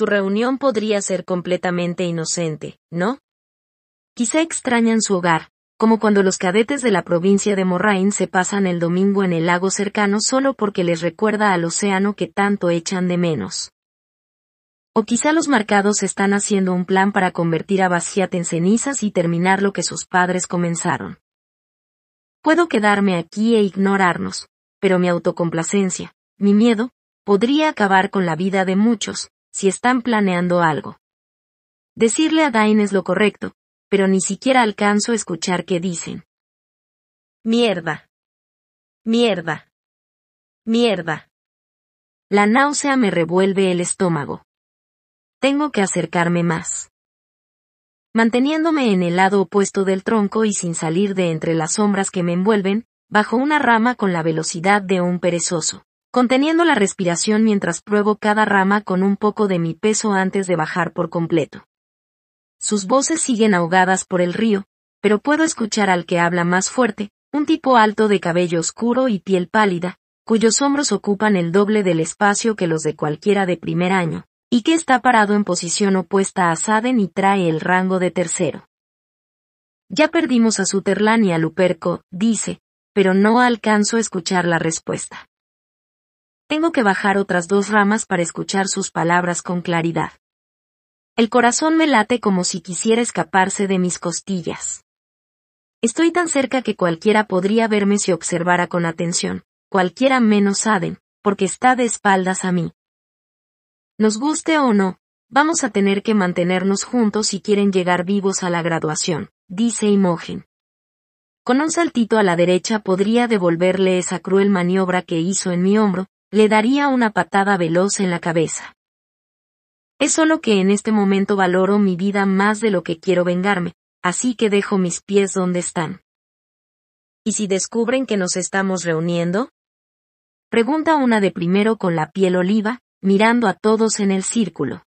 su reunión podría ser completamente inocente, ¿no? Quizá extrañan su hogar, como cuando los cadetes de la provincia de Morrain se pasan el domingo en el lago cercano solo porque les recuerda al océano que tanto echan de menos. O quizá los marcados están haciendo un plan para convertir a Basiat en cenizas y terminar lo que sus padres comenzaron. Puedo quedarme aquí e ignorarnos, pero mi autocomplacencia, mi miedo, podría acabar con la vida de muchos, si están planeando algo. Decirle a Dain es lo correcto, pero ni siquiera alcanzo a escuchar qué dicen. Mierda. Mierda. Mierda. La náusea me revuelve el estómago. Tengo que acercarme más. Manteniéndome en el lado opuesto del tronco y sin salir de entre las sombras que me envuelven, bajo una rama con la velocidad de un perezoso conteniendo la respiración mientras pruebo cada rama con un poco de mi peso antes de bajar por completo. Sus voces siguen ahogadas por el río, pero puedo escuchar al que habla más fuerte, un tipo alto de cabello oscuro y piel pálida, cuyos hombros ocupan el doble del espacio que los de cualquiera de primer año, y que está parado en posición opuesta a Saden y trae el rango de tercero. Ya perdimos a Suterlán y a Luperco, dice, pero no alcanzo a escuchar la respuesta. Tengo que bajar otras dos ramas para escuchar sus palabras con claridad. El corazón me late como si quisiera escaparse de mis costillas. Estoy tan cerca que cualquiera podría verme si observara con atención, cualquiera menos Aden, porque está de espaldas a mí. Nos guste o no, vamos a tener que mantenernos juntos si quieren llegar vivos a la graduación, dice Imogen. Con un saltito a la derecha podría devolverle esa cruel maniobra que hizo en mi hombro, le daría una patada veloz en la cabeza. Es solo que en este momento valoro mi vida más de lo que quiero vengarme, así que dejo mis pies donde están. ¿Y si descubren que nos estamos reuniendo? Pregunta una de primero con la piel oliva, mirando a todos en el círculo.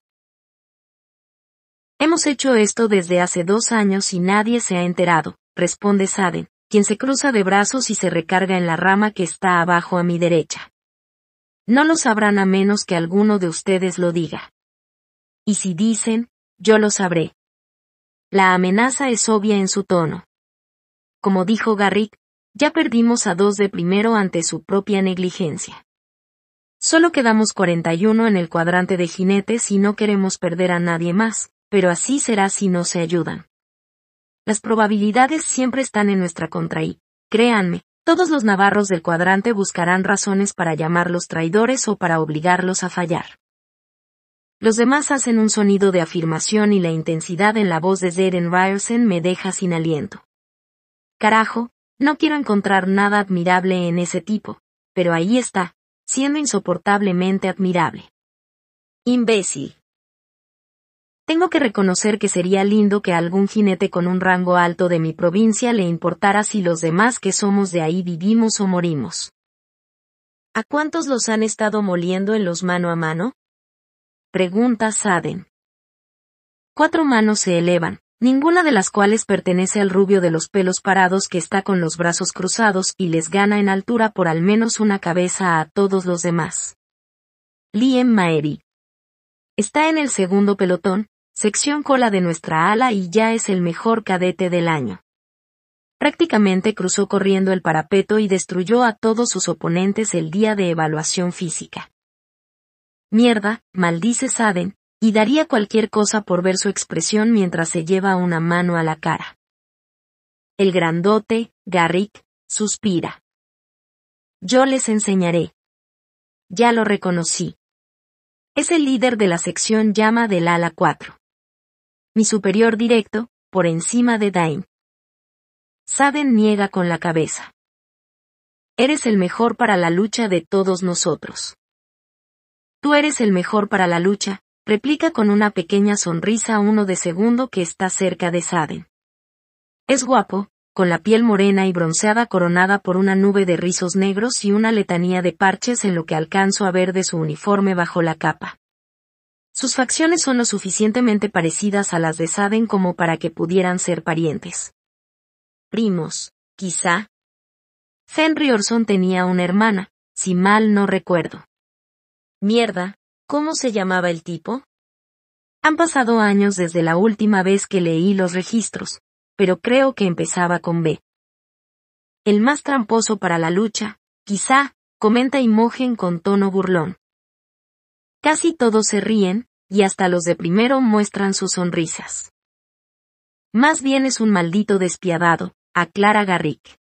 Hemos hecho esto desde hace dos años y nadie se ha enterado, responde Saden, quien se cruza de brazos y se recarga en la rama que está abajo a mi derecha. No lo sabrán a menos que alguno de ustedes lo diga. Y si dicen, yo lo sabré. La amenaza es obvia en su tono. Como dijo Garrick, ya perdimos a dos de primero ante su propia negligencia. Solo quedamos 41 en el cuadrante de jinetes y no queremos perder a nadie más, pero así será si no se ayudan. Las probabilidades siempre están en nuestra contra y, créanme, todos los navarros del cuadrante buscarán razones para llamarlos traidores o para obligarlos a fallar. Los demás hacen un sonido de afirmación y la intensidad en la voz de Zeren Ryerson me deja sin aliento. Carajo, no quiero encontrar nada admirable en ese tipo, pero ahí está, siendo insoportablemente admirable. Imbécil. Tengo que reconocer que sería lindo que algún jinete con un rango alto de mi provincia le importara si los demás que somos de ahí vivimos o morimos. ¿A cuántos los han estado moliendo en los mano a mano? Pregunta Saden. Cuatro manos se elevan, ninguna de las cuales pertenece al rubio de los pelos parados que está con los brazos cruzados y les gana en altura por al menos una cabeza a todos los demás. Liam Maeri. Está en el segundo pelotón, sección cola de nuestra ala y ya es el mejor cadete del año. Prácticamente cruzó corriendo el parapeto y destruyó a todos sus oponentes el día de evaluación física. Mierda, maldice Saden, y daría cualquier cosa por ver su expresión mientras se lleva una mano a la cara. El grandote, Garrick, suspira. Yo les enseñaré. Ya lo reconocí. Es el líder de la sección llama del ala 4 mi superior directo, por encima de Dain. Saden niega con la cabeza. Eres el mejor para la lucha de todos nosotros. Tú eres el mejor para la lucha, replica con una pequeña sonrisa uno de segundo que está cerca de Saden. Es guapo, con la piel morena y bronceada coronada por una nube de rizos negros y una letanía de parches en lo que alcanzo a ver de su uniforme bajo la capa. Sus facciones son lo suficientemente parecidas a las de Saden como para que pudieran ser parientes. Primos, quizá. Henry Orson tenía una hermana, si mal no recuerdo. Mierda, ¿cómo se llamaba el tipo? Han pasado años desde la última vez que leí los registros, pero creo que empezaba con B. El más tramposo para la lucha, quizá, comenta Imogen con tono burlón. Casi todos se ríen, y hasta los de primero muestran sus sonrisas. Más bien es un maldito despiadado, aclara Garrick.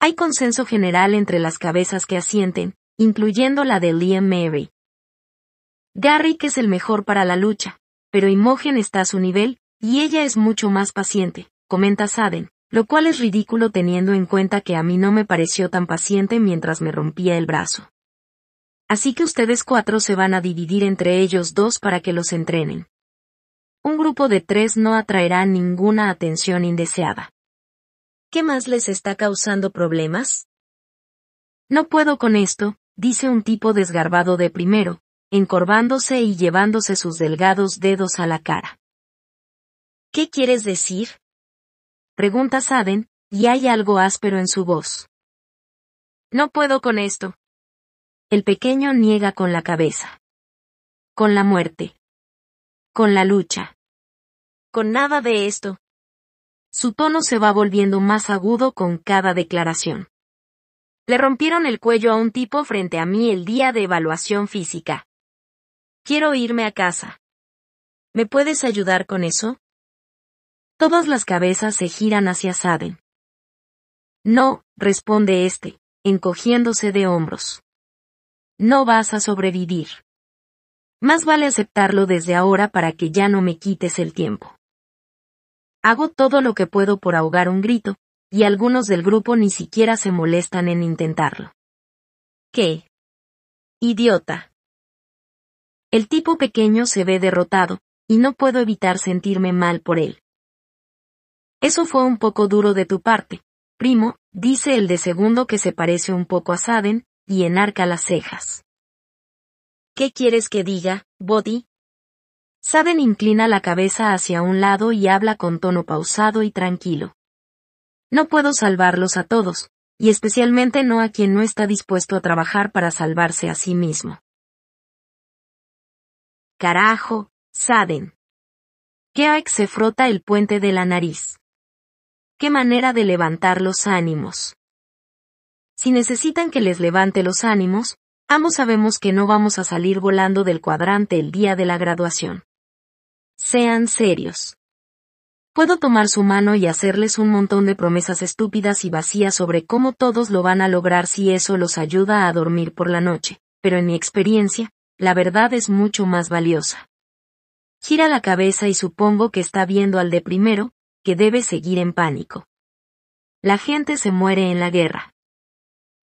Hay consenso general entre las cabezas que asienten, incluyendo la de Liam Mary. Garrick es el mejor para la lucha, pero Imogen está a su nivel, y ella es mucho más paciente, comenta Saden, lo cual es ridículo teniendo en cuenta que a mí no me pareció tan paciente mientras me rompía el brazo. Así que ustedes cuatro se van a dividir entre ellos dos para que los entrenen. Un grupo de tres no atraerá ninguna atención indeseada. ¿Qué más les está causando problemas? No puedo con esto, dice un tipo desgarbado de primero, encorvándose y llevándose sus delgados dedos a la cara. ¿Qué quieres decir? Pregunta Saden, y hay algo áspero en su voz. No puedo con esto, el pequeño niega con la cabeza. Con la muerte. Con la lucha. Con nada de esto. Su tono se va volviendo más agudo con cada declaración. Le rompieron el cuello a un tipo frente a mí el día de evaluación física. Quiero irme a casa. ¿Me puedes ayudar con eso? Todas las cabezas se giran hacia Saden. No, responde este, encogiéndose de hombros no vas a sobrevivir. Más vale aceptarlo desde ahora para que ya no me quites el tiempo. Hago todo lo que puedo por ahogar un grito, y algunos del grupo ni siquiera se molestan en intentarlo. ¿Qué? Idiota. El tipo pequeño se ve derrotado, y no puedo evitar sentirme mal por él. Eso fue un poco duro de tu parte, primo, dice el de segundo que se parece un poco a Saden, y enarca las cejas. ¿Qué quieres que diga, Body? Saden inclina la cabeza hacia un lado y habla con tono pausado y tranquilo. No puedo salvarlos a todos, y especialmente no a quien no está dispuesto a trabajar para salvarse a sí mismo. Carajo, Saden. ¡Qué se frota el puente de la nariz. Qué manera de levantar los ánimos. Si necesitan que les levante los ánimos, ambos sabemos que no vamos a salir volando del cuadrante el día de la graduación. Sean serios. Puedo tomar su mano y hacerles un montón de promesas estúpidas y vacías sobre cómo todos lo van a lograr si eso los ayuda a dormir por la noche, pero en mi experiencia, la verdad es mucho más valiosa. Gira la cabeza y supongo que está viendo al de primero, que debe seguir en pánico. La gente se muere en la guerra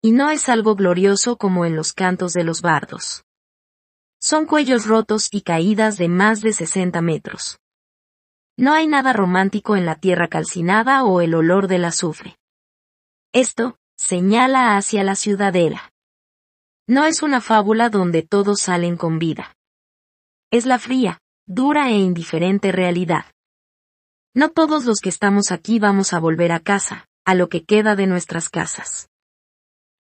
y no es algo glorioso como en los cantos de los bardos. Son cuellos rotos y caídas de más de 60 metros. No hay nada romántico en la tierra calcinada o el olor del azufre. Esto, señala hacia la ciudadela. No es una fábula donde todos salen con vida. Es la fría, dura e indiferente realidad. No todos los que estamos aquí vamos a volver a casa, a lo que queda de nuestras casas.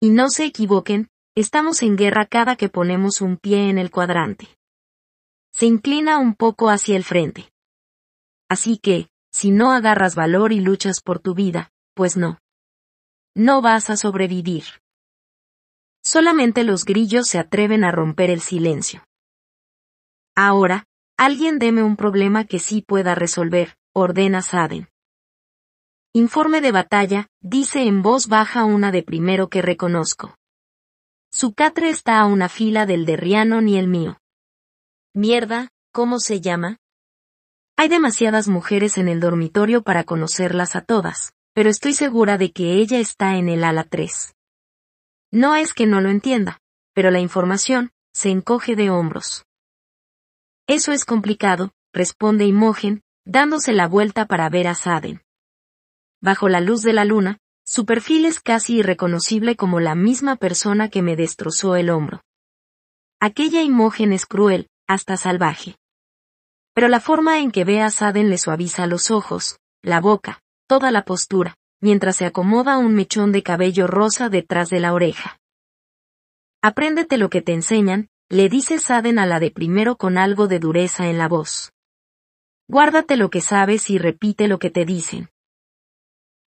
Y no se equivoquen, estamos en guerra cada que ponemos un pie en el cuadrante. Se inclina un poco hacia el frente. Así que, si no agarras valor y luchas por tu vida, pues no. No vas a sobrevivir. Solamente los grillos se atreven a romper el silencio. Ahora, alguien deme un problema que sí pueda resolver, ordena Saden. Informe de batalla, dice en voz baja una de primero que reconozco. Su catre está a una fila del de Riano ni el mío. Mierda, ¿cómo se llama? Hay demasiadas mujeres en el dormitorio para conocerlas a todas, pero estoy segura de que ella está en el ala 3. No es que no lo entienda, pero la información, se encoge de hombros. Eso es complicado, responde Imogen, dándose la vuelta para ver a Saden bajo la luz de la luna, su perfil es casi irreconocible como la misma persona que me destrozó el hombro. Aquella imagen es cruel, hasta salvaje. Pero la forma en que ve a Saden le suaviza los ojos, la boca, toda la postura, mientras se acomoda un mechón de cabello rosa detrás de la oreja. Apréndete lo que te enseñan, le dice Saden a la de primero con algo de dureza en la voz. Guárdate lo que sabes y repite lo que te dicen.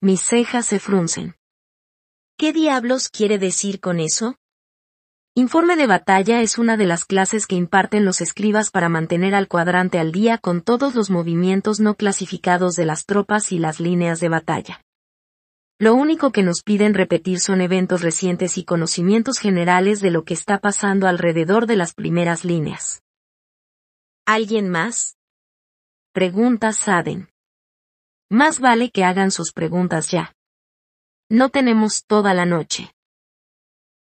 Mis cejas se fruncen. ¿Qué diablos quiere decir con eso? Informe de batalla es una de las clases que imparten los escribas para mantener al cuadrante al día con todos los movimientos no clasificados de las tropas y las líneas de batalla. Lo único que nos piden repetir son eventos recientes y conocimientos generales de lo que está pasando alrededor de las primeras líneas. ¿Alguien más? Pregunta Saden. Más vale que hagan sus preguntas ya. No tenemos toda la noche.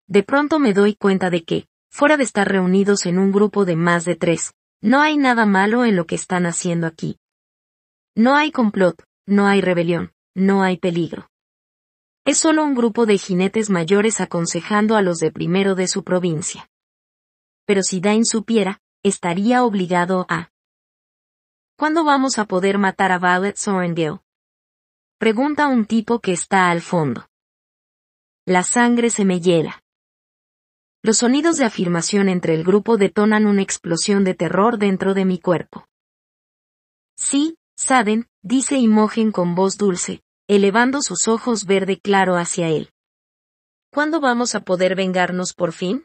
De pronto me doy cuenta de que, fuera de estar reunidos en un grupo de más de tres, no hay nada malo en lo que están haciendo aquí. No hay complot, no hay rebelión, no hay peligro. Es solo un grupo de jinetes mayores aconsejando a los de primero de su provincia. Pero si Dain supiera, estaría obligado a ¿Cuándo vamos a poder matar a Violet Sorenville? Pregunta un tipo que está al fondo. La sangre se me hiela. Los sonidos de afirmación entre el grupo detonan una explosión de terror dentro de mi cuerpo. Sí, saben, dice Imogen con voz dulce, elevando sus ojos verde claro hacia él. ¿Cuándo vamos a poder vengarnos por fin?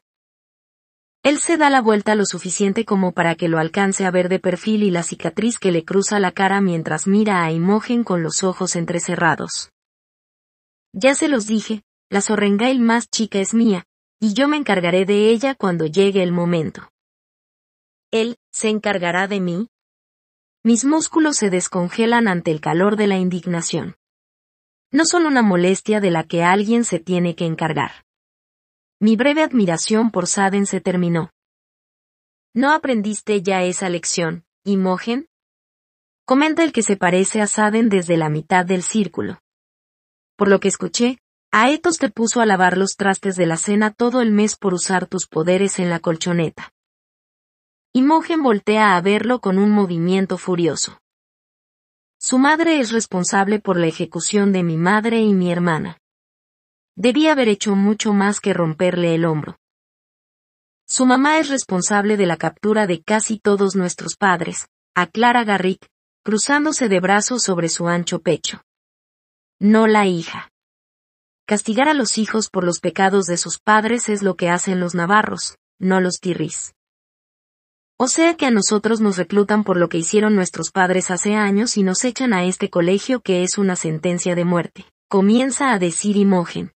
Él se da la vuelta lo suficiente como para que lo alcance a ver de perfil y la cicatriz que le cruza la cara mientras mira a Imogen con los ojos entrecerrados. Ya se los dije, la Sorrengail más chica es mía, y yo me encargaré de ella cuando llegue el momento. Él, se encargará de mí. Mis músculos se descongelan ante el calor de la indignación. No son una molestia de la que alguien se tiene que encargar. Mi breve admiración por Saden se terminó. ¿No aprendiste ya esa lección, Imogen? Comenta el que se parece a Saden desde la mitad del círculo. Por lo que escuché, Aetos te puso a lavar los trastes de la cena todo el mes por usar tus poderes en la colchoneta. Imogen voltea a verlo con un movimiento furioso. Su madre es responsable por la ejecución de mi madre y mi hermana. Debía haber hecho mucho más que romperle el hombro. Su mamá es responsable de la captura de casi todos nuestros padres, aclara Garrick, cruzándose de brazos sobre su ancho pecho. No la hija. Castigar a los hijos por los pecados de sus padres es lo que hacen los navarros, no los tirris. O sea que a nosotros nos reclutan por lo que hicieron nuestros padres hace años y nos echan a este colegio que es una sentencia de muerte, comienza a decir Imogen.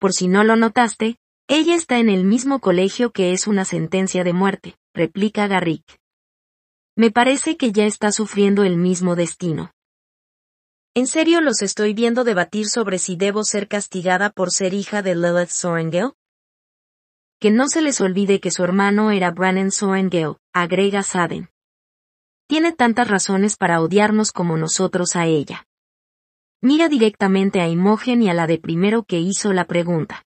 Por si no lo notaste, ella está en el mismo colegio que es una sentencia de muerte, replica Garrick. Me parece que ya está sufriendo el mismo destino. En serio los estoy viendo debatir sobre si debo ser castigada por ser hija de Lilith Sorengel? Que no se les olvide que su hermano era Brannon Sorengel agrega Saden. Tiene tantas razones para odiarnos como nosotros a ella. Mira directamente a Imogen y a la de primero que hizo la pregunta.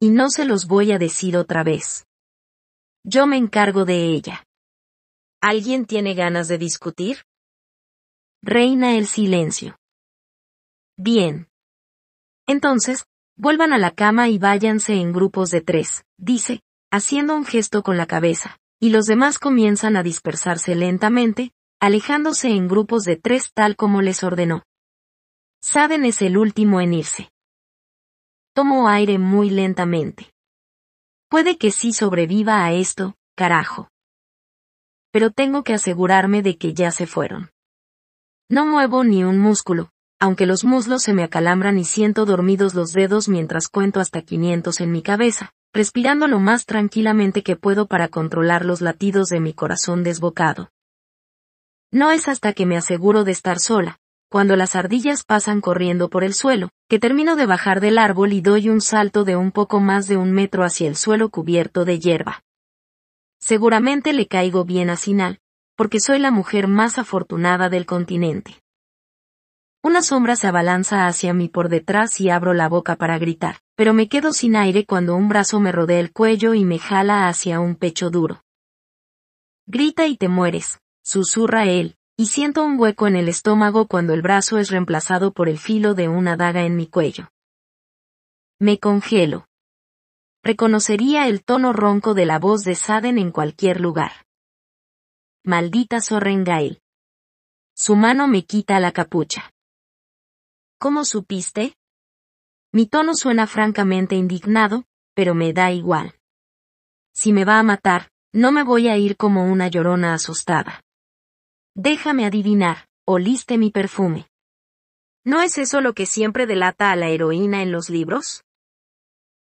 Y no se los voy a decir otra vez. Yo me encargo de ella. ¿Alguien tiene ganas de discutir? Reina el silencio. Bien. Entonces, vuelvan a la cama y váyanse en grupos de tres, dice, haciendo un gesto con la cabeza, y los demás comienzan a dispersarse lentamente, alejándose en grupos de tres tal como les ordenó. Saben es el último en irse. Tomo aire muy lentamente. Puede que sí sobreviva a esto, carajo. Pero tengo que asegurarme de que ya se fueron. No muevo ni un músculo, aunque los muslos se me acalambran y siento dormidos los dedos mientras cuento hasta 500 en mi cabeza, respirando lo más tranquilamente que puedo para controlar los latidos de mi corazón desbocado. No es hasta que me aseguro de estar sola, cuando las ardillas pasan corriendo por el suelo, que termino de bajar del árbol y doy un salto de un poco más de un metro hacia el suelo cubierto de hierba. Seguramente le caigo bien a Sinal, porque soy la mujer más afortunada del continente. Una sombra se abalanza hacia mí por detrás y abro la boca para gritar, pero me quedo sin aire cuando un brazo me rodea el cuello y me jala hacia un pecho duro. Grita y te mueres, susurra él, y siento un hueco en el estómago cuando el brazo es reemplazado por el filo de una daga en mi cuello. Me congelo. Reconocería el tono ronco de la voz de Saden en cualquier lugar. Maldita Sorrengail. Su mano me quita la capucha. ¿Cómo supiste? Mi tono suena francamente indignado, pero me da igual. Si me va a matar, no me voy a ir como una llorona asustada. Déjame adivinar, oliste mi perfume. ¿No es eso lo que siempre delata a la heroína en los libros?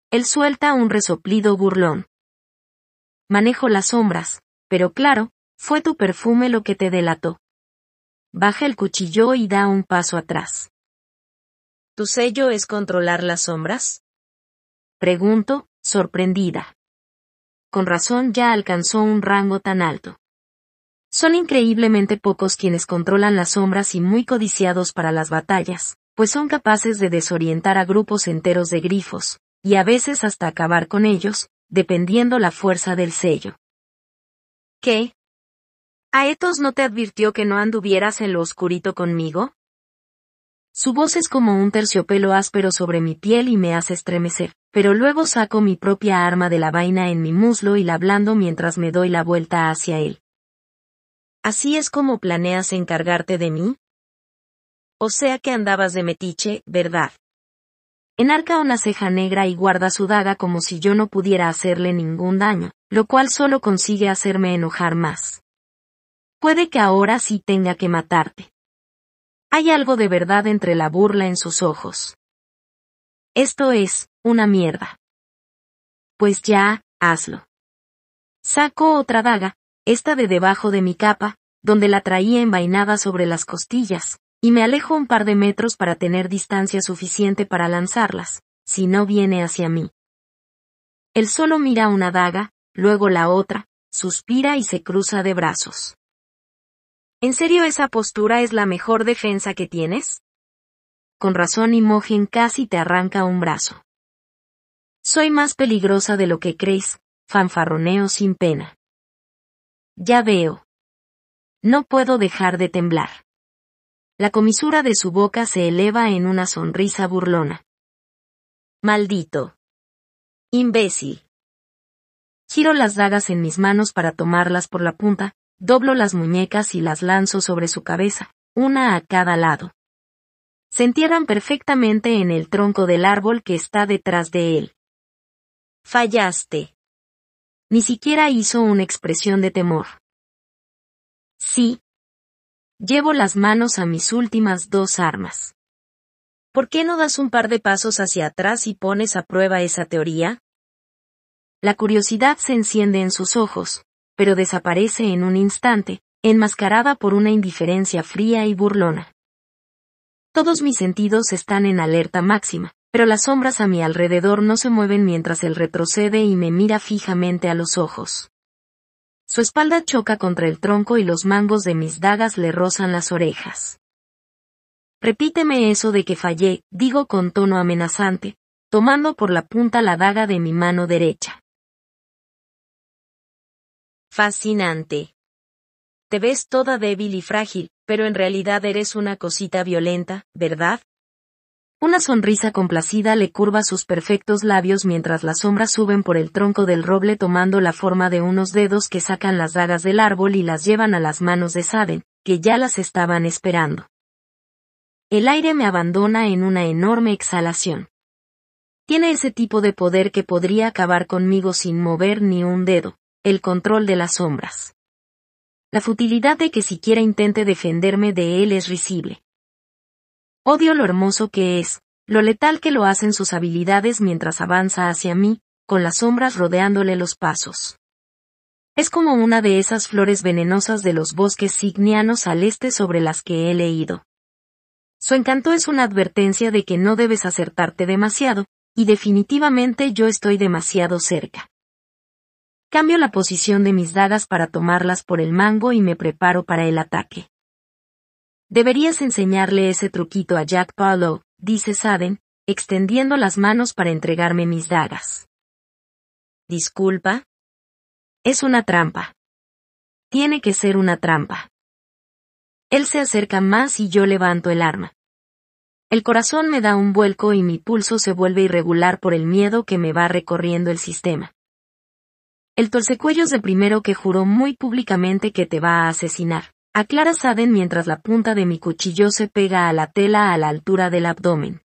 Él suelta un resoplido burlón. Manejo las sombras, pero claro, fue tu perfume lo que te delató. Baja el cuchillo y da un paso atrás. ¿Tu sello es controlar las sombras? Pregunto, sorprendida. Con razón ya alcanzó un rango tan alto. Son increíblemente pocos quienes controlan las sombras y muy codiciados para las batallas, pues son capaces de desorientar a grupos enteros de grifos, y a veces hasta acabar con ellos, dependiendo la fuerza del sello. ¿Qué? ¿Aetos no te advirtió que no anduvieras en lo oscurito conmigo? Su voz es como un terciopelo áspero sobre mi piel y me hace estremecer, pero luego saco mi propia arma de la vaina en mi muslo y la blando mientras me doy la vuelta hacia él. ¿Así es como planeas encargarte de mí? O sea que andabas de metiche, ¿verdad? Enarca una ceja negra y guarda su daga como si yo no pudiera hacerle ningún daño, lo cual solo consigue hacerme enojar más. Puede que ahora sí tenga que matarte. Hay algo de verdad entre la burla en sus ojos. Esto es, una mierda. Pues ya, hazlo. Saco otra daga, esta de debajo de mi capa, donde la traía envainada sobre las costillas, y me alejo un par de metros para tener distancia suficiente para lanzarlas, si no viene hacia mí. Él solo mira una daga, luego la otra, suspira y se cruza de brazos. ¿En serio esa postura es la mejor defensa que tienes? Con razón Imogen casi te arranca un brazo. Soy más peligrosa de lo que crees, fanfarroneo sin pena. Ya veo. No puedo dejar de temblar. La comisura de su boca se eleva en una sonrisa burlona. Maldito. Imbécil. Giro las dagas en mis manos para tomarlas por la punta, doblo las muñecas y las lanzo sobre su cabeza, una a cada lado. Se entierran perfectamente en el tronco del árbol que está detrás de él. Fallaste. Ni siquiera hizo una expresión de temor. Sí. Llevo las manos a mis últimas dos armas. ¿Por qué no das un par de pasos hacia atrás y pones a prueba esa teoría? La curiosidad se enciende en sus ojos, pero desaparece en un instante, enmascarada por una indiferencia fría y burlona. Todos mis sentidos están en alerta máxima, pero las sombras a mi alrededor no se mueven mientras él retrocede y me mira fijamente a los ojos. Su espalda choca contra el tronco y los mangos de mis dagas le rozan las orejas. Repíteme eso de que fallé, digo con tono amenazante, tomando por la punta la daga de mi mano derecha. Fascinante. Te ves toda débil y frágil, pero en realidad eres una cosita violenta, ¿verdad? Una sonrisa complacida le curva sus perfectos labios mientras las sombras suben por el tronco del roble tomando la forma de unos dedos que sacan las dagas del árbol y las llevan a las manos de Saden, que ya las estaban esperando. El aire me abandona en una enorme exhalación. Tiene ese tipo de poder que podría acabar conmigo sin mover ni un dedo, el control de las sombras. La futilidad de que siquiera intente defenderme de él es risible. Odio lo hermoso que es, lo letal que lo hacen sus habilidades mientras avanza hacia mí, con las sombras rodeándole los pasos. Es como una de esas flores venenosas de los bosques signianos al este sobre las que he leído. Su encanto es una advertencia de que no debes acertarte demasiado, y definitivamente yo estoy demasiado cerca. Cambio la posición de mis dagas para tomarlas por el mango y me preparo para el ataque. Deberías enseñarle ese truquito a Jack powell dice Saden, extendiendo las manos para entregarme mis dagas. Disculpa. Es una trampa. Tiene que ser una trampa. Él se acerca más y yo levanto el arma. El corazón me da un vuelco y mi pulso se vuelve irregular por el miedo que me va recorriendo el sistema. El es de primero que juró muy públicamente que te va a asesinar. Aclara Saden mientras la punta de mi cuchillo se pega a la tela a la altura del abdomen.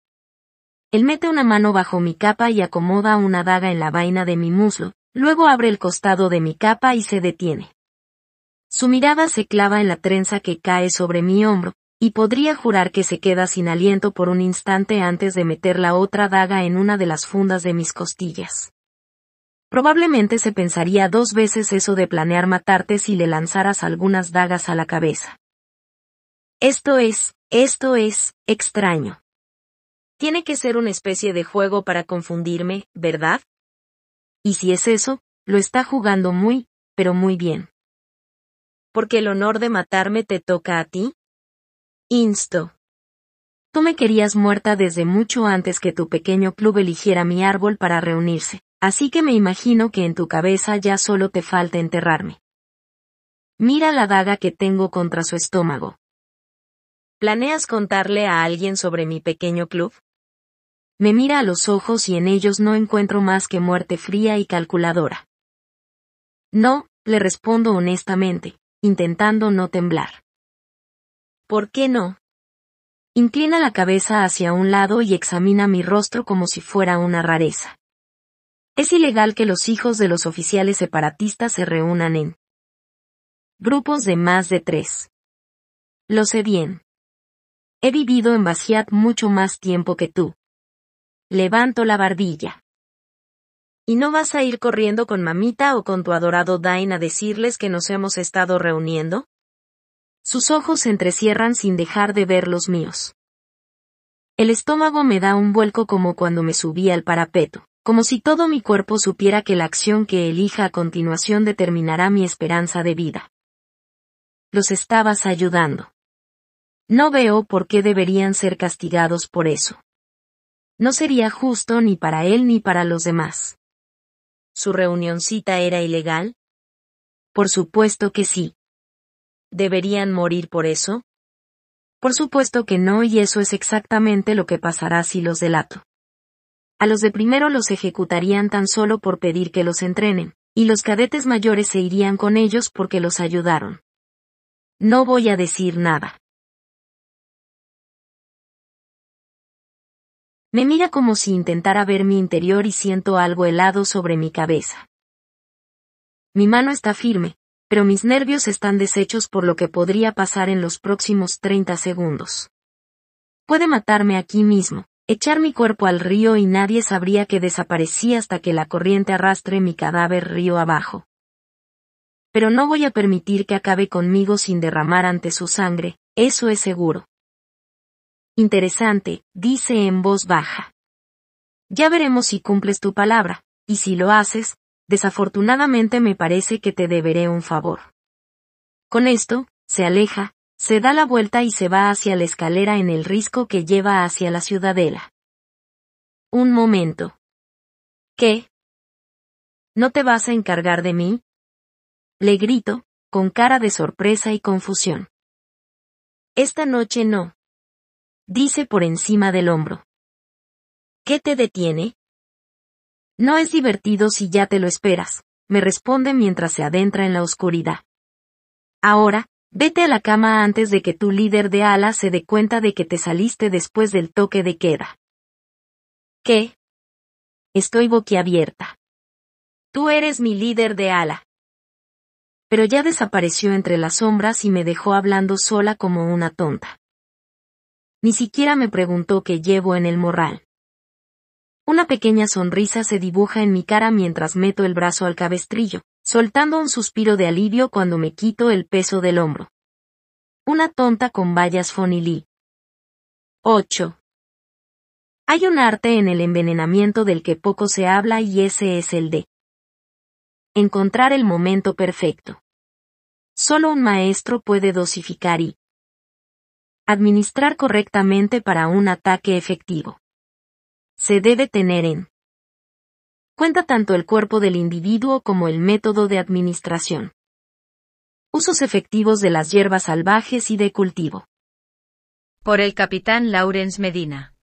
Él mete una mano bajo mi capa y acomoda una daga en la vaina de mi muslo, luego abre el costado de mi capa y se detiene. Su mirada se clava en la trenza que cae sobre mi hombro, y podría jurar que se queda sin aliento por un instante antes de meter la otra daga en una de las fundas de mis costillas. Probablemente se pensaría dos veces eso de planear matarte si le lanzaras algunas dagas a la cabeza. Esto es, esto es, extraño. Tiene que ser una especie de juego para confundirme, ¿verdad? Y si es eso, lo está jugando muy, pero muy bien. Porque el honor de matarme te toca a ti? Insto. Tú me querías muerta desde mucho antes que tu pequeño club eligiera mi árbol para reunirse. Así que me imagino que en tu cabeza ya solo te falta enterrarme. Mira la daga que tengo contra su estómago. ¿Planeas contarle a alguien sobre mi pequeño club? Me mira a los ojos y en ellos no encuentro más que muerte fría y calculadora. No, le respondo honestamente, intentando no temblar. ¿Por qué no? Inclina la cabeza hacia un lado y examina mi rostro como si fuera una rareza. Es ilegal que los hijos de los oficiales separatistas se reúnan en grupos de más de tres. Lo sé bien. He vivido en Basiat mucho más tiempo que tú. Levanto la barbilla. Y no vas a ir corriendo con mamita o con tu adorado Dain a decirles que nos hemos estado reuniendo? Sus ojos se entrecierran sin dejar de ver los míos. El estómago me da un vuelco como cuando me subí al parapeto como si todo mi cuerpo supiera que la acción que elija a continuación determinará mi esperanza de vida. Los estabas ayudando. No veo por qué deberían ser castigados por eso. No sería justo ni para él ni para los demás. ¿Su reunioncita era ilegal? Por supuesto que sí. ¿Deberían morir por eso? Por supuesto que no y eso es exactamente lo que pasará si los delato. A los de primero los ejecutarían tan solo por pedir que los entrenen, y los cadetes mayores se irían con ellos porque los ayudaron. No voy a decir nada. Me mira como si intentara ver mi interior y siento algo helado sobre mi cabeza. Mi mano está firme, pero mis nervios están deshechos por lo que podría pasar en los próximos 30 segundos. Puede matarme aquí mismo, echar mi cuerpo al río y nadie sabría que desaparecí hasta que la corriente arrastre mi cadáver río abajo. Pero no voy a permitir que acabe conmigo sin derramar ante su sangre, eso es seguro. Interesante, dice en voz baja. Ya veremos si cumples tu palabra, y si lo haces, desafortunadamente me parece que te deberé un favor. Con esto, se aleja, se da la vuelta y se va hacia la escalera en el risco que lleva hacia la ciudadela. Un momento. ¿Qué? ¿No te vas a encargar de mí? Le grito, con cara de sorpresa y confusión. Esta noche no. Dice por encima del hombro. ¿Qué te detiene? No es divertido si ya te lo esperas, me responde mientras se adentra en la oscuridad. Ahora, Vete a la cama antes de que tu líder de ala se dé cuenta de que te saliste después del toque de queda. ¿Qué? Estoy boquiabierta. Tú eres mi líder de ala. Pero ya desapareció entre las sombras y me dejó hablando sola como una tonta. Ni siquiera me preguntó qué llevo en el morral. Una pequeña sonrisa se dibuja en mi cara mientras meto el brazo al cabestrillo, soltando un suspiro de alivio cuando me quito el peso del hombro. Una tonta con vallas fonilí. 8. Hay un arte en el envenenamiento del que poco se habla y ese es el de encontrar el momento perfecto. Solo un maestro puede dosificar y administrar correctamente para un ataque efectivo. Se debe tener en Cuenta tanto el cuerpo del individuo como el método de administración. Usos efectivos de las hierbas salvajes y de cultivo. Por el capitán Lawrence Medina.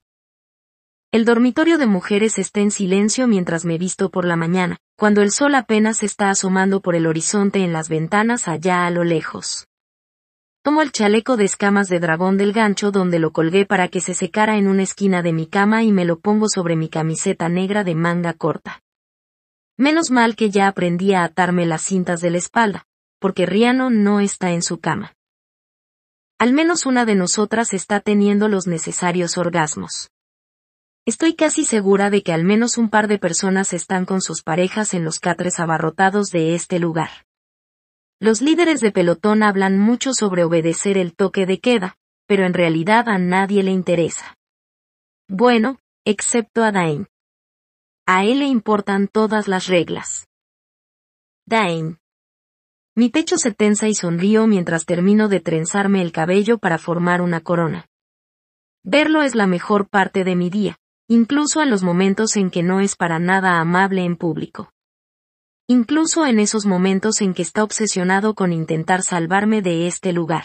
El dormitorio de mujeres está en silencio mientras me visto por la mañana, cuando el sol apenas está asomando por el horizonte en las ventanas allá a lo lejos. Tomo el chaleco de escamas de dragón del gancho donde lo colgué para que se secara en una esquina de mi cama y me lo pongo sobre mi camiseta negra de manga corta. Menos mal que ya aprendí a atarme las cintas de la espalda, porque Riano no está en su cama. Al menos una de nosotras está teniendo los necesarios orgasmos. Estoy casi segura de que al menos un par de personas están con sus parejas en los catres abarrotados de este lugar. Los líderes de pelotón hablan mucho sobre obedecer el toque de queda, pero en realidad a nadie le interesa. Bueno, excepto a Dain. A él le importan todas las reglas. Dain, Mi pecho se tensa y sonrío mientras termino de trenzarme el cabello para formar una corona. Verlo es la mejor parte de mi día, incluso en los momentos en que no es para nada amable en público. Incluso en esos momentos en que está obsesionado con intentar salvarme de este lugar.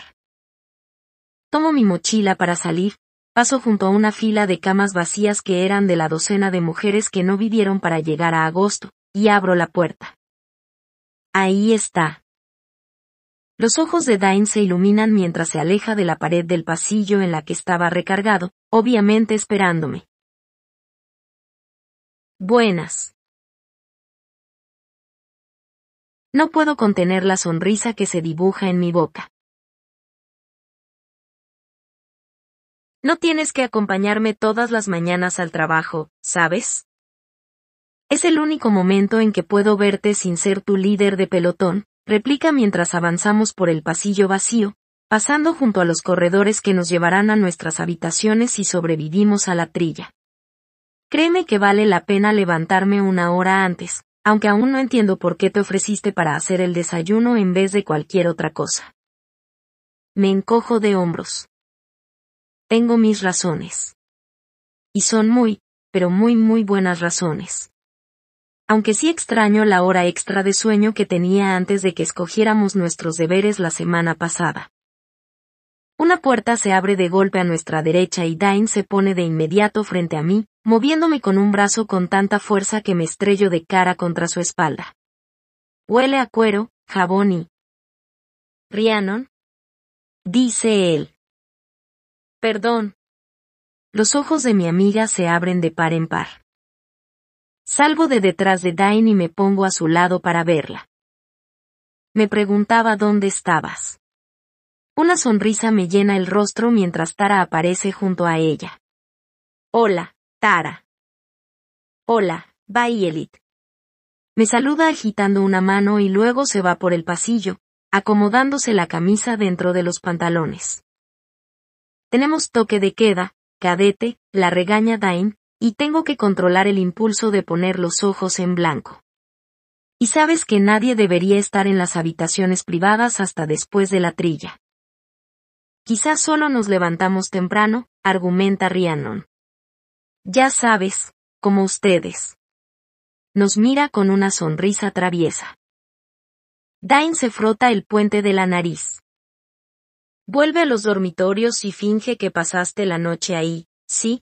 Tomo mi mochila para salir, Paso junto a una fila de camas vacías que eran de la docena de mujeres que no vivieron para llegar a agosto, y abro la puerta. Ahí está. Los ojos de Dain se iluminan mientras se aleja de la pared del pasillo en la que estaba recargado, obviamente esperándome. Buenas. No puedo contener la sonrisa que se dibuja en mi boca. No tienes que acompañarme todas las mañanas al trabajo, ¿sabes? Es el único momento en que puedo verte sin ser tu líder de pelotón, replica mientras avanzamos por el pasillo vacío, pasando junto a los corredores que nos llevarán a nuestras habitaciones y sobrevivimos a la trilla. Créeme que vale la pena levantarme una hora antes, aunque aún no entiendo por qué te ofreciste para hacer el desayuno en vez de cualquier otra cosa. Me encojo de hombros. Tengo mis razones. Y son muy, pero muy muy buenas razones. Aunque sí extraño la hora extra de sueño que tenía antes de que escogiéramos nuestros deberes la semana pasada. Una puerta se abre de golpe a nuestra derecha y Dain se pone de inmediato frente a mí, moviéndome con un brazo con tanta fuerza que me estrello de cara contra su espalda. Huele a cuero, jabón y... Rhiannon. Dice él. Perdón. Los ojos de mi amiga se abren de par en par. Salvo de detrás de Dain y me pongo a su lado para verla. Me preguntaba dónde estabas. Una sonrisa me llena el rostro mientras Tara aparece junto a ella. Hola, Tara. Hola, Bayelit. Me saluda agitando una mano y luego se va por el pasillo, acomodándose la camisa dentro de los pantalones. Tenemos toque de queda, cadete, la regaña Dain, y tengo que controlar el impulso de poner los ojos en blanco. Y sabes que nadie debería estar en las habitaciones privadas hasta después de la trilla. Quizás solo nos levantamos temprano, argumenta Rhiannon. Ya sabes, como ustedes. Nos mira con una sonrisa traviesa. Dain se frota el puente de la nariz. Vuelve a los dormitorios y finge que pasaste la noche ahí, ¿sí?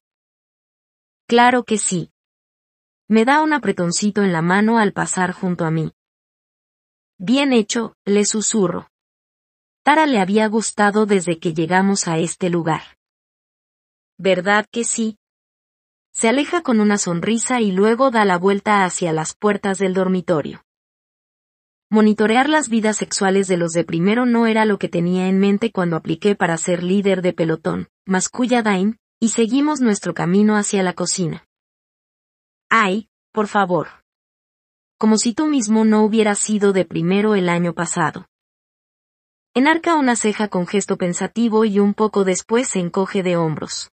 Claro que sí. Me da un apretoncito en la mano al pasar junto a mí. Bien hecho, le susurro. Tara le había gustado desde que llegamos a este lugar. ¿Verdad que sí? Se aleja con una sonrisa y luego da la vuelta hacia las puertas del dormitorio. Monitorear las vidas sexuales de los de primero no era lo que tenía en mente cuando apliqué para ser líder de pelotón, masculla Dain, y seguimos nuestro camino hacia la cocina. Ay, por favor. Como si tú mismo no hubieras sido de primero el año pasado. Enarca una ceja con gesto pensativo y un poco después se encoge de hombros.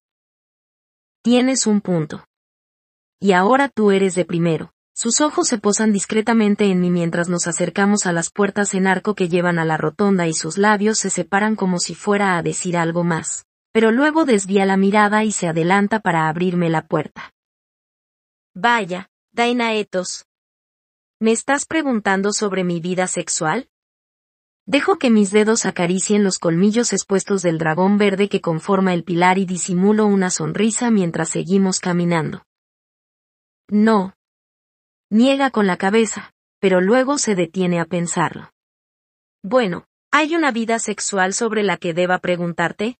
Tienes un punto. Y ahora tú eres de primero. Sus ojos se posan discretamente en mí mientras nos acercamos a las puertas en arco que llevan a la rotonda y sus labios se separan como si fuera a decir algo más, pero luego desvía la mirada y se adelanta para abrirme la puerta. Vaya, Dainaetos. ¿Me estás preguntando sobre mi vida sexual? Dejo que mis dedos acaricien los colmillos expuestos del dragón verde que conforma el pilar y disimulo una sonrisa mientras seguimos caminando. No, Niega con la cabeza, pero luego se detiene a pensarlo. Bueno, ¿hay una vida sexual sobre la que deba preguntarte?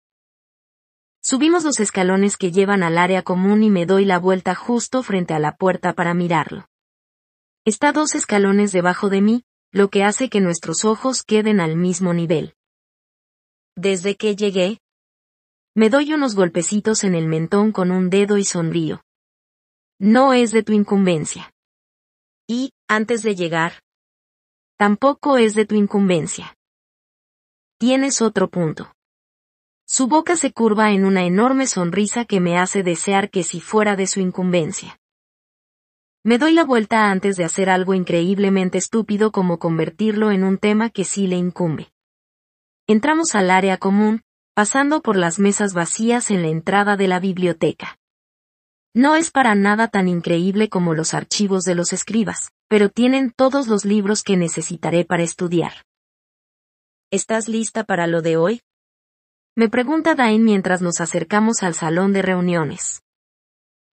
Subimos los escalones que llevan al área común y me doy la vuelta justo frente a la puerta para mirarlo. Está dos escalones debajo de mí, lo que hace que nuestros ojos queden al mismo nivel. Desde que llegué, me doy unos golpecitos en el mentón con un dedo y sonrío. No es de tu incumbencia y, antes de llegar, tampoco es de tu incumbencia. Tienes otro punto. Su boca se curva en una enorme sonrisa que me hace desear que si fuera de su incumbencia. Me doy la vuelta antes de hacer algo increíblemente estúpido como convertirlo en un tema que sí le incumbe. Entramos al área común, pasando por las mesas vacías en la entrada de la biblioteca. No es para nada tan increíble como los archivos de los escribas, pero tienen todos los libros que necesitaré para estudiar. ¿Estás lista para lo de hoy? Me pregunta Dain mientras nos acercamos al salón de reuniones.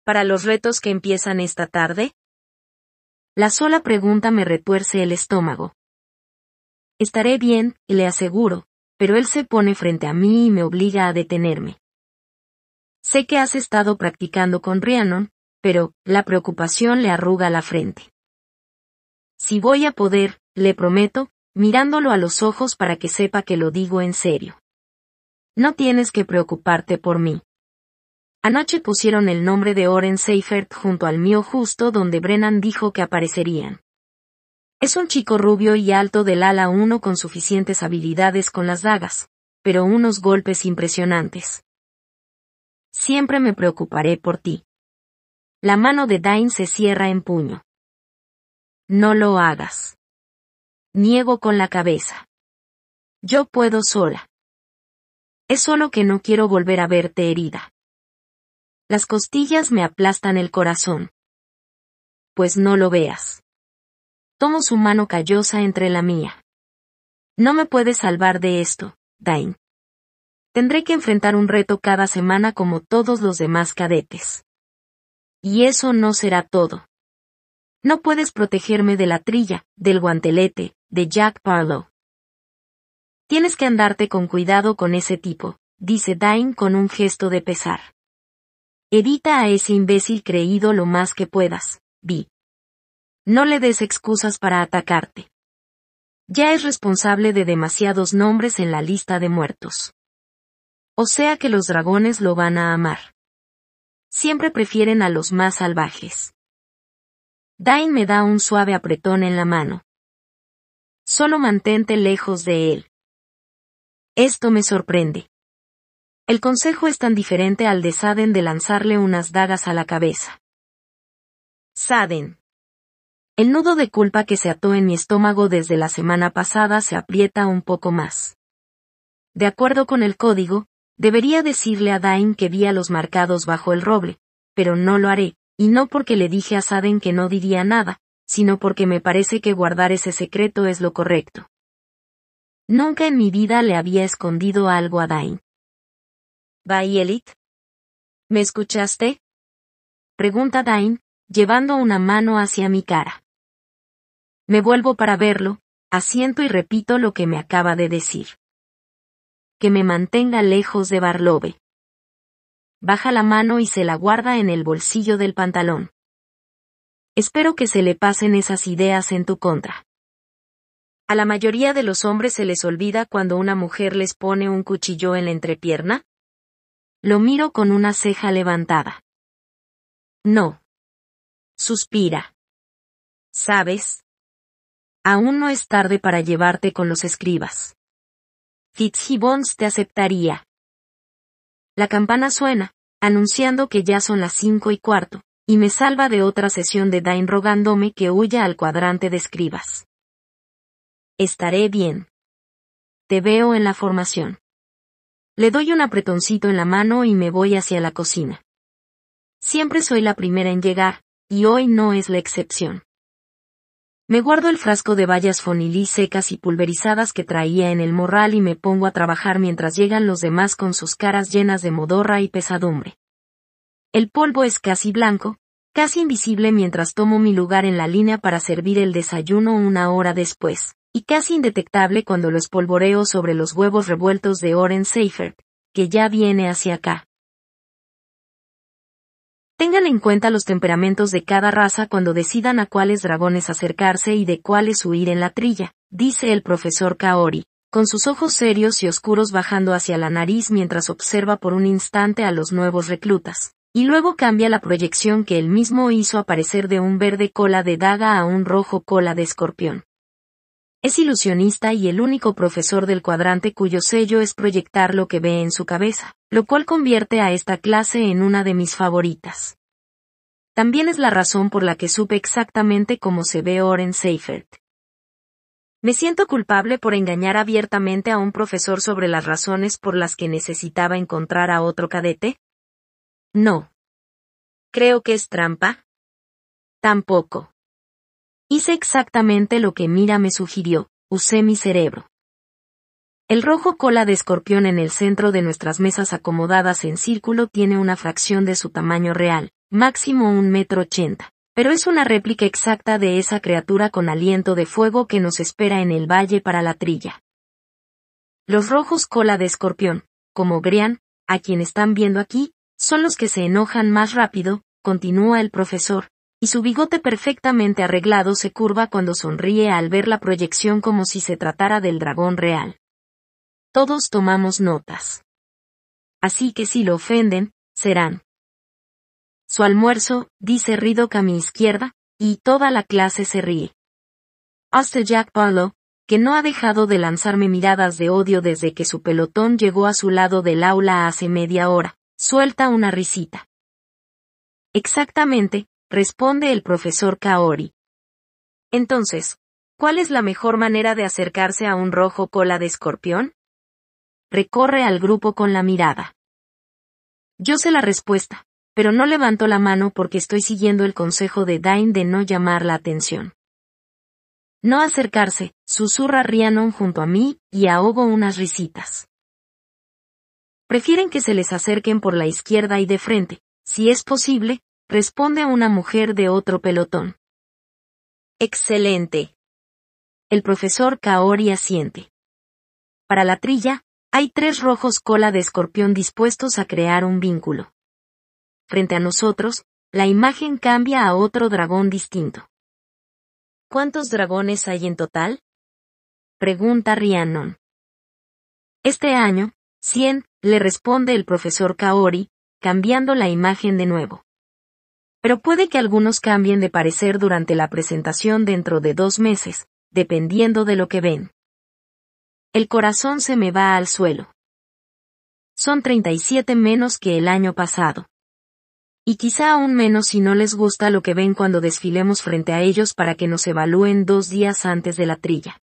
¿Para los retos que empiezan esta tarde? La sola pregunta me retuerce el estómago. Estaré bien, le aseguro, pero él se pone frente a mí y me obliga a detenerme. Sé que has estado practicando con Rhiannon, pero, la preocupación le arruga la frente. Si voy a poder, le prometo, mirándolo a los ojos para que sepa que lo digo en serio. No tienes que preocuparte por mí. Anoche pusieron el nombre de Oren Seifert junto al mío justo donde Brennan dijo que aparecerían. Es un chico rubio y alto del ala uno con suficientes habilidades con las dagas, pero unos golpes impresionantes. Siempre me preocuparé por ti. La mano de Dain se cierra en puño. No lo hagas. Niego con la cabeza. Yo puedo sola. Es solo que no quiero volver a verte herida. Las costillas me aplastan el corazón. Pues no lo veas. Tomo su mano callosa entre la mía. No me puedes salvar de esto, Dain. Tendré que enfrentar un reto cada semana como todos los demás cadetes. Y eso no será todo. No puedes protegerme de la trilla, del guantelete, de Jack Barlow. Tienes que andarte con cuidado con ese tipo, dice Dine con un gesto de pesar. Evita a ese imbécil creído lo más que puedas, Vi. No le des excusas para atacarte. Ya es responsable de demasiados nombres en la lista de muertos. O sea que los dragones lo van a amar. Siempre prefieren a los más salvajes. Dain me da un suave apretón en la mano. Solo mantente lejos de él. Esto me sorprende. El consejo es tan diferente al de Saden de lanzarle unas dagas a la cabeza. Saden. El nudo de culpa que se ató en mi estómago desde la semana pasada se aprieta un poco más. De acuerdo con el código, Debería decirle a Dain que vi a los marcados bajo el roble, pero no lo haré, y no porque le dije a Saden que no diría nada, sino porque me parece que guardar ese secreto es lo correcto. Nunca en mi vida le había escondido algo a Dain. Elit ¿Me escuchaste? Pregunta Dain, llevando una mano hacia mi cara. Me vuelvo para verlo, asiento y repito lo que me acaba de decir que me mantenga lejos de Barlobe. Baja la mano y se la guarda en el bolsillo del pantalón. Espero que se le pasen esas ideas en tu contra. A la mayoría de los hombres se les olvida cuando una mujer les pone un cuchillo en la entrepierna. Lo miro con una ceja levantada. No. Suspira. ¿Sabes? Aún no es tarde para llevarte con los escribas. Fitzgibbons te aceptaría. La campana suena, anunciando que ya son las cinco y cuarto, y me salva de otra sesión de Dain rogándome que huya al cuadrante de escribas. Estaré bien. Te veo en la formación. Le doy un apretoncito en la mano y me voy hacia la cocina. Siempre soy la primera en llegar, y hoy no es la excepción. Me guardo el frasco de bayas fonilí secas y pulverizadas que traía en el morral y me pongo a trabajar mientras llegan los demás con sus caras llenas de modorra y pesadumbre. El polvo es casi blanco, casi invisible mientras tomo mi lugar en la línea para servir el desayuno una hora después, y casi indetectable cuando los espolvoreo sobre los huevos revueltos de Oren Seifert, que ya viene hacia acá. Tengan en cuenta los temperamentos de cada raza cuando decidan a cuáles dragones acercarse y de cuáles huir en la trilla, dice el profesor Kaori, con sus ojos serios y oscuros bajando hacia la nariz mientras observa por un instante a los nuevos reclutas, y luego cambia la proyección que él mismo hizo aparecer de un verde cola de daga a un rojo cola de escorpión. Es ilusionista y el único profesor del cuadrante cuyo sello es proyectar lo que ve en su cabeza, lo cual convierte a esta clase en una de mis favoritas. También es la razón por la que supe exactamente cómo se ve Oren Seifert. Me siento culpable por engañar abiertamente a un profesor sobre las razones por las que necesitaba encontrar a otro cadete. No. Creo que es trampa. Tampoco. Hice exactamente lo que Mira me sugirió, usé mi cerebro. El rojo cola de escorpión en el centro de nuestras mesas acomodadas en círculo tiene una fracción de su tamaño real, máximo un metro ochenta, pero es una réplica exacta de esa criatura con aliento de fuego que nos espera en el valle para la trilla. Los rojos cola de escorpión, como Grian, a quien están viendo aquí, son los que se enojan más rápido, continúa el profesor, y su bigote perfectamente arreglado se curva cuando sonríe al ver la proyección como si se tratara del dragón real. Todos tomamos notas. Así que si lo ofenden, serán. Su almuerzo, dice Ridoc a mi izquierda, y toda la clase se ríe. Hasta Jack Palo, que no ha dejado de lanzarme miradas de odio desde que su pelotón llegó a su lado del aula hace media hora, suelta una risita. Exactamente, responde el profesor Kaori. Entonces, ¿cuál es la mejor manera de acercarse a un rojo cola de escorpión? recorre al grupo con la mirada. Yo sé la respuesta, pero no levanto la mano porque estoy siguiendo el consejo de Dain de no llamar la atención. No acercarse, susurra Rhiannon junto a mí, y ahogo unas risitas. Prefieren que se les acerquen por la izquierda y de frente, si es posible, responde una mujer de otro pelotón. Excelente. El profesor Kaori asiente. Para la trilla, hay tres rojos cola de escorpión dispuestos a crear un vínculo. Frente a nosotros, la imagen cambia a otro dragón distinto. ¿Cuántos dragones hay en total? Pregunta Rhiannon. Este año, 100, le responde el profesor Kaori, cambiando la imagen de nuevo. Pero puede que algunos cambien de parecer durante la presentación dentro de dos meses, dependiendo de lo que ven. El corazón se me va al suelo. Son 37 menos que el año pasado. Y quizá aún menos si no les gusta lo que ven cuando desfilemos frente a ellos para que nos evalúen dos días antes de la trilla.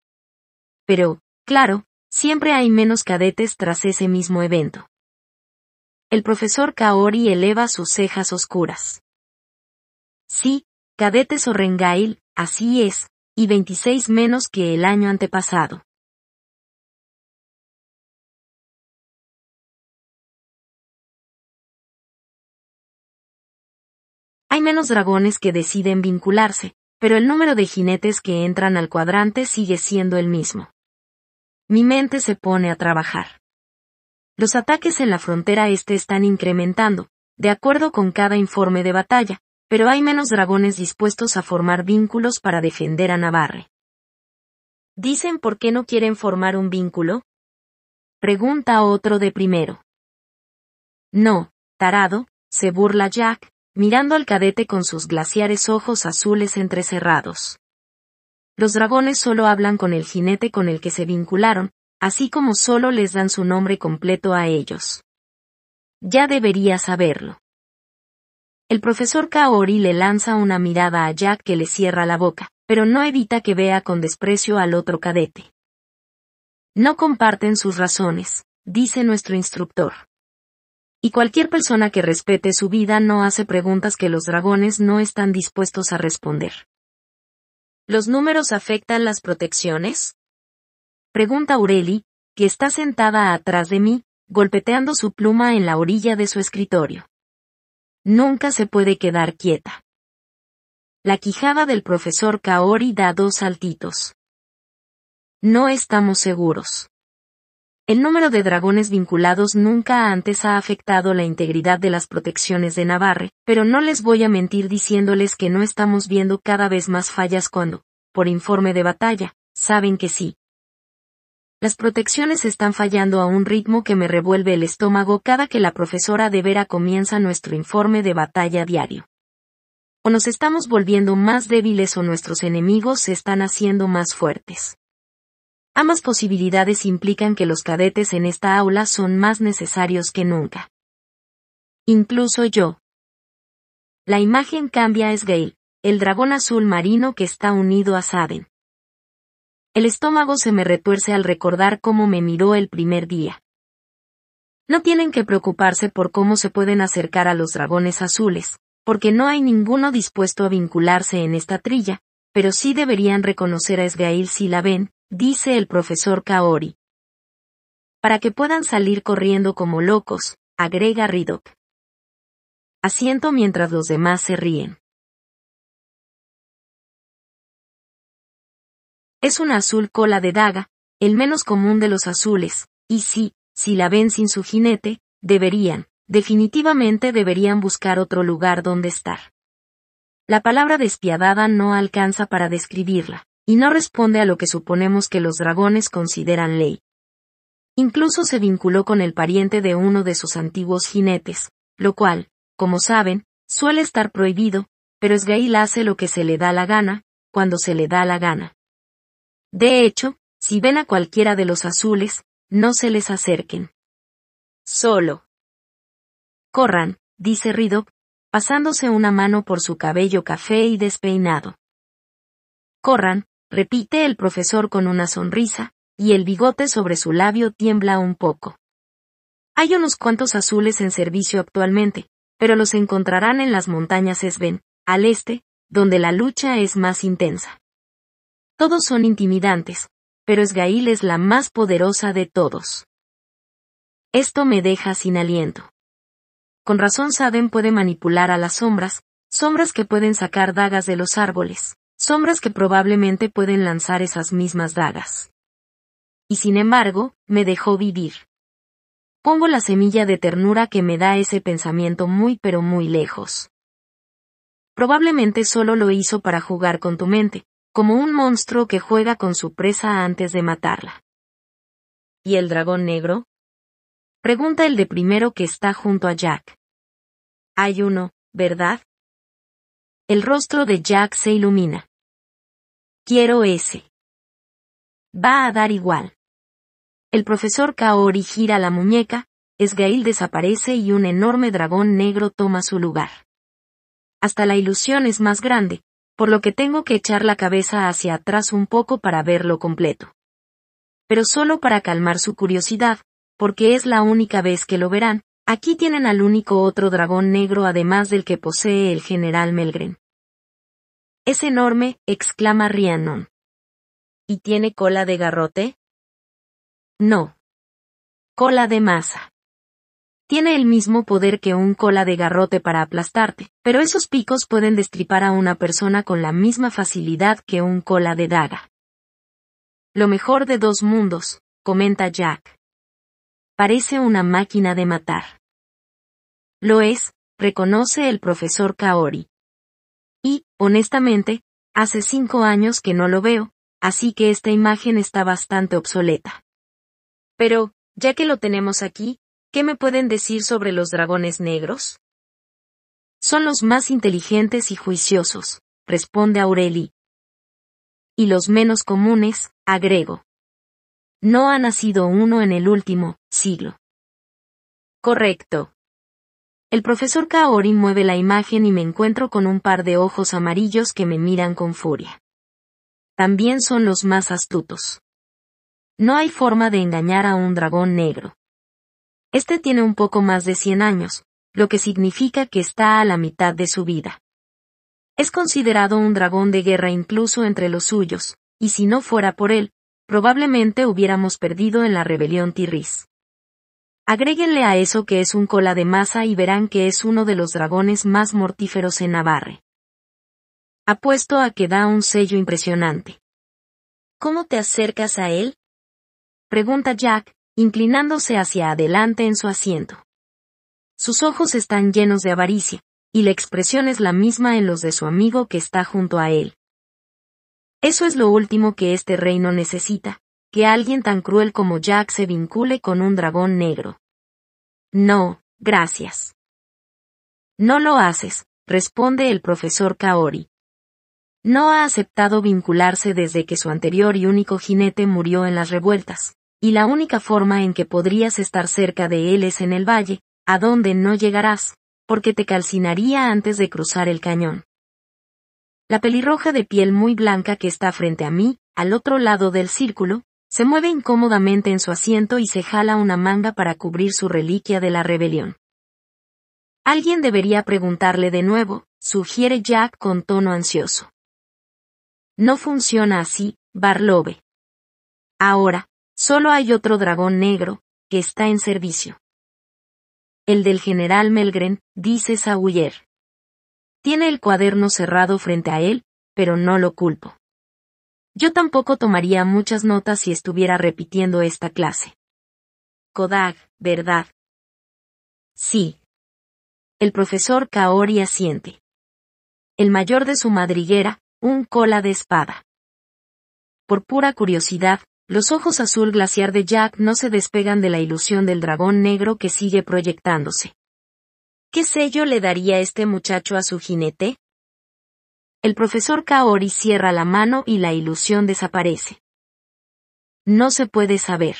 Pero, claro, siempre hay menos cadetes tras ese mismo evento. El profesor Kaori eleva sus cejas oscuras. Sí, cadetes o rengail, así es, y 26 menos que el año antepasado. Hay menos dragones que deciden vincularse, pero el número de jinetes que entran al cuadrante sigue siendo el mismo. Mi mente se pone a trabajar. Los ataques en la frontera este están incrementando, de acuerdo con cada informe de batalla, pero hay menos dragones dispuestos a formar vínculos para defender a Navarre. ¿Dicen por qué no quieren formar un vínculo? Pregunta otro de primero. No, tarado, se burla Jack, mirando al cadete con sus glaciares ojos azules entrecerrados. Los dragones solo hablan con el jinete con el que se vincularon, así como solo les dan su nombre completo a ellos. Ya debería saberlo. El profesor Kaori le lanza una mirada a Jack que le cierra la boca, pero no evita que vea con desprecio al otro cadete. No comparten sus razones, dice nuestro instructor. Y cualquier persona que respete su vida no hace preguntas que los dragones no están dispuestos a responder. ¿Los números afectan las protecciones? Pregunta Aureli, que está sentada atrás de mí, golpeteando su pluma en la orilla de su escritorio. Nunca se puede quedar quieta. La quijada del profesor Kaori da dos saltitos. No estamos seguros el número de dragones vinculados nunca antes ha afectado la integridad de las protecciones de Navarre, pero no les voy a mentir diciéndoles que no estamos viendo cada vez más fallas cuando, por informe de batalla, saben que sí. Las protecciones están fallando a un ritmo que me revuelve el estómago cada que la profesora de Vera comienza nuestro informe de batalla diario. O nos estamos volviendo más débiles o nuestros enemigos se están haciendo más fuertes. Ambas posibilidades implican que los cadetes en esta aula son más necesarios que nunca. Incluso yo. La imagen cambia a Sgail, el dragón azul marino que está unido a Saben. El estómago se me retuerce al recordar cómo me miró el primer día. No tienen que preocuparse por cómo se pueden acercar a los dragones azules, porque no hay ninguno dispuesto a vincularse en esta trilla, pero sí deberían reconocer a Esgail si la ven, dice el profesor Kaori. Para que puedan salir corriendo como locos, agrega Ridok. Asiento mientras los demás se ríen. Es una azul cola de daga, el menos común de los azules, y sí, si la ven sin su jinete, deberían, definitivamente deberían buscar otro lugar donde estar. La palabra despiadada no alcanza para describirla y no responde a lo que suponemos que los dragones consideran ley. Incluso se vinculó con el pariente de uno de sus antiguos jinetes, lo cual, como saben, suele estar prohibido, pero Sgail hace lo que se le da la gana, cuando se le da la gana. De hecho, si ven a cualquiera de los azules, no se les acerquen. Solo. Corran, dice Ridok, pasándose una mano por su cabello café y despeinado. Corran, repite el profesor con una sonrisa, y el bigote sobre su labio tiembla un poco. Hay unos cuantos azules en servicio actualmente, pero los encontrarán en las montañas Esben, al este, donde la lucha es más intensa. Todos son intimidantes, pero Esgail es la más poderosa de todos. Esto me deja sin aliento. Con razón Saden puede manipular a las sombras, sombras que pueden sacar dagas de los árboles sombras que probablemente pueden lanzar esas mismas dagas. Y sin embargo, me dejó vivir. Pongo la semilla de ternura que me da ese pensamiento muy pero muy lejos. Probablemente solo lo hizo para jugar con tu mente, como un monstruo que juega con su presa antes de matarla. ¿Y el dragón negro? Pregunta el de primero que está junto a Jack. Hay uno, ¿verdad? El rostro de Jack se ilumina. Quiero ese. Va a dar igual. El profesor Kaori gira la muñeca, Esgail desaparece y un enorme dragón negro toma su lugar. Hasta la ilusión es más grande, por lo que tengo que echar la cabeza hacia atrás un poco para verlo completo. Pero solo para calmar su curiosidad, porque es la única vez que lo verán, aquí tienen al único otro dragón negro además del que posee el general Melgren. Es enorme, exclama Rhiannon. ¿Y tiene cola de garrote? No. Cola de masa. Tiene el mismo poder que un cola de garrote para aplastarte, pero esos picos pueden destripar a una persona con la misma facilidad que un cola de daga. Lo mejor de dos mundos, comenta Jack. Parece una máquina de matar. Lo es, reconoce el profesor Kaori. Y, honestamente, hace cinco años que no lo veo, así que esta imagen está bastante obsoleta. Pero, ya que lo tenemos aquí, ¿qué me pueden decir sobre los dragones negros? Son los más inteligentes y juiciosos, responde Aureli. Y los menos comunes, agrego. No ha nacido uno en el último siglo. Correcto. El profesor Kaori mueve la imagen y me encuentro con un par de ojos amarillos que me miran con furia. También son los más astutos. No hay forma de engañar a un dragón negro. Este tiene un poco más de 100 años, lo que significa que está a la mitad de su vida. Es considerado un dragón de guerra incluso entre los suyos, y si no fuera por él, probablemente hubiéramos perdido en la rebelión Tirris. Agréguenle a eso que es un cola de masa y verán que es uno de los dragones más mortíferos en Navarre. Apuesto a que da un sello impresionante. ¿Cómo te acercas a él? Pregunta Jack, inclinándose hacia adelante en su asiento. Sus ojos están llenos de avaricia, y la expresión es la misma en los de su amigo que está junto a él. Eso es lo último que este reino necesita, que alguien tan cruel como Jack se vincule con un dragón negro. No, gracias. No lo haces, responde el profesor Kaori. No ha aceptado vincularse desde que su anterior y único jinete murió en las revueltas, y la única forma en que podrías estar cerca de él es en el valle, a donde no llegarás, porque te calcinaría antes de cruzar el cañón. La pelirroja de piel muy blanca que está frente a mí, al otro lado del círculo, se mueve incómodamente en su asiento y se jala una manga para cubrir su reliquia de la rebelión. Alguien debería preguntarle de nuevo, sugiere Jack con tono ansioso. No funciona así, Barlobe. Ahora, solo hay otro dragón negro, que está en servicio. El del general Melgren, dice Sawyer. Tiene el cuaderno cerrado frente a él, pero no lo culpo. Yo tampoco tomaría muchas notas si estuviera repitiendo esta clase. —Kodak, ¿verdad? Sí. El profesor Kaori asiente. El mayor de su madriguera, un cola de espada. Por pura curiosidad, los ojos azul glaciar de Jack no se despegan de la ilusión del dragón negro que sigue proyectándose. ¿Qué sello le daría este muchacho a su jinete? El profesor Kaori cierra la mano y la ilusión desaparece. No se puede saber.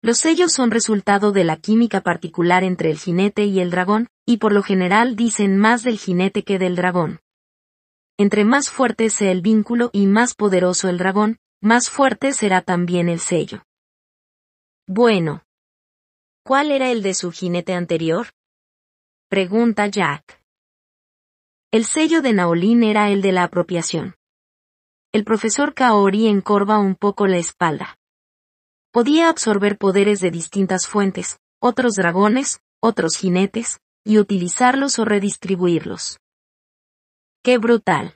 Los sellos son resultado de la química particular entre el jinete y el dragón, y por lo general dicen más del jinete que del dragón. Entre más fuerte sea el vínculo y más poderoso el dragón, más fuerte será también el sello. Bueno. ¿Cuál era el de su jinete anterior? Pregunta Jack. El sello de Naolin era el de la apropiación. El profesor Kaori encorva un poco la espalda. Podía absorber poderes de distintas fuentes, otros dragones, otros jinetes, y utilizarlos o redistribuirlos. ¡Qué brutal!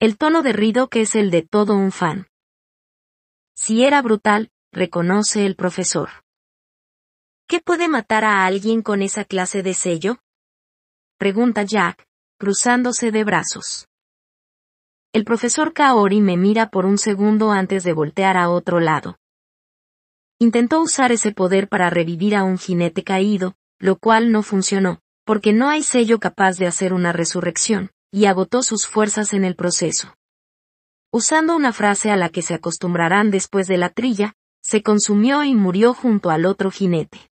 El tono de Rido que es el de todo un fan. Si era brutal, reconoce el profesor. ¿Qué puede matar a alguien con esa clase de sello? Pregunta Jack, cruzándose de brazos. El profesor Kaori me mira por un segundo antes de voltear a otro lado. Intentó usar ese poder para revivir a un jinete caído, lo cual no funcionó, porque no hay sello capaz de hacer una resurrección, y agotó sus fuerzas en el proceso. Usando una frase a la que se acostumbrarán después de la trilla, se consumió y murió junto al otro jinete.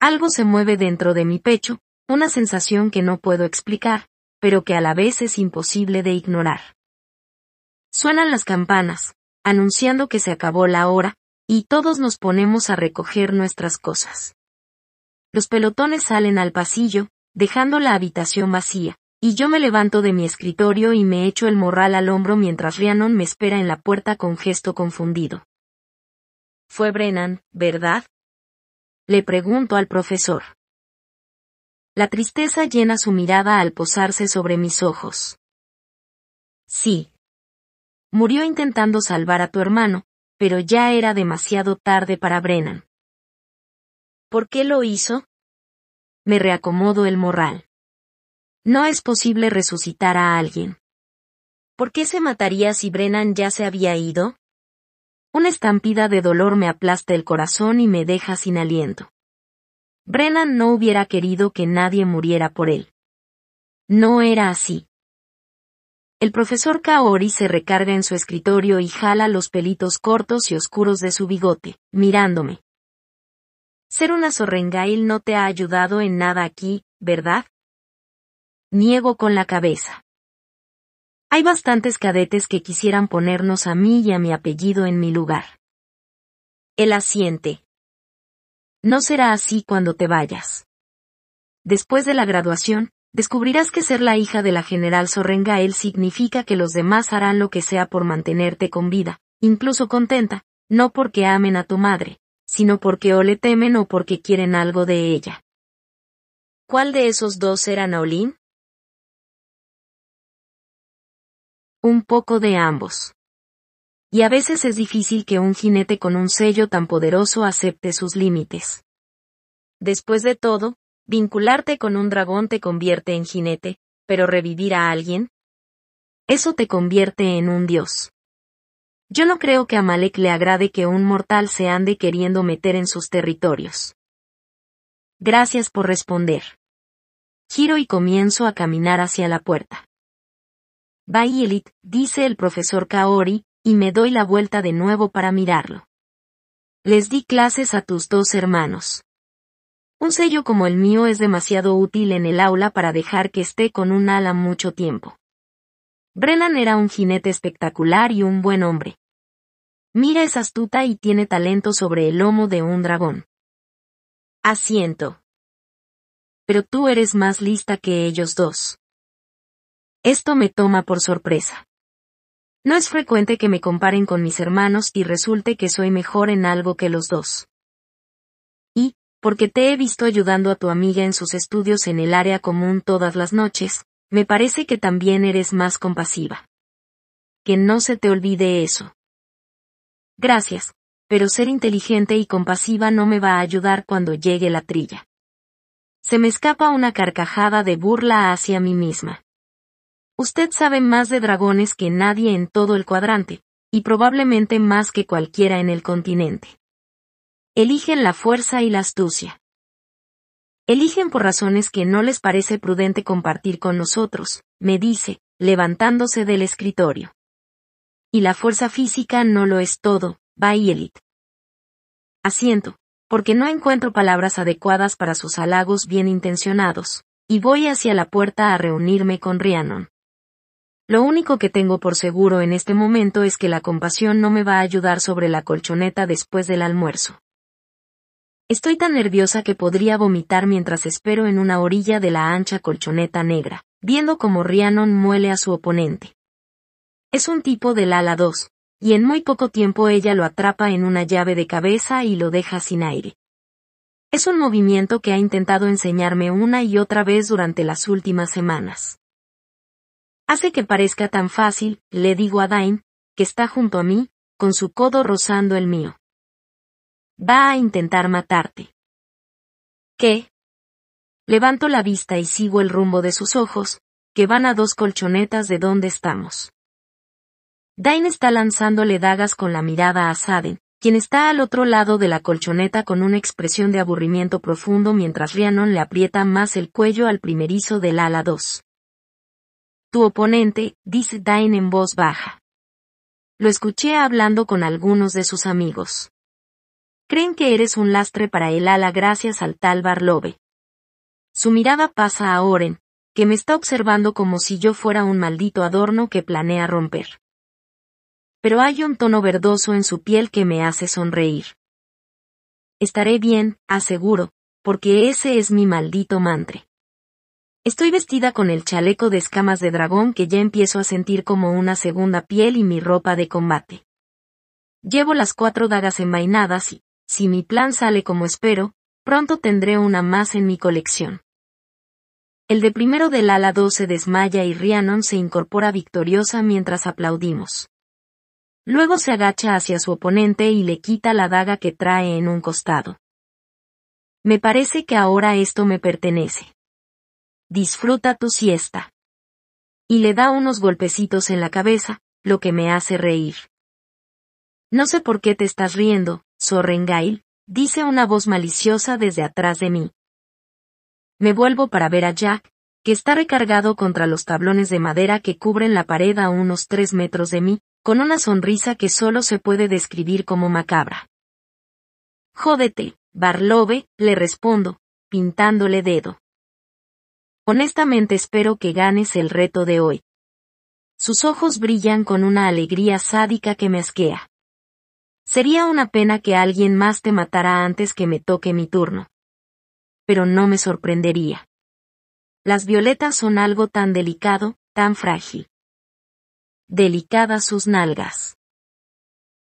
Algo se mueve dentro de mi pecho, una sensación que no puedo explicar, pero que a la vez es imposible de ignorar. Suenan las campanas, anunciando que se acabó la hora, y todos nos ponemos a recoger nuestras cosas. Los pelotones salen al pasillo, dejando la habitación vacía, y yo me levanto de mi escritorio y me echo el morral al hombro mientras Rhiannon me espera en la puerta con gesto confundido. Fue Brennan, ¿verdad? Le pregunto al profesor. La tristeza llena su mirada al posarse sobre mis ojos. Sí. Murió intentando salvar a tu hermano, pero ya era demasiado tarde para Brennan. ¿Por qué lo hizo? Me reacomodo el morral. No es posible resucitar a alguien. ¿Por qué se mataría si Brennan ya se había ido? Una estampida de dolor me aplasta el corazón y me deja sin aliento. Brennan no hubiera querido que nadie muriera por él. No era así. El profesor Kaori se recarga en su escritorio y jala los pelitos cortos y oscuros de su bigote, mirándome. Ser una sorrengail no te ha ayudado en nada aquí, ¿verdad? Niego con la cabeza. Hay bastantes cadetes que quisieran ponernos a mí y a mi apellido en mi lugar. Él asiente. No será así cuando te vayas. Después de la graduación, descubrirás que ser la hija de la general él significa que los demás harán lo que sea por mantenerte con vida, incluso contenta, no porque amen a tu madre, sino porque o le temen o porque quieren algo de ella. ¿Cuál de esos dos era Naolín? Un poco de ambos y a veces es difícil que un jinete con un sello tan poderoso acepte sus límites. Después de todo, vincularte con un dragón te convierte en jinete, pero revivir a alguien? Eso te convierte en un dios. Yo no creo que a Malek le agrade que un mortal se ande queriendo meter en sus territorios. Gracias por responder. Giro y comienzo a caminar hacia la puerta. Bailit, dice el profesor Kaori, y me doy la vuelta de nuevo para mirarlo. Les di clases a tus dos hermanos. Un sello como el mío es demasiado útil en el aula para dejar que esté con un ala mucho tiempo. Brennan era un jinete espectacular y un buen hombre. Mira es astuta y tiene talento sobre el lomo de un dragón. Asiento. Pero tú eres más lista que ellos dos. Esto me toma por sorpresa. No es frecuente que me comparen con mis hermanos y resulte que soy mejor en algo que los dos. Y, porque te he visto ayudando a tu amiga en sus estudios en el área común todas las noches, me parece que también eres más compasiva. Que no se te olvide eso. Gracias, pero ser inteligente y compasiva no me va a ayudar cuando llegue la trilla. Se me escapa una carcajada de burla hacia mí misma. Usted sabe más de dragones que nadie en todo el cuadrante, y probablemente más que cualquiera en el continente. Eligen la fuerza y la astucia. Eligen por razones que no les parece prudente compartir con nosotros, me dice, levantándose del escritorio. Y la fuerza física no lo es todo, va Elit. Asiento, porque no encuentro palabras adecuadas para sus halagos bien intencionados, y voy hacia la puerta a reunirme con Rhiannon. Lo único que tengo por seguro en este momento es que la compasión no me va a ayudar sobre la colchoneta después del almuerzo. Estoy tan nerviosa que podría vomitar mientras espero en una orilla de la ancha colchoneta negra, viendo cómo Rhiannon muele a su oponente. Es un tipo del ala 2, y en muy poco tiempo ella lo atrapa en una llave de cabeza y lo deja sin aire. Es un movimiento que ha intentado enseñarme una y otra vez durante las últimas semanas. Hace que parezca tan fácil, le digo a Dain, que está junto a mí, con su codo rozando el mío. Va a intentar matarte. ¿Qué? Levanto la vista y sigo el rumbo de sus ojos, que van a dos colchonetas de donde estamos. Dain está lanzándole dagas con la mirada a Saden, quien está al otro lado de la colchoneta con una expresión de aburrimiento profundo mientras Rhiannon le aprieta más el cuello al primerizo del ala 2. Tu oponente, dice Dain en voz baja. Lo escuché hablando con algunos de sus amigos. Creen que eres un lastre para el ala gracias al tal Barlobe. Su mirada pasa a Oren, que me está observando como si yo fuera un maldito adorno que planea romper. Pero hay un tono verdoso en su piel que me hace sonreír. Estaré bien, aseguro, porque ese es mi maldito mantre. Estoy vestida con el chaleco de escamas de dragón que ya empiezo a sentir como una segunda piel y mi ropa de combate. Llevo las cuatro dagas envainadas y, si mi plan sale como espero, pronto tendré una más en mi colección. El de primero del ala 2 se desmaya y Rhiannon se incorpora victoriosa mientras aplaudimos. Luego se agacha hacia su oponente y le quita la daga que trae en un costado. Me parece que ahora esto me pertenece disfruta tu siesta. Y le da unos golpecitos en la cabeza, lo que me hace reír. No sé por qué te estás riendo, Sorrengail, dice una voz maliciosa desde atrás de mí. Me vuelvo para ver a Jack, que está recargado contra los tablones de madera que cubren la pared a unos tres metros de mí, con una sonrisa que solo se puede describir como macabra. Jódete, Barlobe, le respondo, pintándole dedo. Honestamente espero que ganes el reto de hoy. Sus ojos brillan con una alegría sádica que me asquea. Sería una pena que alguien más te matara antes que me toque mi turno. Pero no me sorprendería. Las violetas son algo tan delicado, tan frágil. Delicadas sus nalgas.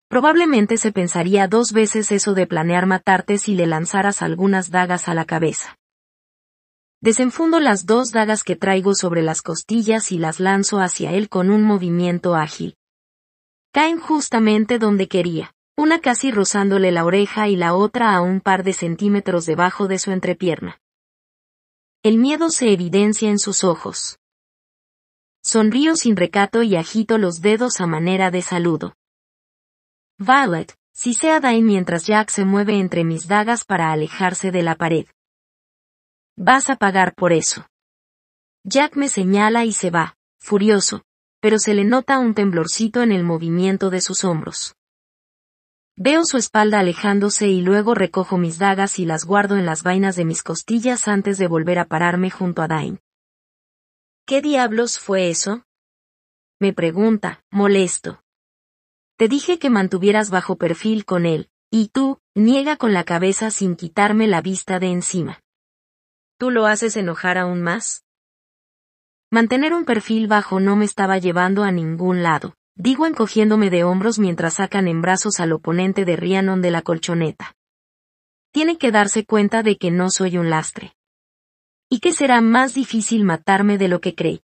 Probablemente se pensaría dos veces eso de planear matarte si le lanzaras algunas dagas a la cabeza. Desenfundo las dos dagas que traigo sobre las costillas y las lanzo hacia él con un movimiento ágil. Caen justamente donde quería, una casi rozándole la oreja y la otra a un par de centímetros debajo de su entrepierna. El miedo se evidencia en sus ojos. Sonrío sin recato y agito los dedos a manera de saludo. Violet, si sea Dain mientras Jack se mueve entre mis dagas para alejarse de la pared. Vas a pagar por eso. Jack me señala y se va, furioso, pero se le nota un temblorcito en el movimiento de sus hombros. Veo su espalda alejándose y luego recojo mis dagas y las guardo en las vainas de mis costillas antes de volver a pararme junto a Dain. ¿Qué diablos fue eso? Me pregunta, molesto. Te dije que mantuvieras bajo perfil con él, y tú, niega con la cabeza sin quitarme la vista de encima tú lo haces enojar aún más. Mantener un perfil bajo no me estaba llevando a ningún lado, digo encogiéndome de hombros mientras sacan en brazos al oponente de Rianon de la colchoneta. Tiene que darse cuenta de que no soy un lastre. Y que será más difícil matarme de lo que cree.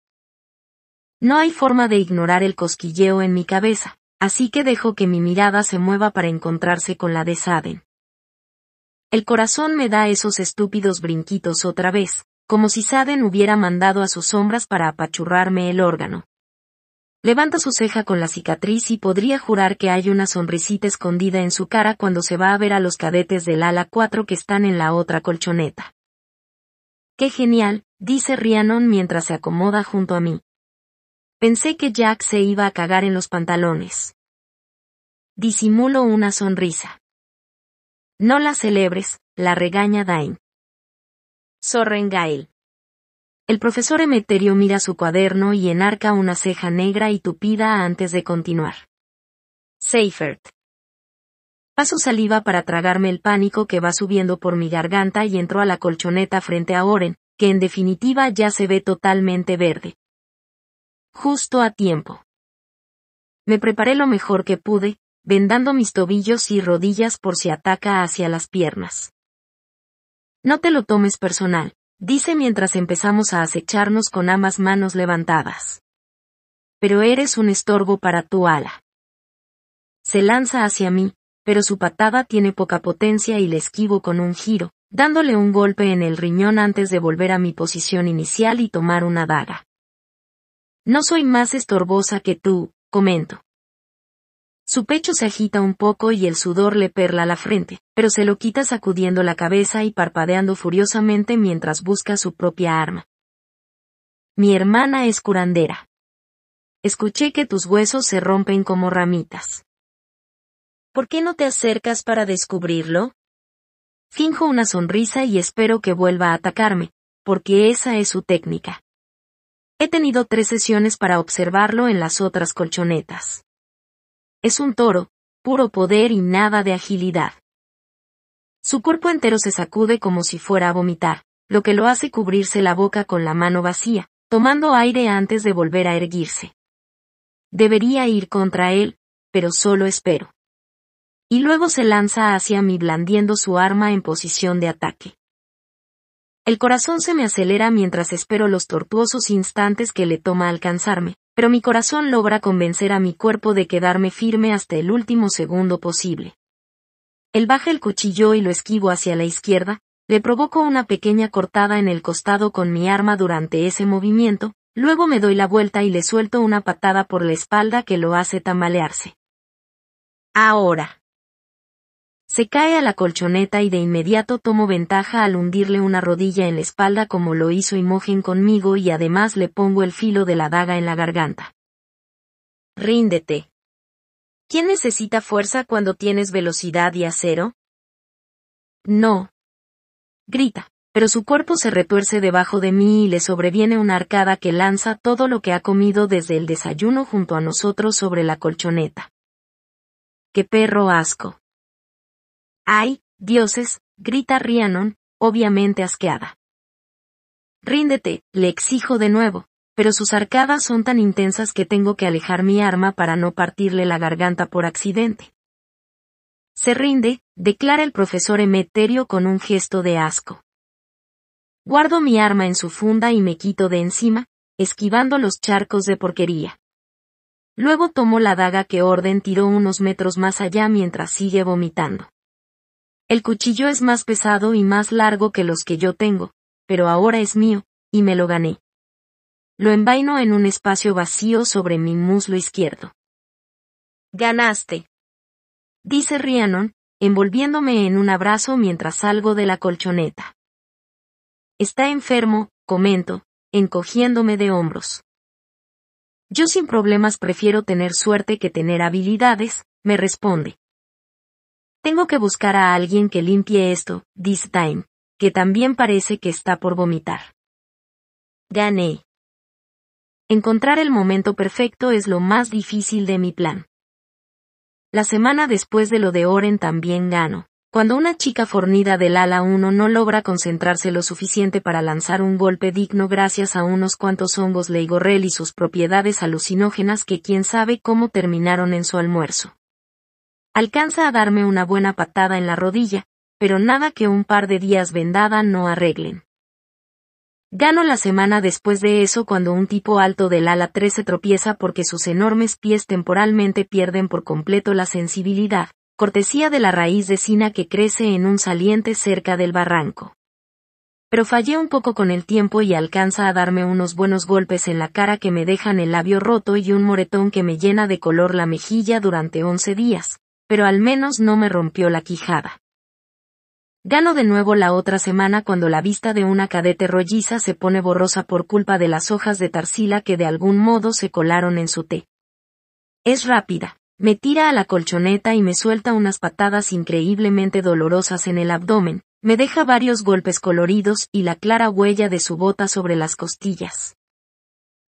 No hay forma de ignorar el cosquilleo en mi cabeza, así que dejo que mi mirada se mueva para encontrarse con la de Saden. El corazón me da esos estúpidos brinquitos otra vez, como si Saden hubiera mandado a sus sombras para apachurrarme el órgano. Levanta su ceja con la cicatriz y podría jurar que hay una sonrisita escondida en su cara cuando se va a ver a los cadetes del ala 4 que están en la otra colchoneta. ¡Qué genial! dice Rhiannon mientras se acomoda junto a mí. Pensé que Jack se iba a cagar en los pantalones. Disimulo una sonrisa. No la celebres, la regaña Dain. Sorrengail. El profesor Emeterio mira su cuaderno y enarca una ceja negra y tupida antes de continuar. Seifert. Paso saliva para tragarme el pánico que va subiendo por mi garganta y entro a la colchoneta frente a Oren, que en definitiva ya se ve totalmente verde. Justo a tiempo. Me preparé lo mejor que pude, vendando mis tobillos y rodillas por si ataca hacia las piernas. No te lo tomes personal, dice mientras empezamos a acecharnos con ambas manos levantadas. Pero eres un estorbo para tu ala. Se lanza hacia mí, pero su patada tiene poca potencia y le esquivo con un giro, dándole un golpe en el riñón antes de volver a mi posición inicial y tomar una daga. No soy más estorbosa que tú, comento. Su pecho se agita un poco y el sudor le perla la frente, pero se lo quita sacudiendo la cabeza y parpadeando furiosamente mientras busca su propia arma. Mi hermana es curandera. Escuché que tus huesos se rompen como ramitas. ¿Por qué no te acercas para descubrirlo? Finjo una sonrisa y espero que vuelva a atacarme, porque esa es su técnica. He tenido tres sesiones para observarlo en las otras colchonetas. Es un toro, puro poder y nada de agilidad. Su cuerpo entero se sacude como si fuera a vomitar, lo que lo hace cubrirse la boca con la mano vacía, tomando aire antes de volver a erguirse. Debería ir contra él, pero solo espero. Y luego se lanza hacia mí blandiendo su arma en posición de ataque. El corazón se me acelera mientras espero los tortuosos instantes que le toma alcanzarme, pero mi corazón logra convencer a mi cuerpo de quedarme firme hasta el último segundo posible. Él baja el cuchillo y lo esquivo hacia la izquierda, le provoco una pequeña cortada en el costado con mi arma durante ese movimiento, luego me doy la vuelta y le suelto una patada por la espalda que lo hace tamalearse. Ahora. Se cae a la colchoneta y de inmediato tomo ventaja al hundirle una rodilla en la espalda como lo hizo Imogen conmigo y además le pongo el filo de la daga en la garganta. Ríndete. ¿Quién necesita fuerza cuando tienes velocidad y acero? No. Grita, pero su cuerpo se retuerce debajo de mí y le sobreviene una arcada que lanza todo lo que ha comido desde el desayuno junto a nosotros sobre la colchoneta. ¡Qué perro asco! ¡Ay, dioses! grita Rhiannon, obviamente asqueada. Ríndete, le exijo de nuevo, pero sus arcadas son tan intensas que tengo que alejar mi arma para no partirle la garganta por accidente. Se rinde, declara el profesor Emeterio con un gesto de asco. Guardo mi arma en su funda y me quito de encima, esquivando los charcos de porquería. Luego tomo la daga que Orden tiró unos metros más allá mientras sigue vomitando. El cuchillo es más pesado y más largo que los que yo tengo, pero ahora es mío, y me lo gané. Lo envaino en un espacio vacío sobre mi muslo izquierdo. Ganaste. Dice Rhiannon, envolviéndome en un abrazo mientras salgo de la colchoneta. Está enfermo, comento, encogiéndome de hombros. Yo sin problemas prefiero tener suerte que tener habilidades, me responde. Tengo que buscar a alguien que limpie esto, this time, que también parece que está por vomitar. Gané. Encontrar el momento perfecto es lo más difícil de mi plan. La semana después de lo de Oren también gano. Cuando una chica fornida del ala 1 no logra concentrarse lo suficiente para lanzar un golpe digno gracias a unos cuantos hongos Leigorrel y sus propiedades alucinógenas que quién sabe cómo terminaron en su almuerzo. Alcanza a darme una buena patada en la rodilla, pero nada que un par de días vendada no arreglen. Gano la semana después de eso cuando un tipo alto del ala 13 se tropieza porque sus enormes pies temporalmente pierden por completo la sensibilidad, cortesía de la raíz de cina que crece en un saliente cerca del barranco. Pero fallé un poco con el tiempo y alcanza a darme unos buenos golpes en la cara que me dejan el labio roto y un moretón que me llena de color la mejilla durante 11 días, pero al menos no me rompió la quijada. Gano de nuevo la otra semana cuando la vista de una cadete rolliza se pone borrosa por culpa de las hojas de tarsila que de algún modo se colaron en su té. Es rápida. Me tira a la colchoneta y me suelta unas patadas increíblemente dolorosas en el abdomen, me deja varios golpes coloridos y la clara huella de su bota sobre las costillas.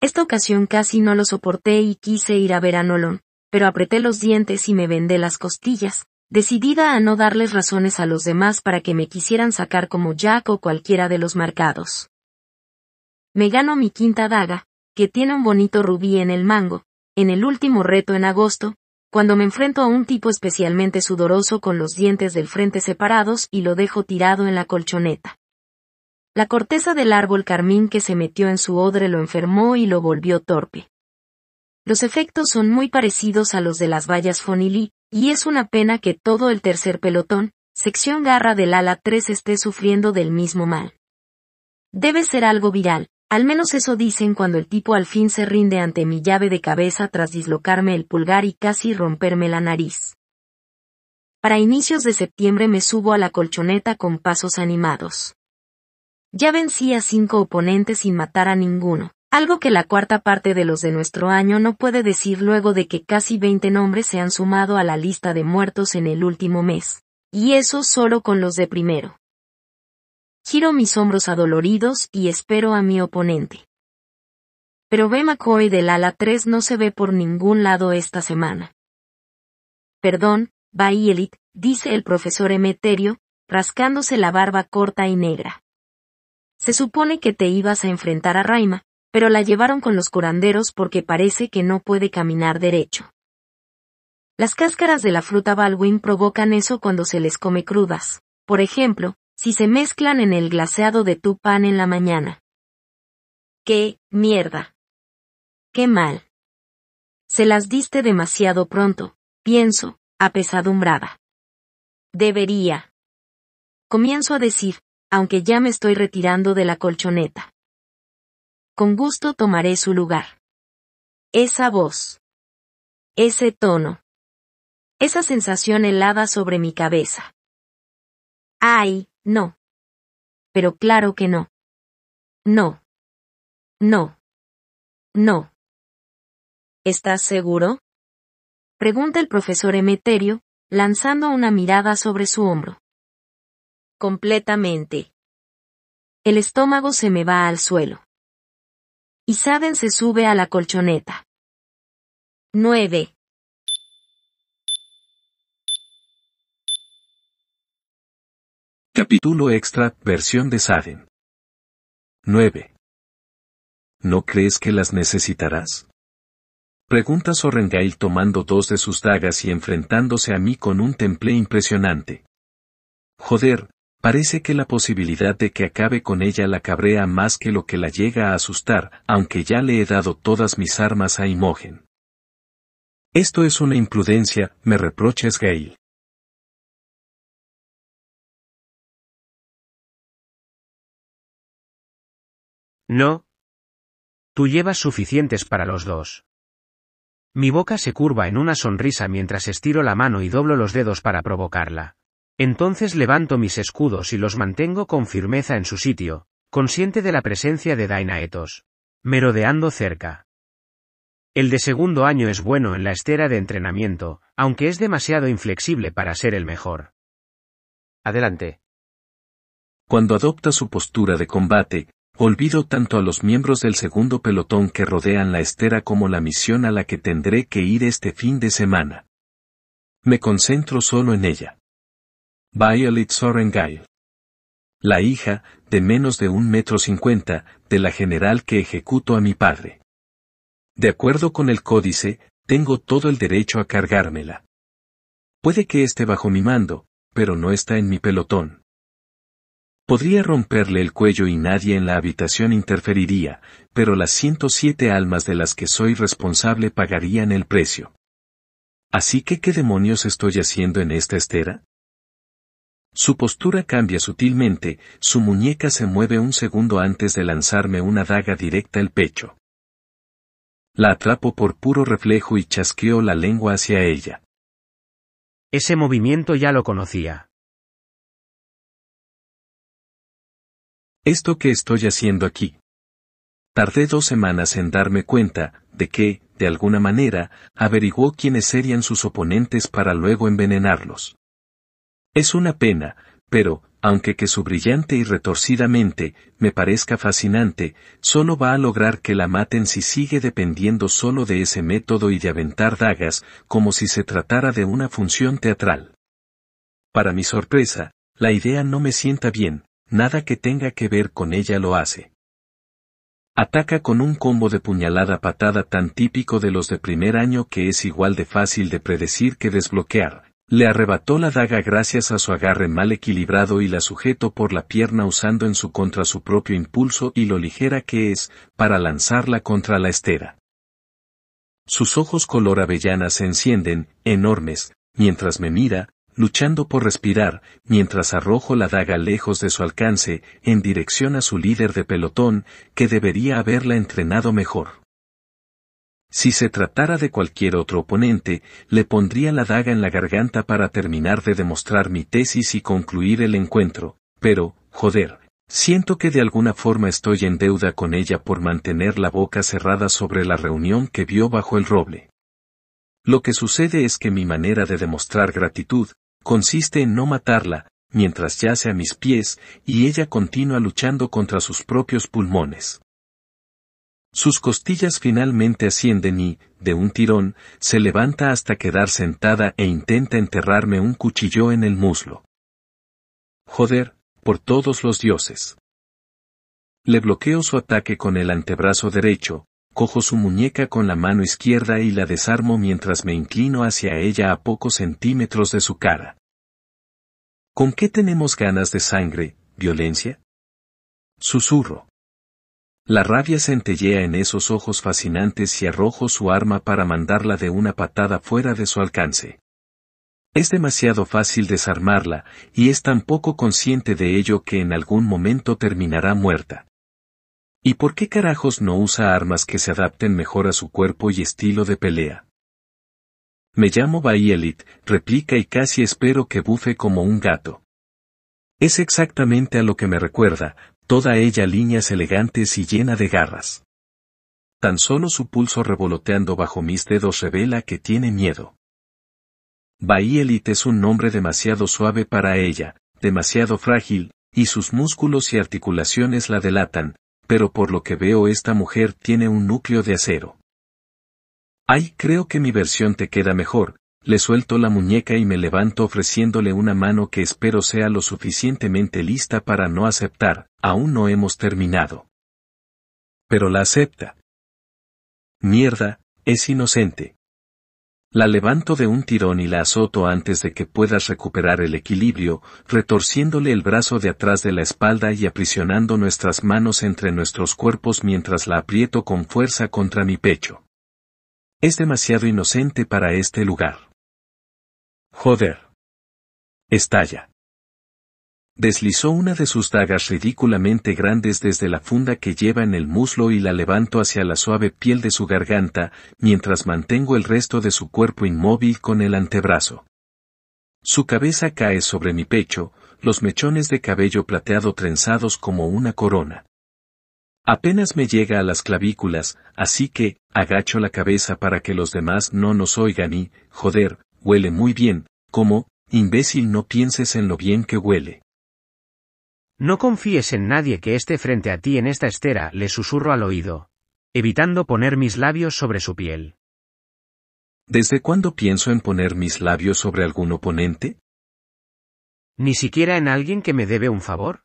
Esta ocasión casi no lo soporté y quise ir a ver a Nolon, pero apreté los dientes y me vendé las costillas, decidida a no darles razones a los demás para que me quisieran sacar como Jack o cualquiera de los marcados. Me gano mi quinta daga, que tiene un bonito rubí en el mango, en el último reto en agosto, cuando me enfrento a un tipo especialmente sudoroso con los dientes del frente separados y lo dejo tirado en la colchoneta. La corteza del árbol carmín que se metió en su odre lo enfermó y lo volvió torpe. Los efectos son muy parecidos a los de las vallas Fonili, y es una pena que todo el tercer pelotón, sección garra del ala 3 esté sufriendo del mismo mal. Debe ser algo viral, al menos eso dicen cuando el tipo al fin se rinde ante mi llave de cabeza tras dislocarme el pulgar y casi romperme la nariz. Para inicios de septiembre me subo a la colchoneta con pasos animados. Ya vencí a cinco oponentes sin matar a ninguno, algo que la cuarta parte de los de nuestro año no puede decir luego de que casi 20 nombres se han sumado a la lista de muertos en el último mes, y eso solo con los de primero. Giro mis hombros adoloridos y espero a mi oponente. Pero B. McCoy del ala 3 no se ve por ningún lado esta semana. Perdón, Baielit, dice el profesor Emeterio, rascándose la barba corta y negra. Se supone que te ibas a enfrentar a Raima, pero la llevaron con los curanderos porque parece que no puede caminar derecho. Las cáscaras de la fruta Baldwin provocan eso cuando se les come crudas, por ejemplo, si se mezclan en el glaseado de tu pan en la mañana. ¡Qué mierda! ¡Qué mal! Se las diste demasiado pronto, pienso, apesadumbrada. Debería. Comienzo a decir, aunque ya me estoy retirando de la colchoneta. Con gusto tomaré su lugar. Esa voz. Ese tono. Esa sensación helada sobre mi cabeza. Ay, no. Pero claro que no. No. No. No. ¿Estás seguro? Pregunta el profesor Emeterio, lanzando una mirada sobre su hombro. Completamente. El estómago se me va al suelo. Y Saden se sube a la colchoneta. 9. Capítulo extra, versión de Saden. 9. ¿No crees que las necesitarás? Pregunta Sorengail tomando dos de sus dagas y enfrentándose a mí con un temple impresionante. Joder, Parece que la posibilidad de que acabe con ella la cabrea más que lo que la llega a asustar, aunque ya le he dado todas mis armas a Imogen. Esto es una imprudencia, me reproches Gail. No. Tú llevas suficientes para los dos. Mi boca se curva en una sonrisa mientras estiro la mano y doblo los dedos para provocarla. Entonces levanto mis escudos y los mantengo con firmeza en su sitio, consciente de la presencia de Dainaetos. Merodeando cerca. El de segundo año es bueno en la estera de entrenamiento, aunque es demasiado inflexible para ser el mejor. Adelante. Cuando adopta su postura de combate, olvido tanto a los miembros del segundo pelotón que rodean la estera como la misión a la que tendré que ir este fin de semana. Me concentro solo en ella. Violet Sorengail. La hija, de menos de un metro cincuenta, de la general que ejecuto a mi padre. De acuerdo con el códice, tengo todo el derecho a cargármela. Puede que esté bajo mi mando, pero no está en mi pelotón. Podría romperle el cuello y nadie en la habitación interferiría, pero las 107 almas de las que soy responsable pagarían el precio. Así que, ¿qué demonios estoy haciendo en esta estera? Su postura cambia sutilmente, su muñeca se mueve un segundo antes de lanzarme una daga directa al pecho. La atrapo por puro reflejo y chasqueo la lengua hacia ella. Ese movimiento ya lo conocía. Esto que estoy haciendo aquí. Tardé dos semanas en darme cuenta, de que, de alguna manera, averiguó quiénes serían sus oponentes para luego envenenarlos. Es una pena, pero, aunque que su brillante y retorcida mente me parezca fascinante, solo va a lograr que la maten si sigue dependiendo solo de ese método y de aventar dagas, como si se tratara de una función teatral. Para mi sorpresa, la idea no me sienta bien, nada que tenga que ver con ella lo hace. Ataca con un combo de puñalada patada tan típico de los de primer año que es igual de fácil de predecir que desbloquear, le arrebató la daga gracias a su agarre mal equilibrado y la sujeto por la pierna usando en su contra su propio impulso y lo ligera que es, para lanzarla contra la estera. Sus ojos color avellana se encienden, enormes, mientras me mira, luchando por respirar, mientras arrojo la daga lejos de su alcance, en dirección a su líder de pelotón, que debería haberla entrenado mejor. Si se tratara de cualquier otro oponente, le pondría la daga en la garganta para terminar de demostrar mi tesis y concluir el encuentro, pero, joder, siento que de alguna forma estoy en deuda con ella por mantener la boca cerrada sobre la reunión que vio bajo el roble. Lo que sucede es que mi manera de demostrar gratitud, consiste en no matarla, mientras yace a mis pies, y ella continúa luchando contra sus propios pulmones. Sus costillas finalmente ascienden y, de un tirón, se levanta hasta quedar sentada e intenta enterrarme un cuchillo en el muslo. Joder, por todos los dioses. Le bloqueo su ataque con el antebrazo derecho, cojo su muñeca con la mano izquierda y la desarmo mientras me inclino hacia ella a pocos centímetros de su cara. ¿Con qué tenemos ganas de sangre, violencia? Susurro. La rabia centellea en esos ojos fascinantes y arrojo su arma para mandarla de una patada fuera de su alcance. Es demasiado fácil desarmarla, y es tan poco consciente de ello que en algún momento terminará muerta. ¿Y por qué carajos no usa armas que se adapten mejor a su cuerpo y estilo de pelea? Me llamo Baielit, replica y casi espero que bufe como un gato. Es exactamente a lo que me recuerda, toda ella líneas elegantes y llena de garras. Tan solo su pulso revoloteando bajo mis dedos revela que tiene miedo. Baielit es un nombre demasiado suave para ella, demasiado frágil, y sus músculos y articulaciones la delatan, pero por lo que veo esta mujer tiene un núcleo de acero. Ay, creo que mi versión te queda mejor, le suelto la muñeca y me levanto ofreciéndole una mano que espero sea lo suficientemente lista para no aceptar, aún no hemos terminado. Pero la acepta. Mierda, es inocente. La levanto de un tirón y la azoto antes de que puedas recuperar el equilibrio, retorciéndole el brazo de atrás de la espalda y aprisionando nuestras manos entre nuestros cuerpos mientras la aprieto con fuerza contra mi pecho. Es demasiado inocente para este lugar. Joder. Estalla. Deslizó una de sus dagas ridículamente grandes desde la funda que lleva en el muslo y la levanto hacia la suave piel de su garganta, mientras mantengo el resto de su cuerpo inmóvil con el antebrazo. Su cabeza cae sobre mi pecho, los mechones de cabello plateado trenzados como una corona. Apenas me llega a las clavículas, así que, agacho la cabeza para que los demás no nos oigan y, joder, huele muy bien, como, imbécil no pienses en lo bien que huele. No confíes en nadie que esté frente a ti en esta estera, le susurro al oído, evitando poner mis labios sobre su piel. ¿Desde cuándo pienso en poner mis labios sobre algún oponente? ¿Ni siquiera en alguien que me debe un favor?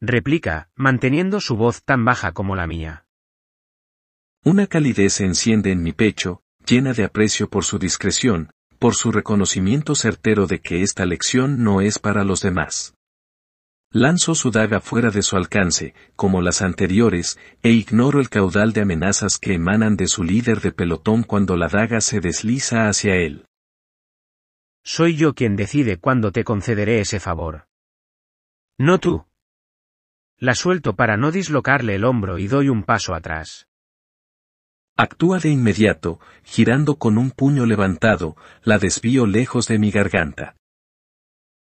replica, manteniendo su voz tan baja como la mía. Una calidez se enciende en mi pecho, llena de aprecio por su discreción, por su reconocimiento certero de que esta lección no es para los demás. Lanzo su daga fuera de su alcance, como las anteriores, e ignoro el caudal de amenazas que emanan de su líder de pelotón cuando la daga se desliza hacia él. Soy yo quien decide cuándo te concederé ese favor. No tú. La suelto para no dislocarle el hombro y doy un paso atrás. Actúa de inmediato, girando con un puño levantado, la desvío lejos de mi garganta.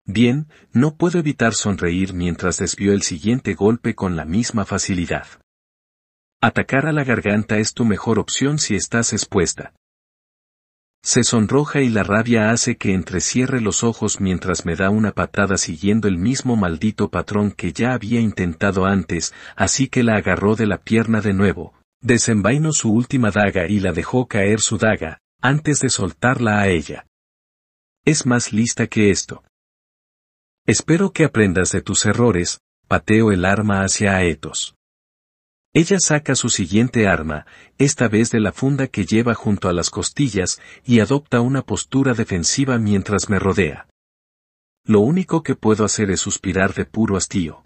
Bien, no puedo evitar sonreír mientras desvío el siguiente golpe con la misma facilidad. Atacar a la garganta es tu mejor opción si estás expuesta. Se sonroja y la rabia hace que entrecierre los ojos mientras me da una patada siguiendo el mismo maldito patrón que ya había intentado antes, así que la agarró de la pierna de nuevo, Desenvainó su última daga y la dejó caer su daga, antes de soltarla a ella. Es más lista que esto. Espero que aprendas de tus errores, pateo el arma hacia Aetos. Ella saca su siguiente arma, esta vez de la funda que lleva junto a las costillas, y adopta una postura defensiva mientras me rodea. Lo único que puedo hacer es suspirar de puro hastío.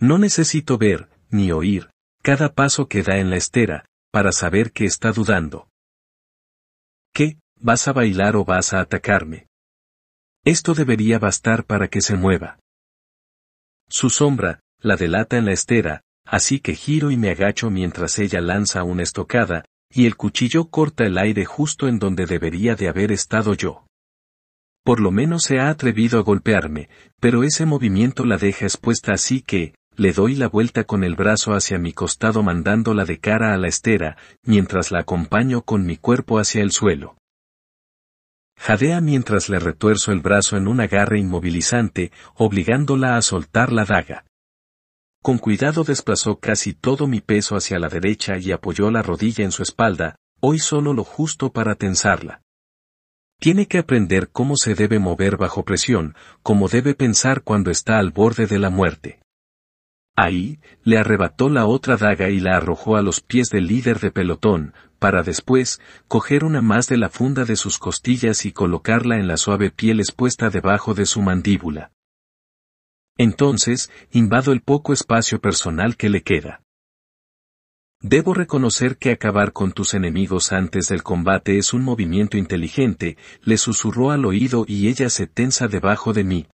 No necesito ver, ni oír, cada paso que da en la estera, para saber que está dudando. ¿Qué? ¿Vas a bailar o vas a atacarme? Esto debería bastar para que se mueva. Su sombra, la delata en la estera, así que giro y me agacho mientras ella lanza una estocada, y el cuchillo corta el aire justo en donde debería de haber estado yo. Por lo menos se ha atrevido a golpearme, pero ese movimiento la deja expuesta así que, le doy la vuelta con el brazo hacia mi costado mandándola de cara a la estera, mientras la acompaño con mi cuerpo hacia el suelo. Jadea mientras le retuerzo el brazo en un agarre inmovilizante, obligándola a soltar la daga. Con cuidado desplazó casi todo mi peso hacia la derecha y apoyó la rodilla en su espalda, hoy solo lo justo para tensarla. Tiene que aprender cómo se debe mover bajo presión, cómo debe pensar cuando está al borde de la muerte. Ahí, le arrebató la otra daga y la arrojó a los pies del líder de pelotón, para después, coger una más de la funda de sus costillas y colocarla en la suave piel expuesta debajo de su mandíbula. Entonces, invado el poco espacio personal que le queda. Debo reconocer que acabar con tus enemigos antes del combate es un movimiento inteligente, le susurró al oído y ella se tensa debajo de mí.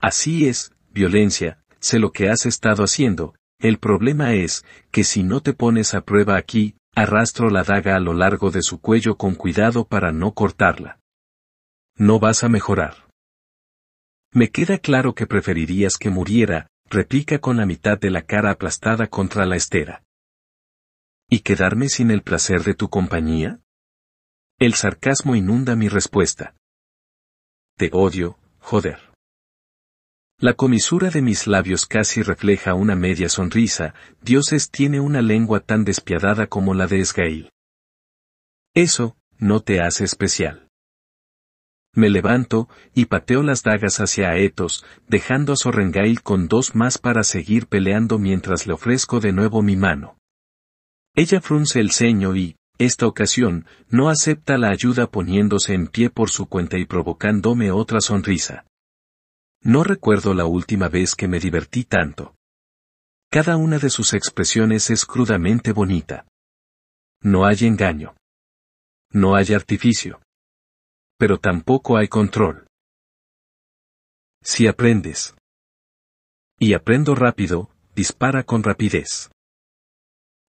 Así es, violencia, sé lo que has estado haciendo, el problema es, que si no te pones a prueba aquí, arrastro la daga a lo largo de su cuello con cuidado para no cortarla. No vas a mejorar. Me queda claro que preferirías que muriera, replica con la mitad de la cara aplastada contra la estera. ¿Y quedarme sin el placer de tu compañía? El sarcasmo inunda mi respuesta. Te odio, joder. La comisura de mis labios casi refleja una media sonrisa, Dioses tiene una lengua tan despiadada como la de Esgail. Eso, no te hace especial. Me levanto, y pateo las dagas hacia Aetos, dejando a Sorrengail con dos más para seguir peleando mientras le ofrezco de nuevo mi mano. Ella frunce el ceño y, esta ocasión, no acepta la ayuda poniéndose en pie por su cuenta y provocándome otra sonrisa. No recuerdo la última vez que me divertí tanto. Cada una de sus expresiones es crudamente bonita. No hay engaño. No hay artificio. Pero tampoco hay control. Si aprendes. Y aprendo rápido, dispara con rapidez.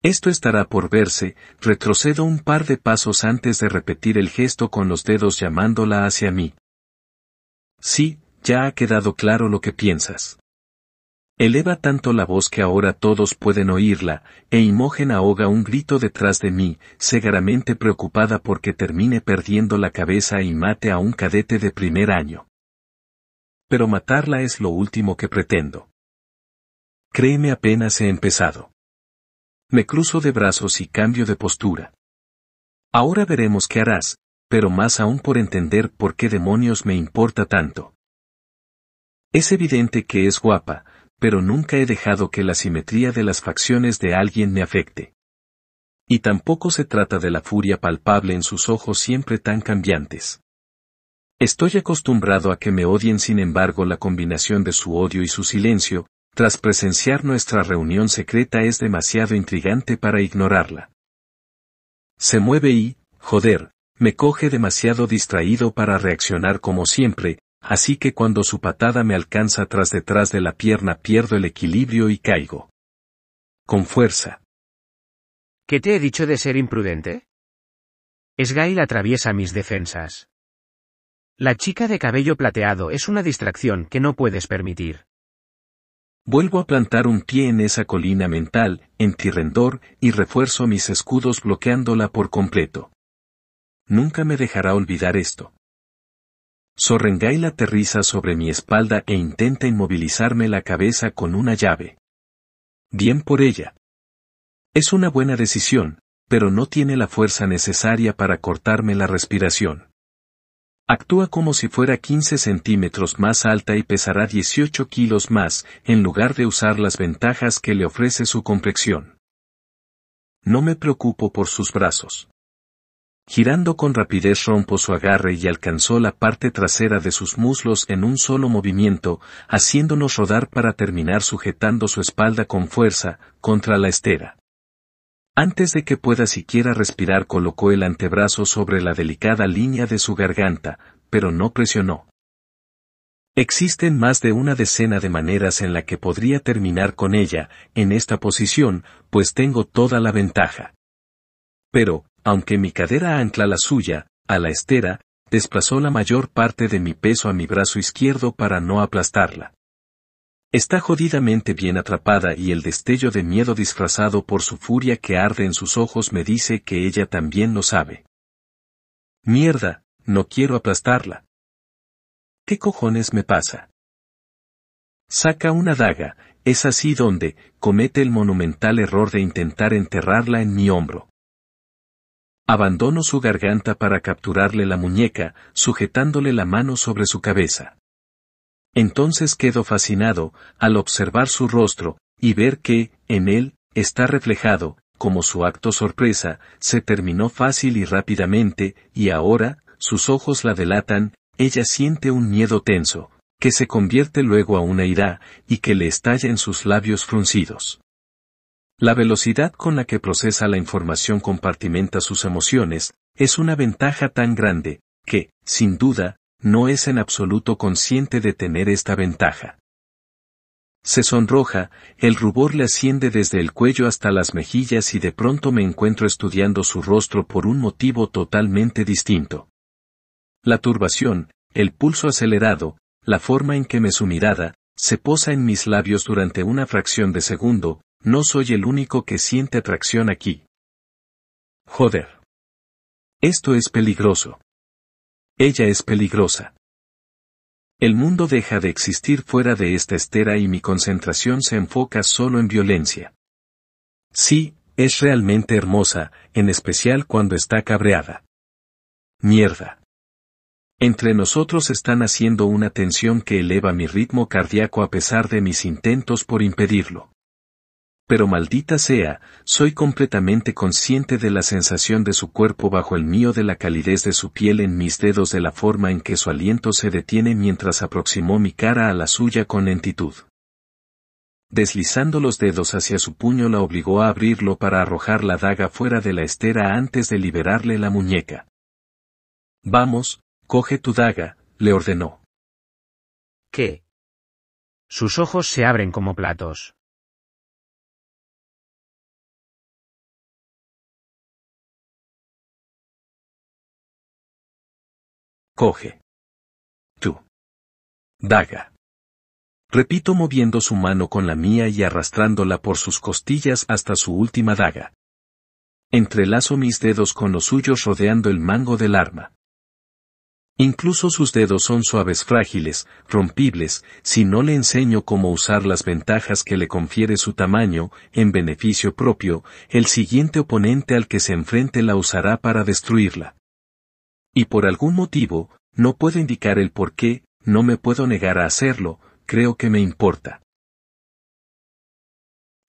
Esto estará por verse, retrocedo un par de pasos antes de repetir el gesto con los dedos llamándola hacia mí. Sí, ya ha quedado claro lo que piensas. Eleva tanto la voz que ahora todos pueden oírla, e Imogen ahoga un grito detrás de mí, cegaramente preocupada porque termine perdiendo la cabeza y mate a un cadete de primer año. Pero matarla es lo último que pretendo. Créeme apenas he empezado. Me cruzo de brazos y cambio de postura. Ahora veremos qué harás, pero más aún por entender por qué demonios me importa tanto. Es evidente que es guapa, pero nunca he dejado que la simetría de las facciones de alguien me afecte. Y tampoco se trata de la furia palpable en sus ojos siempre tan cambiantes. Estoy acostumbrado a que me odien sin embargo la combinación de su odio y su silencio, tras presenciar nuestra reunión secreta es demasiado intrigante para ignorarla. Se mueve y, joder, me coge demasiado distraído para reaccionar como siempre, así que cuando su patada me alcanza tras detrás de la pierna pierdo el equilibrio y caigo. Con fuerza. ¿Qué te he dicho de ser imprudente? Esgail atraviesa mis defensas. La chica de cabello plateado es una distracción que no puedes permitir. Vuelvo a plantar un pie en esa colina mental, en Tirrendor, y refuerzo mis escudos bloqueándola por completo. Nunca me dejará olvidar esto la aterriza sobre mi espalda e intenta inmovilizarme la cabeza con una llave. Bien por ella. Es una buena decisión, pero no tiene la fuerza necesaria para cortarme la respiración. Actúa como si fuera 15 centímetros más alta y pesará 18 kilos más, en lugar de usar las ventajas que le ofrece su complexión. No me preocupo por sus brazos. Girando con rapidez rompo su agarre y alcanzó la parte trasera de sus muslos en un solo movimiento, haciéndonos rodar para terminar sujetando su espalda con fuerza, contra la estera. Antes de que pueda siquiera respirar colocó el antebrazo sobre la delicada línea de su garganta, pero no presionó. Existen más de una decena de maneras en la que podría terminar con ella, en esta posición, pues tengo toda la ventaja. Pero, aunque mi cadera ancla la suya, a la estera, desplazó la mayor parte de mi peso a mi brazo izquierdo para no aplastarla. Está jodidamente bien atrapada y el destello de miedo disfrazado por su furia que arde en sus ojos me dice que ella también lo sabe. Mierda, no quiero aplastarla. ¿Qué cojones me pasa? Saca una daga, es así donde comete el monumental error de intentar enterrarla en mi hombro. Abandono su garganta para capturarle la muñeca, sujetándole la mano sobre su cabeza. Entonces quedó fascinado, al observar su rostro, y ver que, en él, está reflejado, como su acto sorpresa, se terminó fácil y rápidamente, y ahora, sus ojos la delatan, ella siente un miedo tenso, que se convierte luego a una ira, y que le estalla en sus labios fruncidos. La velocidad con la que procesa la información compartimenta sus emociones, es una ventaja tan grande, que, sin duda, no es en absoluto consciente de tener esta ventaja. Se sonroja, el rubor le asciende desde el cuello hasta las mejillas y de pronto me encuentro estudiando su rostro por un motivo totalmente distinto. La turbación, el pulso acelerado, la forma en que me su mirada, se posa en mis labios durante una fracción de segundo, no soy el único que siente atracción aquí. Joder. Esto es peligroso. Ella es peligrosa. El mundo deja de existir fuera de esta estera y mi concentración se enfoca solo en violencia. Sí, es realmente hermosa, en especial cuando está cabreada. Mierda. Entre nosotros están haciendo una tensión que eleva mi ritmo cardíaco a pesar de mis intentos por impedirlo. Pero maldita sea, soy completamente consciente de la sensación de su cuerpo bajo el mío, de la calidez de su piel en mis dedos, de la forma en que su aliento se detiene mientras aproximó mi cara a la suya con lentitud. Deslizando los dedos hacia su puño la obligó a abrirlo para arrojar la daga fuera de la estera antes de liberarle la muñeca. Vamos, coge tu daga, le ordenó. ¿Qué? Sus ojos se abren como platos. Coge. Tú. Daga. Repito moviendo su mano con la mía y arrastrándola por sus costillas hasta su última daga. Entrelazo mis dedos con los suyos rodeando el mango del arma. Incluso sus dedos son suaves frágiles, rompibles, si no le enseño cómo usar las ventajas que le confiere su tamaño, en beneficio propio, el siguiente oponente al que se enfrente la usará para destruirla. Y por algún motivo, no puedo indicar el por qué, no me puedo negar a hacerlo, creo que me importa.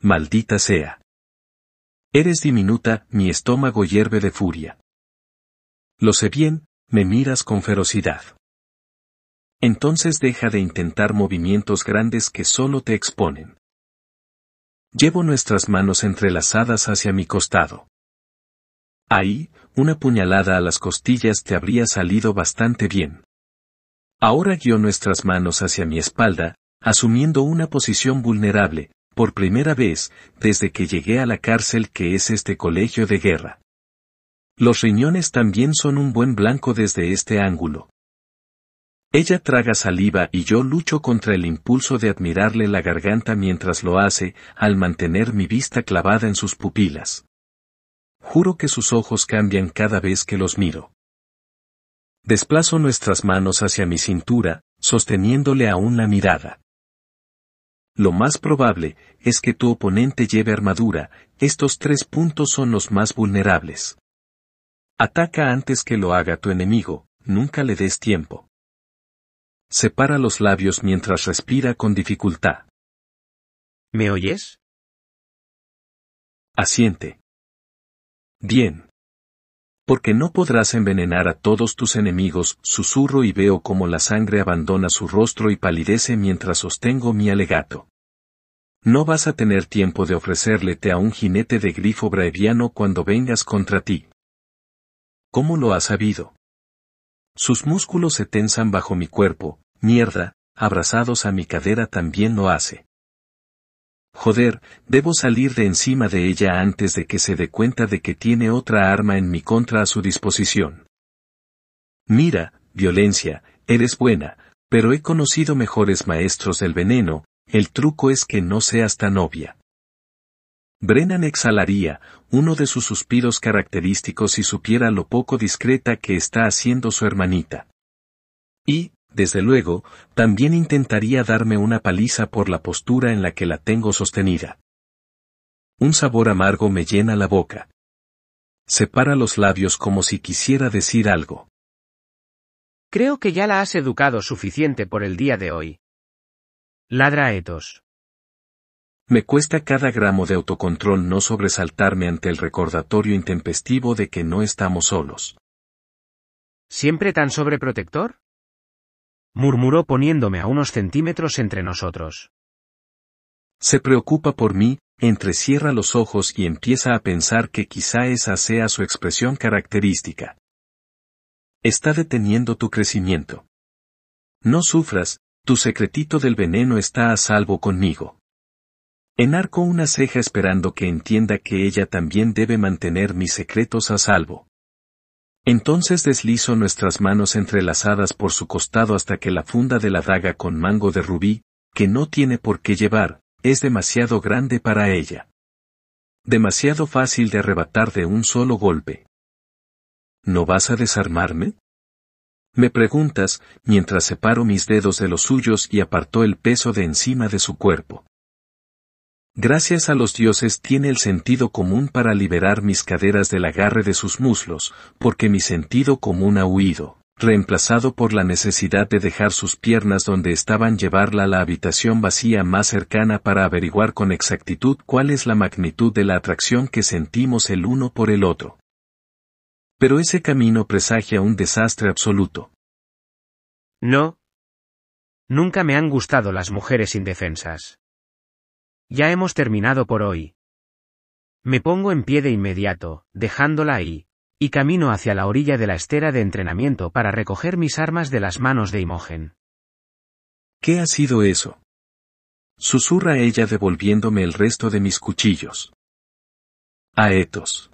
Maldita sea. Eres diminuta, mi estómago hierve de furia. Lo sé bien, me miras con ferocidad. Entonces deja de intentar movimientos grandes que solo te exponen. Llevo nuestras manos entrelazadas hacia mi costado. Ahí, una puñalada a las costillas te habría salido bastante bien. Ahora guió nuestras manos hacia mi espalda, asumiendo una posición vulnerable, por primera vez, desde que llegué a la cárcel que es este colegio de guerra. Los riñones también son un buen blanco desde este ángulo. Ella traga saliva y yo lucho contra el impulso de admirarle la garganta mientras lo hace, al mantener mi vista clavada en sus pupilas. Juro que sus ojos cambian cada vez que los miro. Desplazo nuestras manos hacia mi cintura, sosteniéndole aún la mirada. Lo más probable es que tu oponente lleve armadura, estos tres puntos son los más vulnerables. Ataca antes que lo haga tu enemigo, nunca le des tiempo. Separa los labios mientras respira con dificultad. ¿Me oyes? Asiente. Bien. Porque no podrás envenenar a todos tus enemigos, susurro y veo como la sangre abandona su rostro y palidece mientras sostengo mi alegato. No vas a tener tiempo de ofrecerlete a un jinete de grifo braeviano cuando vengas contra ti. ¿Cómo lo has sabido? Sus músculos se tensan bajo mi cuerpo, mierda, abrazados a mi cadera también lo hace. Joder, debo salir de encima de ella antes de que se dé cuenta de que tiene otra arma en mi contra a su disposición. Mira, violencia, eres buena, pero he conocido mejores maestros del veneno, el truco es que no seas tan obvia. Brennan exhalaría uno de sus suspiros característicos si supiera lo poco discreta que está haciendo su hermanita. Y, desde luego, también intentaría darme una paliza por la postura en la que la tengo sostenida. Un sabor amargo me llena la boca. Separa los labios como si quisiera decir algo. Creo que ya la has educado suficiente por el día de hoy. Ladra Etos. Me cuesta cada gramo de autocontrol no sobresaltarme ante el recordatorio intempestivo de que no estamos solos. ¿Siempre tan sobreprotector? murmuró poniéndome a unos centímetros entre nosotros. Se preocupa por mí, entrecierra los ojos y empieza a pensar que quizá esa sea su expresión característica. Está deteniendo tu crecimiento. No sufras, tu secretito del veneno está a salvo conmigo. Enarco una ceja esperando que entienda que ella también debe mantener mis secretos a salvo. Entonces deslizo nuestras manos entrelazadas por su costado hasta que la funda de la daga con mango de rubí, que no tiene por qué llevar, es demasiado grande para ella. Demasiado fácil de arrebatar de un solo golpe. ¿No vas a desarmarme? Me preguntas, mientras separo mis dedos de los suyos y apartó el peso de encima de su cuerpo. Gracias a los dioses tiene el sentido común para liberar mis caderas del agarre de sus muslos, porque mi sentido común ha huido, reemplazado por la necesidad de dejar sus piernas donde estaban llevarla a la habitación vacía más cercana para averiguar con exactitud cuál es la magnitud de la atracción que sentimos el uno por el otro. Pero ese camino presagia un desastre absoluto. No. Nunca me han gustado las mujeres indefensas. Ya hemos terminado por hoy. Me pongo en pie de inmediato, dejándola ahí, y camino hacia la orilla de la estera de entrenamiento para recoger mis armas de las manos de Imogen. ¿Qué ha sido eso? Susurra ella devolviéndome el resto de mis cuchillos. Aetos.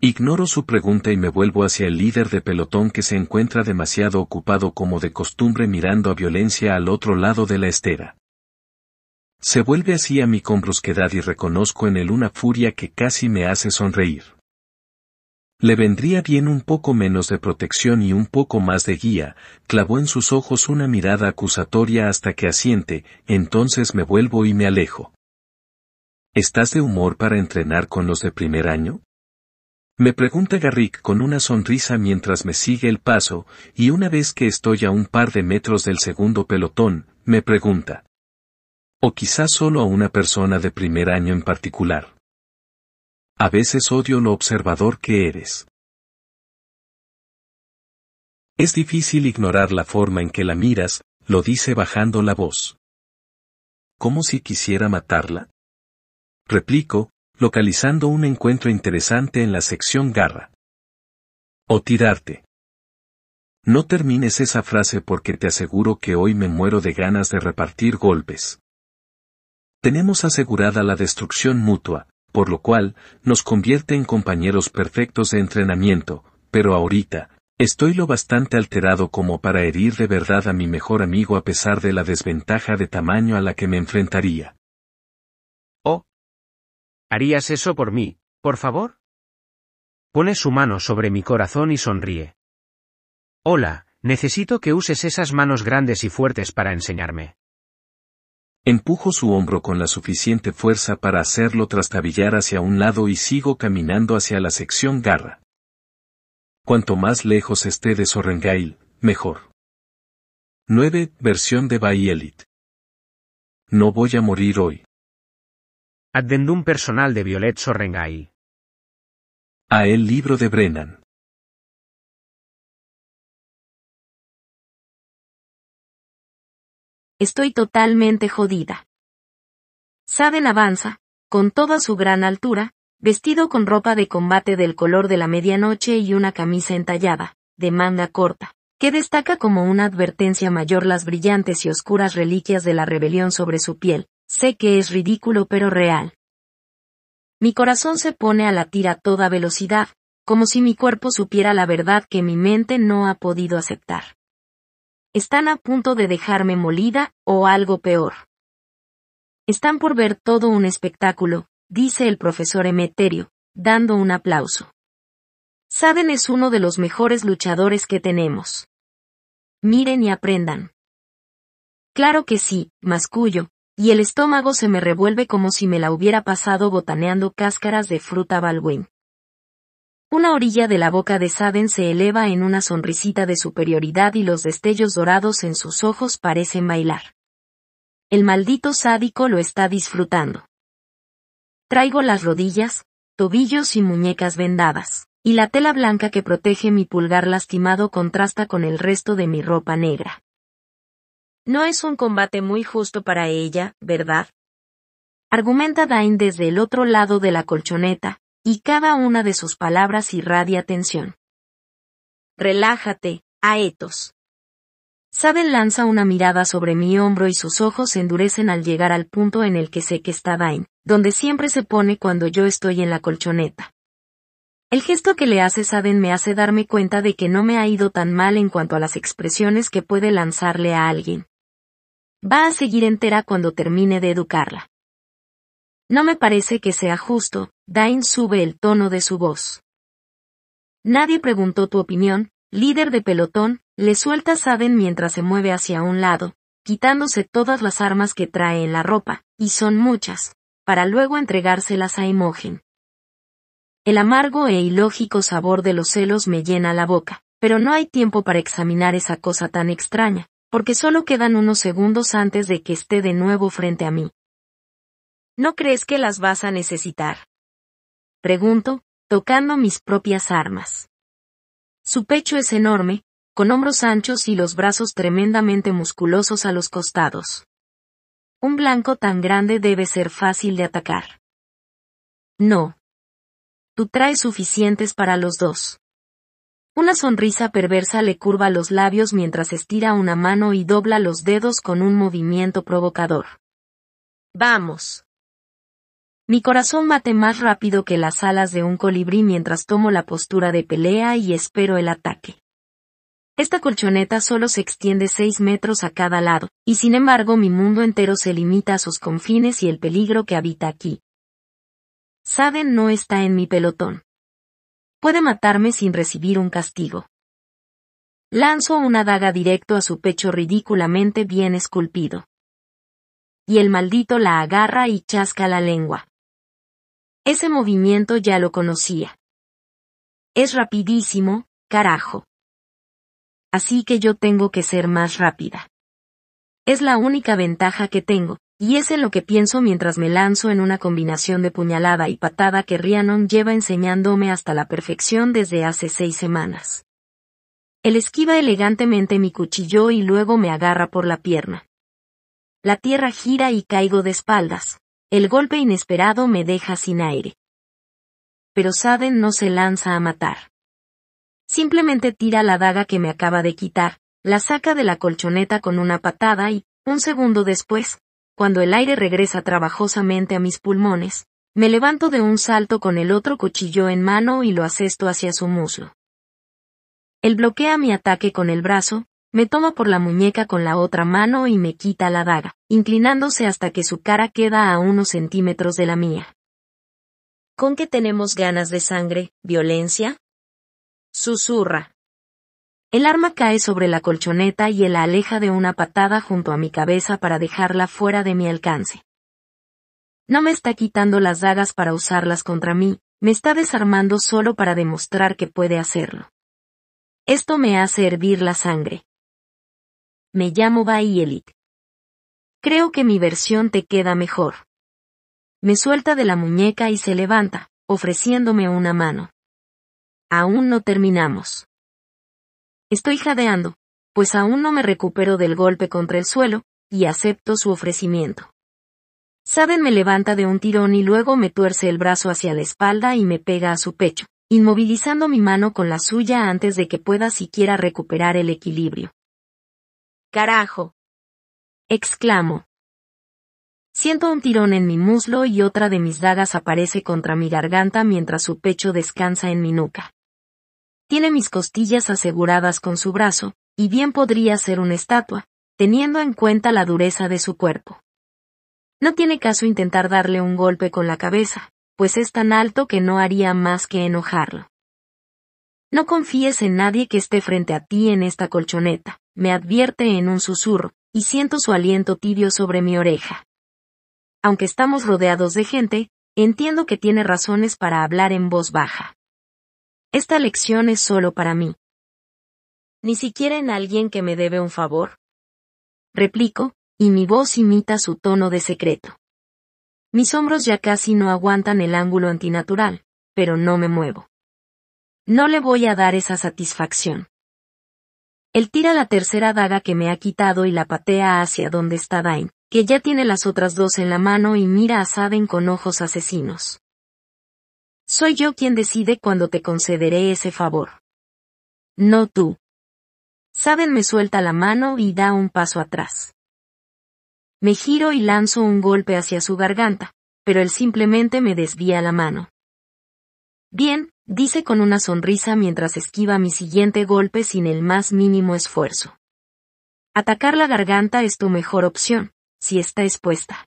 Ignoro su pregunta y me vuelvo hacia el líder de pelotón que se encuentra demasiado ocupado como de costumbre mirando a violencia al otro lado de la estera. Se vuelve así a mí con brusquedad y reconozco en él una furia que casi me hace sonreír. Le vendría bien un poco menos de protección y un poco más de guía, clavó en sus ojos una mirada acusatoria hasta que asiente, entonces me vuelvo y me alejo. ¿Estás de humor para entrenar con los de primer año? Me pregunta Garrick con una sonrisa mientras me sigue el paso, y una vez que estoy a un par de metros del segundo pelotón, me pregunta. O quizás solo a una persona de primer año en particular. A veces odio lo observador que eres. Es difícil ignorar la forma en que la miras, lo dice bajando la voz. Como si quisiera matarla? Replico, localizando un encuentro interesante en la sección garra. O tirarte. No termines esa frase porque te aseguro que hoy me muero de ganas de repartir golpes. Tenemos asegurada la destrucción mutua, por lo cual, nos convierte en compañeros perfectos de entrenamiento, pero ahorita, estoy lo bastante alterado como para herir de verdad a mi mejor amigo a pesar de la desventaja de tamaño a la que me enfrentaría. Oh. ¿Harías eso por mí, por favor? Pone su mano sobre mi corazón y sonríe. Hola, necesito que uses esas manos grandes y fuertes para enseñarme. Empujo su hombro con la suficiente fuerza para hacerlo trastabillar hacia un lado y sigo caminando hacia la sección garra. Cuanto más lejos esté de Sorrengail, mejor. 9. Versión de Bayelit. No voy a morir hoy. Addendum personal de Violet Sorrengail. A el libro de Brennan. Estoy totalmente jodida. Saden avanza, con toda su gran altura, vestido con ropa de combate del color de la medianoche y una camisa entallada, de manga corta, que destaca como una advertencia mayor las brillantes y oscuras reliquias de la rebelión sobre su piel. Sé que es ridículo pero real. Mi corazón se pone a latir a toda velocidad, como si mi cuerpo supiera la verdad que mi mente no ha podido aceptar. Están a punto de dejarme molida, o algo peor. Están por ver todo un espectáculo, dice el profesor Emeterio, dando un aplauso. Saden es uno de los mejores luchadores que tenemos. Miren y aprendan. Claro que sí, mascullo, y el estómago se me revuelve como si me la hubiera pasado botaneando cáscaras de fruta balbuín. Una orilla de la boca de Saden se eleva en una sonrisita de superioridad y los destellos dorados en sus ojos parecen bailar. El maldito sádico lo está disfrutando. Traigo las rodillas, tobillos y muñecas vendadas, y la tela blanca que protege mi pulgar lastimado contrasta con el resto de mi ropa negra. No es un combate muy justo para ella, ¿verdad? Argumenta Dain desde el otro lado de la colchoneta, y cada una de sus palabras irradia tensión. Relájate, Aetos. Saden lanza una mirada sobre mi hombro y sus ojos se endurecen al llegar al punto en el que sé que está Dain, donde siempre se pone cuando yo estoy en la colchoneta. El gesto que le hace Saden me hace darme cuenta de que no me ha ido tan mal en cuanto a las expresiones que puede lanzarle a alguien. Va a seguir entera cuando termine de educarla. No me parece que sea justo, Dain sube el tono de su voz. Nadie preguntó tu opinión, líder de pelotón, le suelta Saden mientras se mueve hacia un lado, quitándose todas las armas que trae en la ropa, y son muchas, para luego entregárselas a Imogen. El amargo e ilógico sabor de los celos me llena la boca, pero no hay tiempo para examinar esa cosa tan extraña, porque solo quedan unos segundos antes de que esté de nuevo frente a mí, ¿No crees que las vas a necesitar? Pregunto, tocando mis propias armas. Su pecho es enorme, con hombros anchos y los brazos tremendamente musculosos a los costados. Un blanco tan grande debe ser fácil de atacar. No. Tú traes suficientes para los dos. Una sonrisa perversa le curva los labios mientras estira una mano y dobla los dedos con un movimiento provocador. Vamos. Mi corazón mate más rápido que las alas de un colibrí mientras tomo la postura de pelea y espero el ataque. Esta colchoneta solo se extiende seis metros a cada lado, y sin embargo mi mundo entero se limita a sus confines y el peligro que habita aquí. Saden no está en mi pelotón. Puede matarme sin recibir un castigo. Lanzo una daga directo a su pecho ridículamente bien esculpido. Y el maldito la agarra y chasca la lengua. Ese movimiento ya lo conocía. Es rapidísimo, carajo. Así que yo tengo que ser más rápida. Es la única ventaja que tengo, y es en lo que pienso mientras me lanzo en una combinación de puñalada y patada que Rhiannon lleva enseñándome hasta la perfección desde hace seis semanas. Él esquiva elegantemente mi cuchillo y luego me agarra por la pierna. La tierra gira y caigo de espaldas. El golpe inesperado me deja sin aire. Pero Saden no se lanza a matar. Simplemente tira la daga que me acaba de quitar, la saca de la colchoneta con una patada y, un segundo después, cuando el aire regresa trabajosamente a mis pulmones, me levanto de un salto con el otro cuchillo en mano y lo asesto hacia su muslo. Él bloquea mi ataque con el brazo, me toma por la muñeca con la otra mano y me quita la daga, inclinándose hasta que su cara queda a unos centímetros de la mía. ¿Con qué tenemos ganas de sangre, violencia? Susurra. El arma cae sobre la colchoneta y él la aleja de una patada junto a mi cabeza para dejarla fuera de mi alcance. No me está quitando las dagas para usarlas contra mí, me está desarmando solo para demostrar que puede hacerlo. Esto me hace hervir la sangre, me llamo Elit. Creo que mi versión te queda mejor. Me suelta de la muñeca y se levanta, ofreciéndome una mano. Aún no terminamos. Estoy jadeando, pues aún no me recupero del golpe contra el suelo, y acepto su ofrecimiento. Saden me levanta de un tirón y luego me tuerce el brazo hacia la espalda y me pega a su pecho, inmovilizando mi mano con la suya antes de que pueda siquiera recuperar el equilibrio. ¡Carajo! exclamo. Siento un tirón en mi muslo y otra de mis dagas aparece contra mi garganta mientras su pecho descansa en mi nuca. Tiene mis costillas aseguradas con su brazo, y bien podría ser una estatua, teniendo en cuenta la dureza de su cuerpo. No tiene caso intentar darle un golpe con la cabeza, pues es tan alto que no haría más que enojarlo. No confíes en nadie que esté frente a ti en esta colchoneta, me advierte en un susurro, y siento su aliento tibio sobre mi oreja. Aunque estamos rodeados de gente, entiendo que tiene razones para hablar en voz baja. Esta lección es solo para mí. Ni siquiera en alguien que me debe un favor. Replico, y mi voz imita su tono de secreto. Mis hombros ya casi no aguantan el ángulo antinatural, pero no me muevo. No le voy a dar esa satisfacción. Él tira la tercera daga que me ha quitado y la patea hacia donde está Dain, que ya tiene las otras dos en la mano y mira a Saben con ojos asesinos. Soy yo quien decide cuando te concederé ese favor. No tú. Saben me suelta la mano y da un paso atrás. Me giro y lanzo un golpe hacia su garganta, pero él simplemente me desvía la mano. Bien, dice con una sonrisa mientras esquiva mi siguiente golpe sin el más mínimo esfuerzo. Atacar la garganta es tu mejor opción, si está expuesta.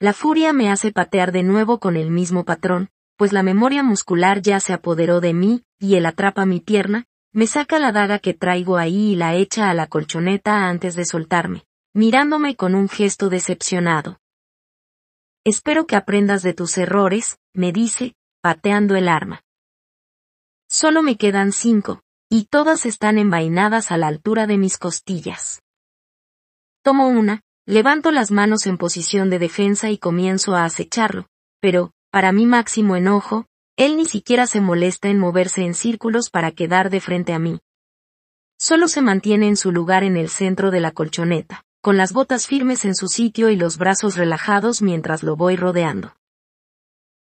La furia me hace patear de nuevo con el mismo patrón, pues la memoria muscular ya se apoderó de mí, y él atrapa mi pierna, me saca la daga que traigo ahí y la echa a la colchoneta antes de soltarme, mirándome con un gesto decepcionado. Espero que aprendas de tus errores, me dice, pateando el arma. Solo me quedan cinco, y todas están envainadas a la altura de mis costillas. Tomo una, levanto las manos en posición de defensa y comienzo a acecharlo, pero, para mi máximo enojo, él ni siquiera se molesta en moverse en círculos para quedar de frente a mí. Solo se mantiene en su lugar en el centro de la colchoneta, con las botas firmes en su sitio y los brazos relajados mientras lo voy rodeando.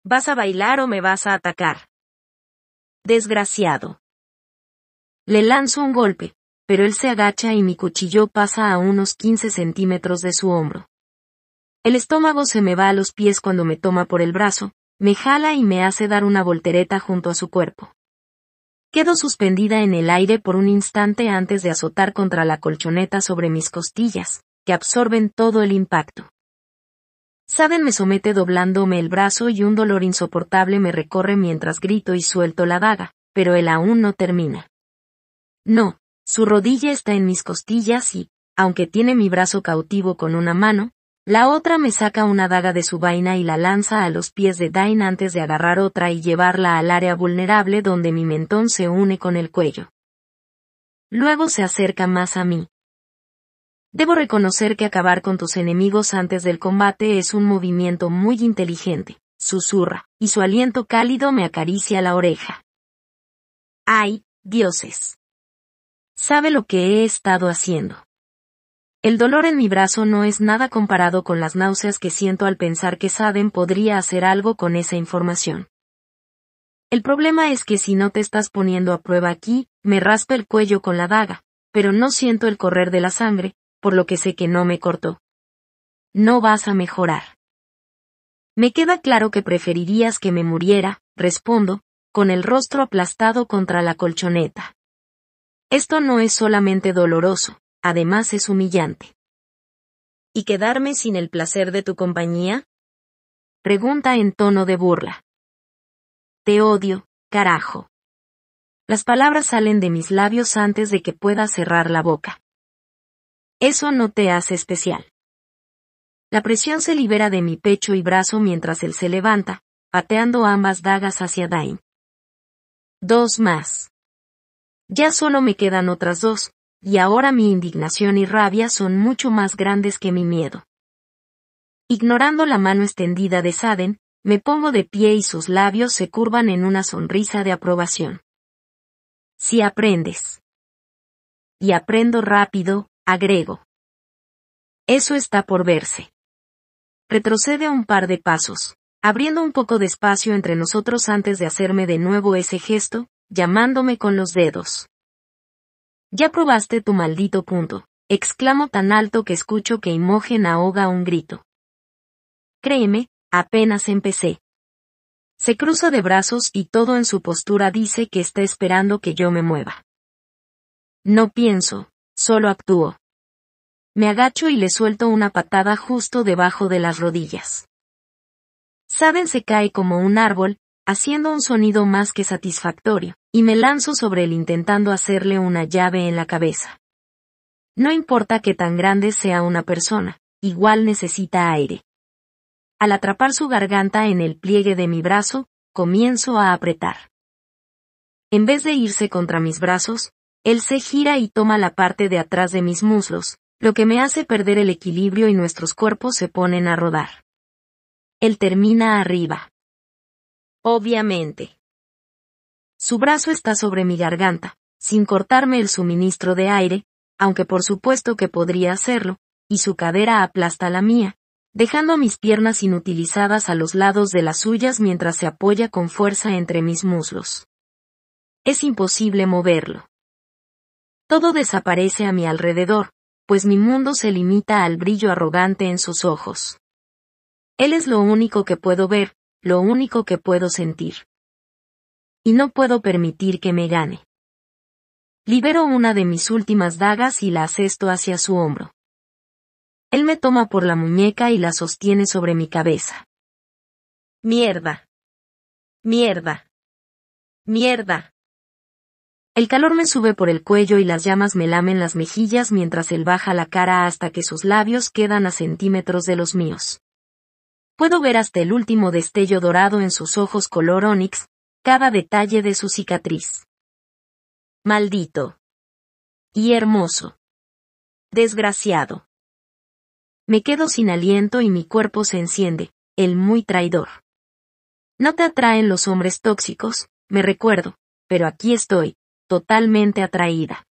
Vas a bailar o me vas a atacar. Desgraciado. Le lanzo un golpe, pero él se agacha y mi cuchillo pasa a unos 15 centímetros de su hombro. El estómago se me va a los pies cuando me toma por el brazo, me jala y me hace dar una voltereta junto a su cuerpo. Quedo suspendida en el aire por un instante antes de azotar contra la colchoneta sobre mis costillas, que absorben todo el impacto. Saben me somete doblándome el brazo y un dolor insoportable me recorre mientras grito y suelto la daga, pero él aún no termina. No, su rodilla está en mis costillas y, aunque tiene mi brazo cautivo con una mano, la otra me saca una daga de su vaina y la lanza a los pies de Dain antes de agarrar otra y llevarla al área vulnerable donde mi mentón se une con el cuello. Luego se acerca más a mí, Debo reconocer que acabar con tus enemigos antes del combate es un movimiento muy inteligente, susurra, y su aliento cálido me acaricia la oreja. ¡Ay, dioses! Sabe lo que he estado haciendo. El dolor en mi brazo no es nada comparado con las náuseas que siento al pensar que Saden podría hacer algo con esa información. El problema es que si no te estás poniendo a prueba aquí, me raspa el cuello con la daga, pero no siento el correr de la sangre, por lo que sé que no me cortó. No vas a mejorar. Me queda claro que preferirías que me muriera, respondo, con el rostro aplastado contra la colchoneta. Esto no es solamente doloroso, además es humillante. ¿Y quedarme sin el placer de tu compañía? Pregunta en tono de burla. Te odio, carajo. Las palabras salen de mis labios antes de que pueda cerrar la boca. Eso no te hace especial. La presión se libera de mi pecho y brazo mientras él se levanta, pateando ambas dagas hacia Dain. Dos más. Ya solo me quedan otras dos, y ahora mi indignación y rabia son mucho más grandes que mi miedo. Ignorando la mano extendida de Saden, me pongo de pie y sus labios se curvan en una sonrisa de aprobación. Si aprendes. Y aprendo rápido, agrego. Eso está por verse. Retrocede un par de pasos, abriendo un poco de espacio entre nosotros antes de hacerme de nuevo ese gesto, llamándome con los dedos. Ya probaste tu maldito punto, exclamo tan alto que escucho que Imogen ahoga un grito. Créeme, apenas empecé. Se cruza de brazos y todo en su postura dice que está esperando que yo me mueva. No pienso, solo actúo. Me agacho y le suelto una patada justo debajo de las rodillas. Saben se cae como un árbol, haciendo un sonido más que satisfactorio, y me lanzo sobre él intentando hacerle una llave en la cabeza. No importa que tan grande sea una persona, igual necesita aire. Al atrapar su garganta en el pliegue de mi brazo, comienzo a apretar. En vez de irse contra mis brazos, él se gira y toma la parte de atrás de mis muslos, lo que me hace perder el equilibrio y nuestros cuerpos se ponen a rodar. Él termina arriba. Obviamente. Su brazo está sobre mi garganta, sin cortarme el suministro de aire, aunque por supuesto que podría hacerlo, y su cadera aplasta la mía, dejando mis piernas inutilizadas a los lados de las suyas mientras se apoya con fuerza entre mis muslos. Es imposible moverlo. Todo desaparece a mi alrededor, pues mi mundo se limita al brillo arrogante en sus ojos. Él es lo único que puedo ver, lo único que puedo sentir. Y no puedo permitir que me gane. Libero una de mis últimas dagas y la asesto hacia su hombro. Él me toma por la muñeca y la sostiene sobre mi cabeza. Mierda. Mierda. Mierda. El calor me sube por el cuello y las llamas me lamen las mejillas mientras él baja la cara hasta que sus labios quedan a centímetros de los míos. Puedo ver hasta el último destello dorado en sus ojos color onyx, cada detalle de su cicatriz. Maldito. Y hermoso. Desgraciado. Me quedo sin aliento y mi cuerpo se enciende, el muy traidor. No te atraen los hombres tóxicos, me recuerdo, pero aquí estoy, totalmente atraída.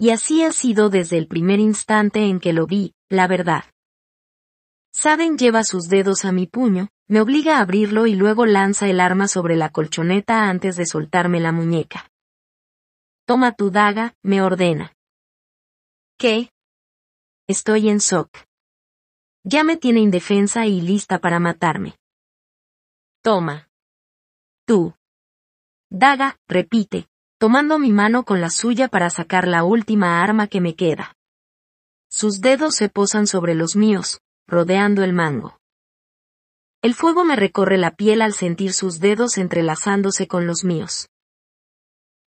Y así ha sido desde el primer instante en que lo vi, la verdad. Saden lleva sus dedos a mi puño, me obliga a abrirlo y luego lanza el arma sobre la colchoneta antes de soltarme la muñeca. Toma tu daga, me ordena. ¿Qué? Estoy en shock. Ya me tiene indefensa y lista para matarme. Toma. Tú. Daga, repite, tomando mi mano con la suya para sacar la última arma que me queda. Sus dedos se posan sobre los míos, rodeando el mango. El fuego me recorre la piel al sentir sus dedos entrelazándose con los míos.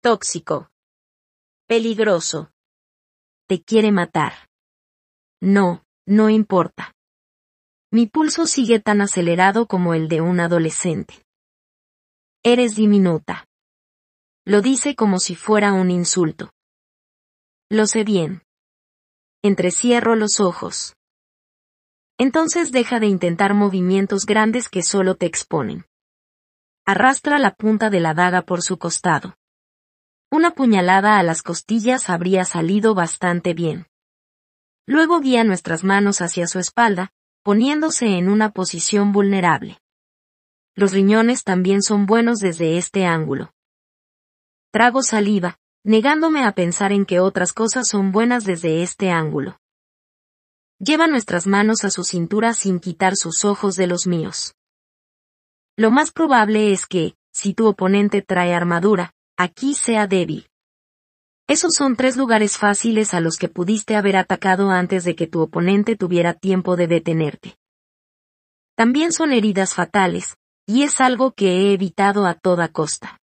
Tóxico. Peligroso. Te quiere matar. No, no importa. Mi pulso sigue tan acelerado como el de un adolescente. Eres diminuta. Lo dice como si fuera un insulto. Lo sé bien. Entrecierro los ojos. Entonces deja de intentar movimientos grandes que solo te exponen. Arrastra la punta de la daga por su costado. Una puñalada a las costillas habría salido bastante bien. Luego guía nuestras manos hacia su espalda, poniéndose en una posición vulnerable. Los riñones también son buenos desde este ángulo. Trago saliva, negándome a pensar en que otras cosas son buenas desde este ángulo. Lleva nuestras manos a su cintura sin quitar sus ojos de los míos. Lo más probable es que, si tu oponente trae armadura, aquí sea débil. Esos son tres lugares fáciles a los que pudiste haber atacado antes de que tu oponente tuviera tiempo de detenerte. También son heridas fatales, y es algo que he evitado a toda costa.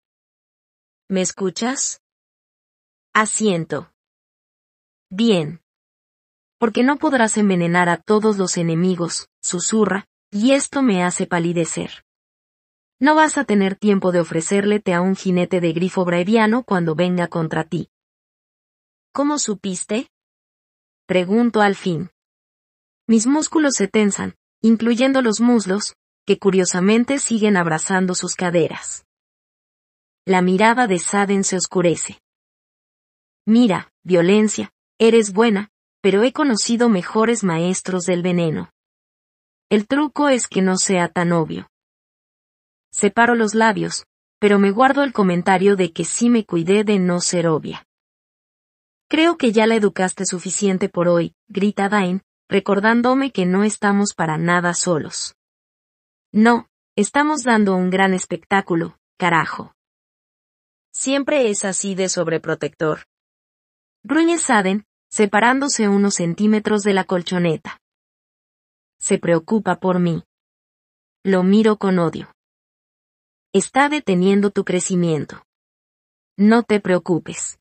¿Me escuchas? Asiento. Bien. Porque no podrás envenenar a todos los enemigos, susurra, y esto me hace palidecer. No vas a tener tiempo de ofrecerlete a un jinete de grifo breviano cuando venga contra ti. ¿Cómo supiste? Pregunto al fin. Mis músculos se tensan, incluyendo los muslos, que curiosamente siguen abrazando sus caderas. La mirada de Saden se oscurece. Mira, violencia, eres buena, pero he conocido mejores maestros del veneno. El truco es que no sea tan obvio. Separo los labios, pero me guardo el comentario de que sí me cuidé de no ser obvia. Creo que ya la educaste suficiente por hoy, grita Dain, recordándome que no estamos para nada solos. No, estamos dando un gran espectáculo, carajo siempre es así de sobreprotector. Gruñe Saden, separándose unos centímetros de la colchoneta. Se preocupa por mí. Lo miro con odio. Está deteniendo tu crecimiento. No te preocupes.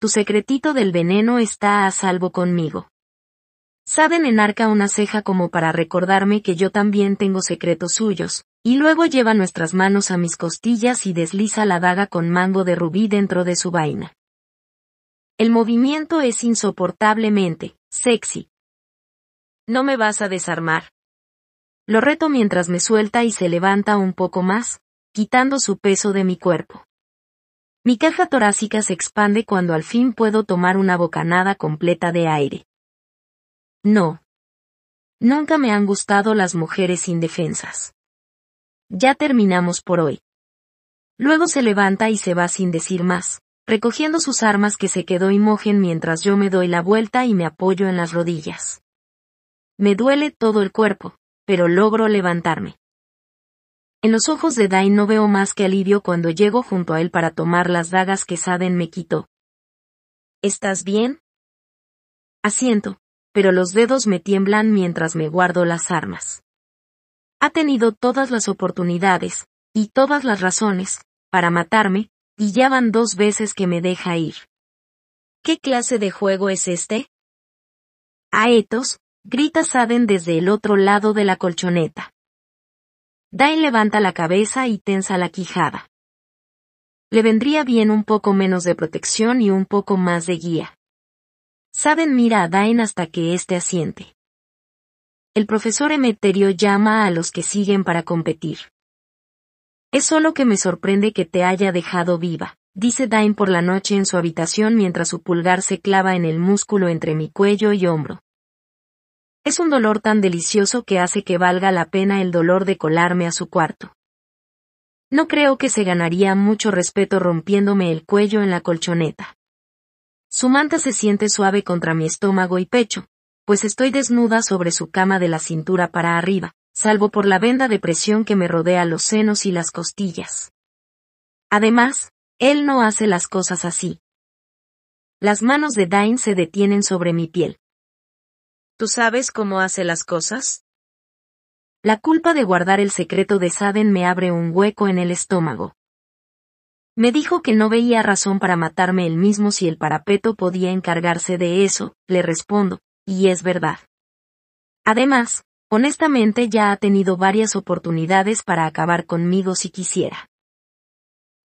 Tu secretito del veneno está a salvo conmigo. Saden enarca una ceja como para recordarme que yo también tengo secretos suyos, y luego lleva nuestras manos a mis costillas y desliza la daga con mango de rubí dentro de su vaina. El movimiento es insoportablemente, sexy. No me vas a desarmar. Lo reto mientras me suelta y se levanta un poco más, quitando su peso de mi cuerpo. Mi caja torácica se expande cuando al fin puedo tomar una bocanada completa de aire. No. Nunca me han gustado las mujeres indefensas. Ya terminamos por hoy. Luego se levanta y se va sin decir más, recogiendo sus armas que se quedó Imogen mientras yo me doy la vuelta y me apoyo en las rodillas. Me duele todo el cuerpo, pero logro levantarme. En los ojos de Dain no veo más que alivio cuando llego junto a él para tomar las dagas que Saden me quitó. ¿Estás bien? Asiento, pero los dedos me tiemblan mientras me guardo las armas. Ha tenido todas las oportunidades, y todas las razones, para matarme, y ya van dos veces que me deja ir. ¿Qué clase de juego es este? Aetos, grita Saden desde el otro lado de la colchoneta. Dain levanta la cabeza y tensa la quijada. Le vendría bien un poco menos de protección y un poco más de guía. Saben mira a Dain hasta que éste asiente el profesor Emeterio llama a los que siguen para competir. Es solo que me sorprende que te haya dejado viva, dice Dain por la noche en su habitación mientras su pulgar se clava en el músculo entre mi cuello y hombro. Es un dolor tan delicioso que hace que valga la pena el dolor de colarme a su cuarto. No creo que se ganaría mucho respeto rompiéndome el cuello en la colchoneta. Su manta se siente suave contra mi estómago y pecho, pues estoy desnuda sobre su cama de la cintura para arriba, salvo por la venda de presión que me rodea los senos y las costillas. Además, él no hace las cosas así. Las manos de Dain se detienen sobre mi piel. ¿Tú sabes cómo hace las cosas? La culpa de guardar el secreto de Saden me abre un hueco en el estómago. Me dijo que no veía razón para matarme él mismo si el parapeto podía encargarse de eso, le respondo, y es verdad. Además, honestamente ya ha tenido varias oportunidades para acabar conmigo si quisiera.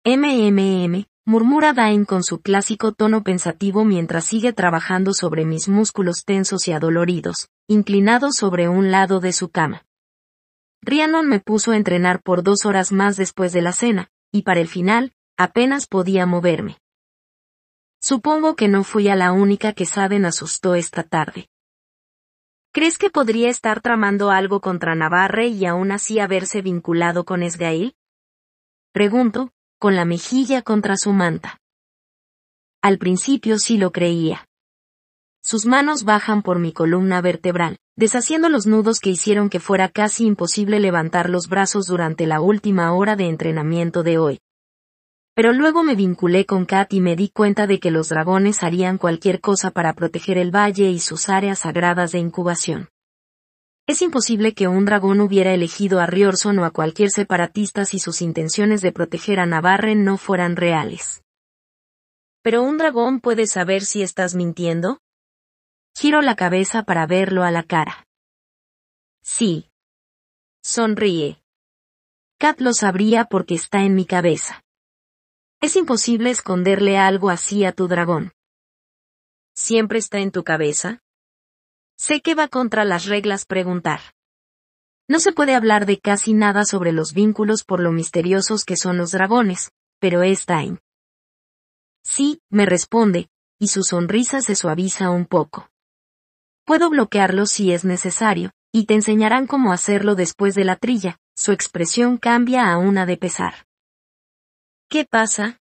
MMM, murmura Dain con su clásico tono pensativo mientras sigue trabajando sobre mis músculos tensos y adoloridos, inclinado sobre un lado de su cama. Rhiannon me puso a entrenar por dos horas más después de la cena, y para el final, apenas podía moverme. Supongo que no fui a la única que Saden asustó esta tarde. ¿Crees que podría estar tramando algo contra Navarre y aún así haberse vinculado con Esgail? Pregunto, con la mejilla contra su manta. Al principio sí lo creía. Sus manos bajan por mi columna vertebral, deshaciendo los nudos que hicieron que fuera casi imposible levantar los brazos durante la última hora de entrenamiento de hoy, pero luego me vinculé con Kat y me di cuenta de que los dragones harían cualquier cosa para proteger el valle y sus áreas sagradas de incubación. Es imposible que un dragón hubiera elegido a Riorson o a cualquier separatista si sus intenciones de proteger a Navarre no fueran reales. ¿Pero un dragón puede saber si estás mintiendo? Giro la cabeza para verlo a la cara. Sí. Sonríe. Kat lo sabría porque está en mi cabeza. Es imposible esconderle algo así a tu dragón. ¿Siempre está en tu cabeza? Sé que va contra las reglas preguntar. No se puede hablar de casi nada sobre los vínculos por lo misteriosos que son los dragones, pero está en Sí, me responde, y su sonrisa se suaviza un poco. Puedo bloquearlo si es necesario, y te enseñarán cómo hacerlo después de la trilla, su expresión cambia a una de pesar. ¿Qué pasa?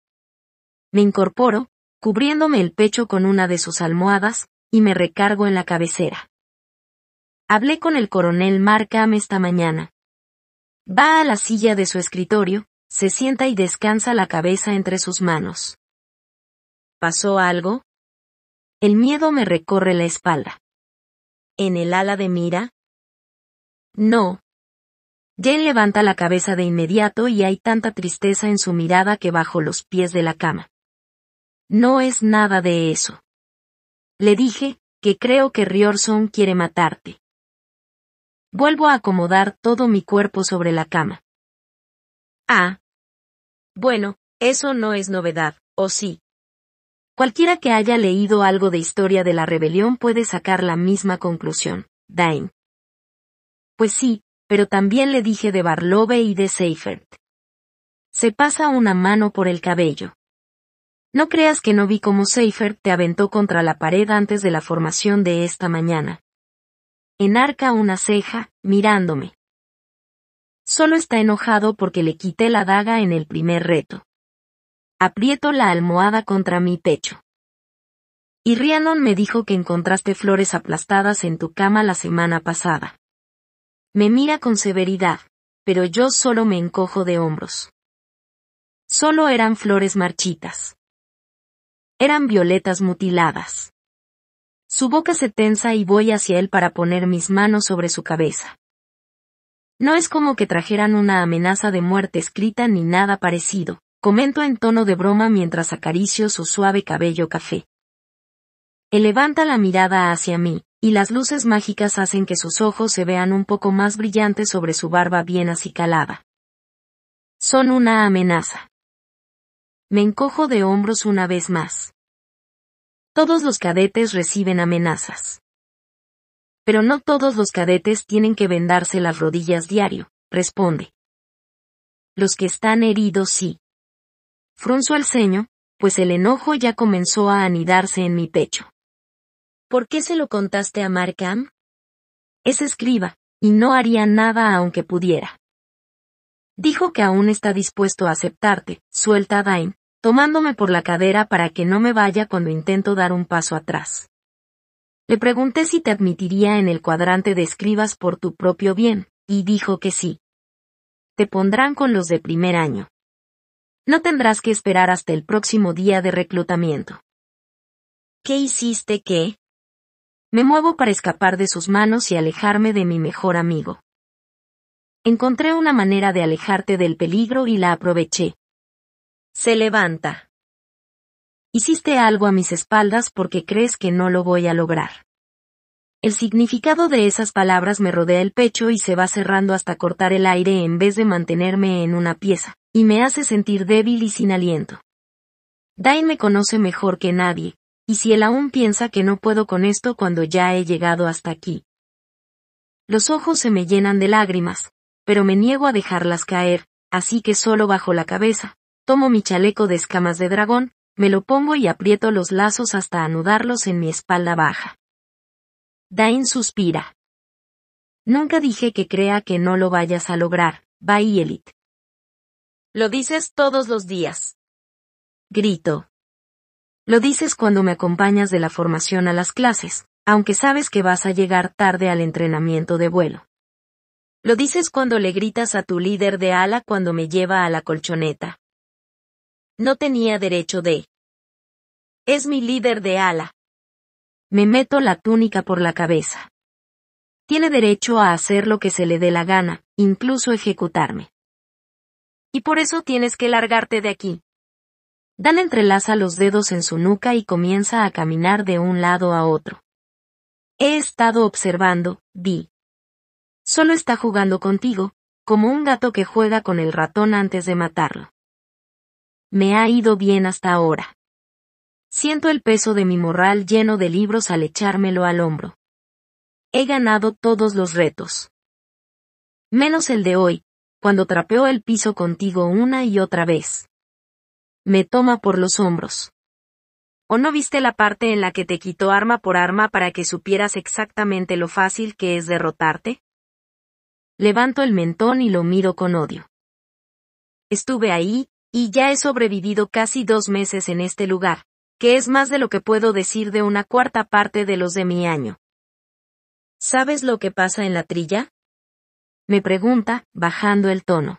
Me incorporo, cubriéndome el pecho con una de sus almohadas, y me recargo en la cabecera. Hablé con el coronel Markham esta mañana. Va a la silla de su escritorio, se sienta y descansa la cabeza entre sus manos. ¿Pasó algo? El miedo me recorre la espalda. ¿En el ala de mira? No, Jane levanta la cabeza de inmediato y hay tanta tristeza en su mirada que bajo los pies de la cama. No es nada de eso. Le dije, que creo que Riorson quiere matarte. Vuelvo a acomodar todo mi cuerpo sobre la cama. Ah. Bueno, eso no es novedad, ¿o sí? Cualquiera que haya leído algo de historia de la rebelión puede sacar la misma conclusión, Dain. Pues sí, pero también le dije de Barlove y de Seifert. Se pasa una mano por el cabello. No creas que no vi cómo Seifert te aventó contra la pared antes de la formación de esta mañana. Enarca una ceja, mirándome. Solo está enojado porque le quité la daga en el primer reto. Aprieto la almohada contra mi pecho. Y Rhiannon me dijo que encontraste flores aplastadas en tu cama la semana pasada. Me mira con severidad, pero yo solo me encojo de hombros. Solo eran flores marchitas. Eran violetas mutiladas. Su boca se tensa y voy hacia él para poner mis manos sobre su cabeza. No es como que trajeran una amenaza de muerte escrita ni nada parecido, comento en tono de broma mientras acaricio su suave cabello café. Él levanta la mirada hacia mí, y las luces mágicas hacen que sus ojos se vean un poco más brillantes sobre su barba bien acicalada. Son una amenaza. Me encojo de hombros una vez más. Todos los cadetes reciben amenazas. Pero no todos los cadetes tienen que vendarse las rodillas diario, responde. Los que están heridos sí. Frunzo el ceño, pues el enojo ya comenzó a anidarse en mi pecho. ¿Por qué se lo contaste a Markham? Es escriba, y no haría nada aunque pudiera. Dijo que aún está dispuesto a aceptarte, suelta a tomándome por la cadera para que no me vaya cuando intento dar un paso atrás. Le pregunté si te admitiría en el cuadrante de escribas por tu propio bien, y dijo que sí. Te pondrán con los de primer año. No tendrás que esperar hasta el próximo día de reclutamiento. ¿Qué hiciste que? Me muevo para escapar de sus manos y alejarme de mi mejor amigo. Encontré una manera de alejarte del peligro y la aproveché. Se levanta. Hiciste algo a mis espaldas porque crees que no lo voy a lograr. El significado de esas palabras me rodea el pecho y se va cerrando hasta cortar el aire en vez de mantenerme en una pieza, y me hace sentir débil y sin aliento. Dain me conoce mejor que nadie, y si él aún piensa que no puedo con esto cuando ya he llegado hasta aquí. Los ojos se me llenan de lágrimas, pero me niego a dejarlas caer, así que solo bajo la cabeza, tomo mi chaleco de escamas de dragón, me lo pongo y aprieto los lazos hasta anudarlos en mi espalda baja. Dain suspira. Nunca dije que crea que no lo vayas a lograr, Baielit. Lo dices todos los días. Grito. Lo dices cuando me acompañas de la formación a las clases, aunque sabes que vas a llegar tarde al entrenamiento de vuelo. Lo dices cuando le gritas a tu líder de ala cuando me lleva a la colchoneta. No tenía derecho de. Es mi líder de ala. Me meto la túnica por la cabeza. Tiene derecho a hacer lo que se le dé la gana, incluso ejecutarme. Y por eso tienes que largarte de aquí, Dan entrelaza los dedos en su nuca y comienza a caminar de un lado a otro. He estado observando, Di. Solo está jugando contigo, como un gato que juega con el ratón antes de matarlo. Me ha ido bien hasta ahora. Siento el peso de mi morral lleno de libros al echármelo al hombro. He ganado todos los retos. Menos el de hoy, cuando trapeó el piso contigo una y otra vez. Me toma por los hombros. ¿O no viste la parte en la que te quitó arma por arma para que supieras exactamente lo fácil que es derrotarte? Levanto el mentón y lo miro con odio. Estuve ahí, y ya he sobrevivido casi dos meses en este lugar, que es más de lo que puedo decir de una cuarta parte de los de mi año. ¿Sabes lo que pasa en la trilla? Me pregunta, bajando el tono.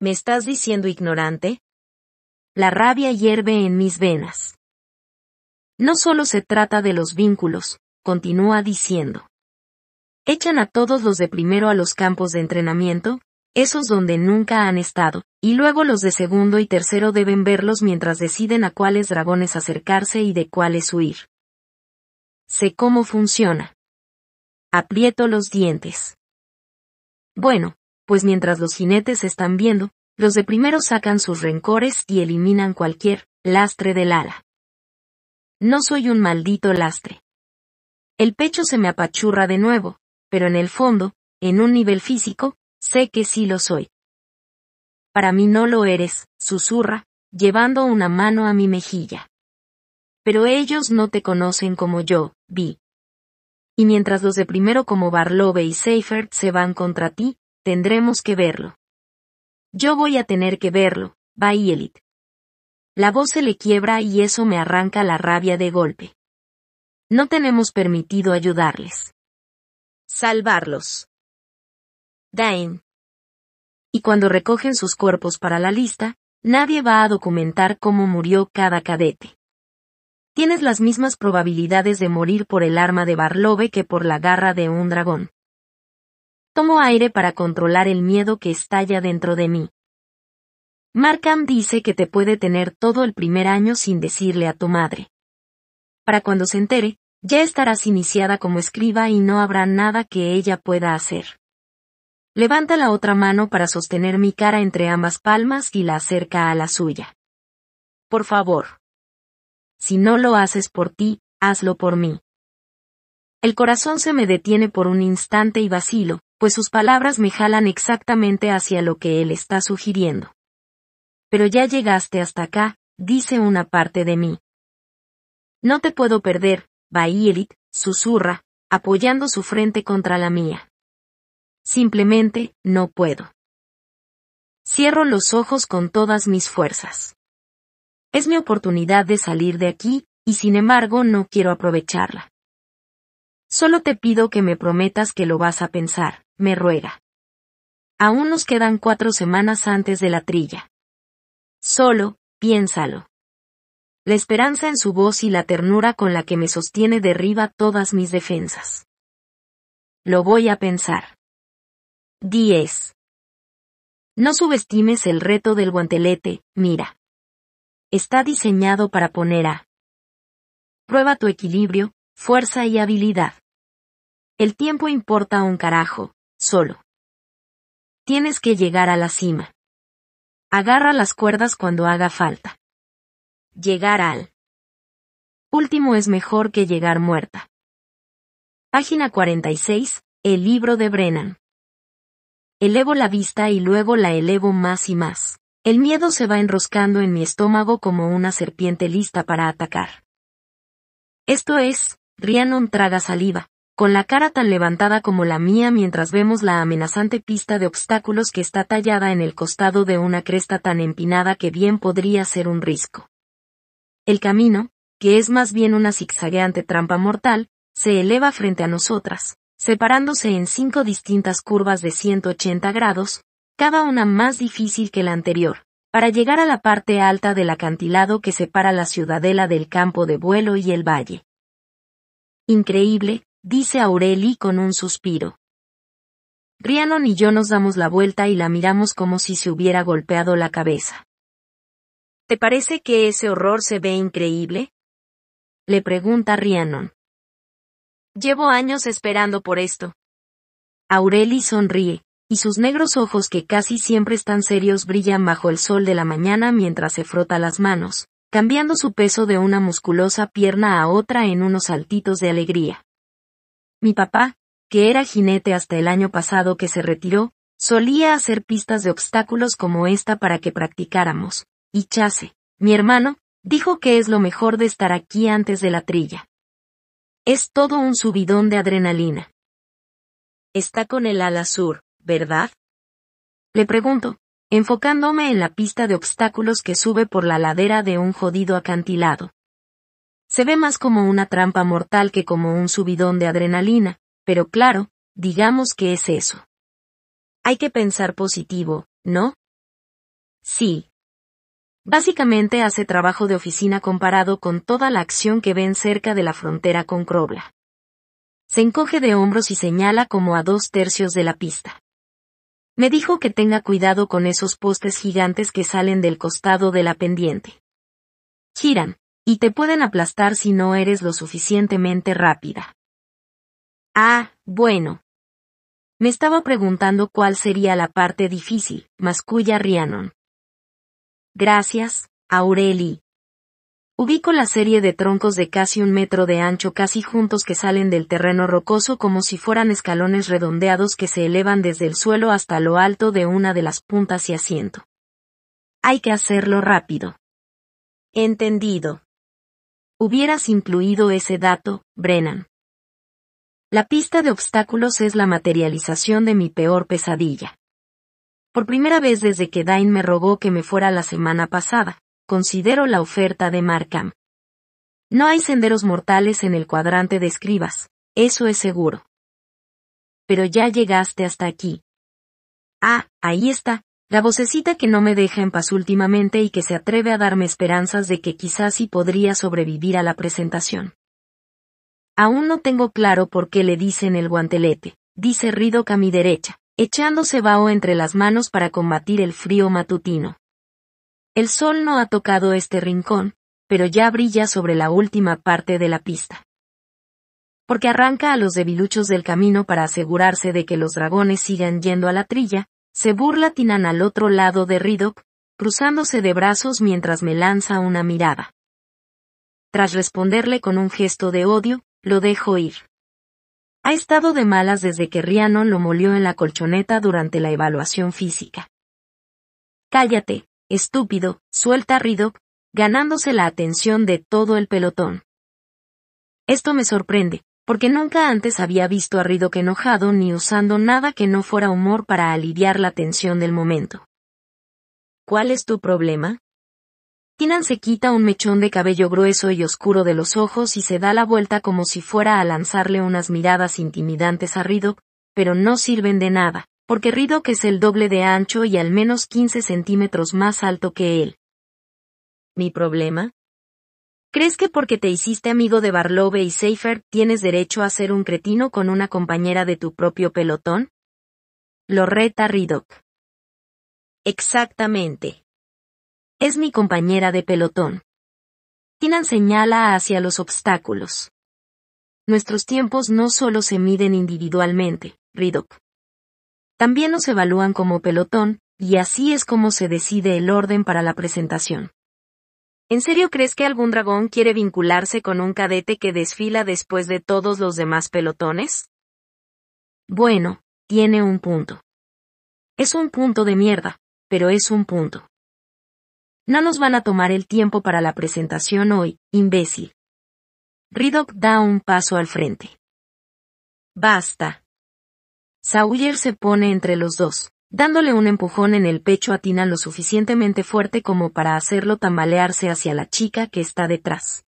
¿Me estás diciendo ignorante? La rabia hierve en mis venas. No solo se trata de los vínculos, continúa diciendo. Echan a todos los de primero a los campos de entrenamiento, esos donde nunca han estado, y luego los de segundo y tercero deben verlos mientras deciden a cuáles dragones acercarse y de cuáles huir. Sé cómo funciona. Aprieto los dientes. Bueno, pues mientras los jinetes están viendo, los de primero sacan sus rencores y eliminan cualquier lastre del ala. No soy un maldito lastre. El pecho se me apachurra de nuevo, pero en el fondo, en un nivel físico, sé que sí lo soy. Para mí no lo eres, susurra, llevando una mano a mi mejilla. Pero ellos no te conocen como yo, Vi. Y mientras los de primero como Barlove y Seifert se van contra ti, tendremos que verlo. Yo voy a tener que verlo, Baielit. La voz se le quiebra y eso me arranca la rabia de golpe. No tenemos permitido ayudarles. Salvarlos. Dain. Y cuando recogen sus cuerpos para la lista, nadie va a documentar cómo murió cada cadete. Tienes las mismas probabilidades de morir por el arma de Barlobe que por la garra de un dragón. Tomo aire para controlar el miedo que estalla dentro de mí. Markham dice que te puede tener todo el primer año sin decirle a tu madre. Para cuando se entere, ya estarás iniciada como escriba y no habrá nada que ella pueda hacer. Levanta la otra mano para sostener mi cara entre ambas palmas y la acerca a la suya. Por favor. Si no lo haces por ti, hazlo por mí. El corazón se me detiene por un instante y vacilo, pues sus palabras me jalan exactamente hacia lo que él está sugiriendo. Pero ya llegaste hasta acá, dice una parte de mí. No te puedo perder, Bairit, susurra, apoyando su frente contra la mía. Simplemente, no puedo. Cierro los ojos con todas mis fuerzas. Es mi oportunidad de salir de aquí, y sin embargo no quiero aprovecharla. Solo te pido que me prometas que lo vas a pensar me ruega. Aún nos quedan cuatro semanas antes de la trilla. Solo, piénsalo. La esperanza en su voz y la ternura con la que me sostiene derriba todas mis defensas. Lo voy a pensar. 10. No subestimes el reto del guantelete, mira. Está diseñado para poner a prueba tu equilibrio, fuerza y habilidad. El tiempo importa un carajo, solo. Tienes que llegar a la cima. Agarra las cuerdas cuando haga falta. Llegar al último es mejor que llegar muerta. Página 46, el libro de Brennan. Elevo la vista y luego la elevo más y más. El miedo se va enroscando en mi estómago como una serpiente lista para atacar. Esto es, Rhiannon traga saliva, con la cara tan levantada como la mía mientras vemos la amenazante pista de obstáculos que está tallada en el costado de una cresta tan empinada que bien podría ser un risco. El camino, que es más bien una zigzagueante trampa mortal, se eleva frente a nosotras, separándose en cinco distintas curvas de 180 grados, cada una más difícil que la anterior, para llegar a la parte alta del acantilado que separa la ciudadela del campo de vuelo y el valle. Increíble, dice Aureli con un suspiro. Rhiannon y yo nos damos la vuelta y la miramos como si se hubiera golpeado la cabeza. ¿Te parece que ese horror se ve increíble? Le pregunta Rhiannon. Llevo años esperando por esto. Aureli sonríe, y sus negros ojos que casi siempre están serios brillan bajo el sol de la mañana mientras se frota las manos, cambiando su peso de una musculosa pierna a otra en unos saltitos de alegría. Mi papá, que era jinete hasta el año pasado que se retiró, solía hacer pistas de obstáculos como esta para que practicáramos. Y Chase, mi hermano, dijo que es lo mejor de estar aquí antes de la trilla. Es todo un subidón de adrenalina. Está con el ala sur, ¿verdad? Le pregunto, enfocándome en la pista de obstáculos que sube por la ladera de un jodido acantilado. Se ve más como una trampa mortal que como un subidón de adrenalina, pero claro, digamos que es eso. Hay que pensar positivo, ¿no? Sí. Básicamente hace trabajo de oficina comparado con toda la acción que ven cerca de la frontera con Krobla. Se encoge de hombros y señala como a dos tercios de la pista. Me dijo que tenga cuidado con esos postes gigantes que salen del costado de la pendiente. Giran, y te pueden aplastar si no eres lo suficientemente rápida. Ah, bueno. Me estaba preguntando cuál sería la parte difícil, masculla Rhiannon. Gracias, Aureli. Ubico la serie de troncos de casi un metro de ancho casi juntos que salen del terreno rocoso como si fueran escalones redondeados que se elevan desde el suelo hasta lo alto de una de las puntas y asiento. Hay que hacerlo rápido. Entendido. Hubieras incluido ese dato, Brennan. La pista de obstáculos es la materialización de mi peor pesadilla. Por primera vez desde que Dain me rogó que me fuera la semana pasada, considero la oferta de Markham. No hay senderos mortales en el cuadrante de escribas, eso es seguro. Pero ya llegaste hasta aquí. Ah, ahí está, la vocecita que no me deja en paz últimamente y que se atreve a darme esperanzas de que quizás sí podría sobrevivir a la presentación. Aún no tengo claro por qué le dicen el guantelete, dice Rido a mi derecha, echándose vaho entre las manos para combatir el frío matutino. El sol no ha tocado este rincón, pero ya brilla sobre la última parte de la pista. Porque arranca a los debiluchos del camino para asegurarse de que los dragones sigan yendo a la trilla, se burla Tinan al otro lado de Riddock, cruzándose de brazos mientras me lanza una mirada. Tras responderle con un gesto de odio, lo dejo ir. Ha estado de malas desde que Rhiannon lo molió en la colchoneta durante la evaluación física. Cállate, estúpido, suelta Ridok, ganándose la atención de todo el pelotón. Esto me sorprende, porque nunca antes había visto a que enojado ni usando nada que no fuera humor para aliviar la tensión del momento. ¿Cuál es tu problema? Tinan se quita un mechón de cabello grueso y oscuro de los ojos y se da la vuelta como si fuera a lanzarle unas miradas intimidantes a Rido, pero no sirven de nada, porque que es el doble de ancho y al menos 15 centímetros más alto que él. ¿Mi problema? ¿Crees que porque te hiciste amigo de Barlove y Seifer tienes derecho a ser un cretino con una compañera de tu propio pelotón? Lo reta Exactamente. Es mi compañera de pelotón. Tinan señala hacia los obstáculos. Nuestros tiempos no solo se miden individualmente, Riddock. También nos evalúan como pelotón, y así es como se decide el orden para la presentación. ¿En serio crees que algún dragón quiere vincularse con un cadete que desfila después de todos los demás pelotones? Bueno, tiene un punto. Es un punto de mierda, pero es un punto. No nos van a tomar el tiempo para la presentación hoy, imbécil. Ridock da un paso al frente. Basta. Sawyer se pone entre los dos. Dándole un empujón en el pecho a Tina lo suficientemente fuerte como para hacerlo tambalearse hacia la chica que está detrás.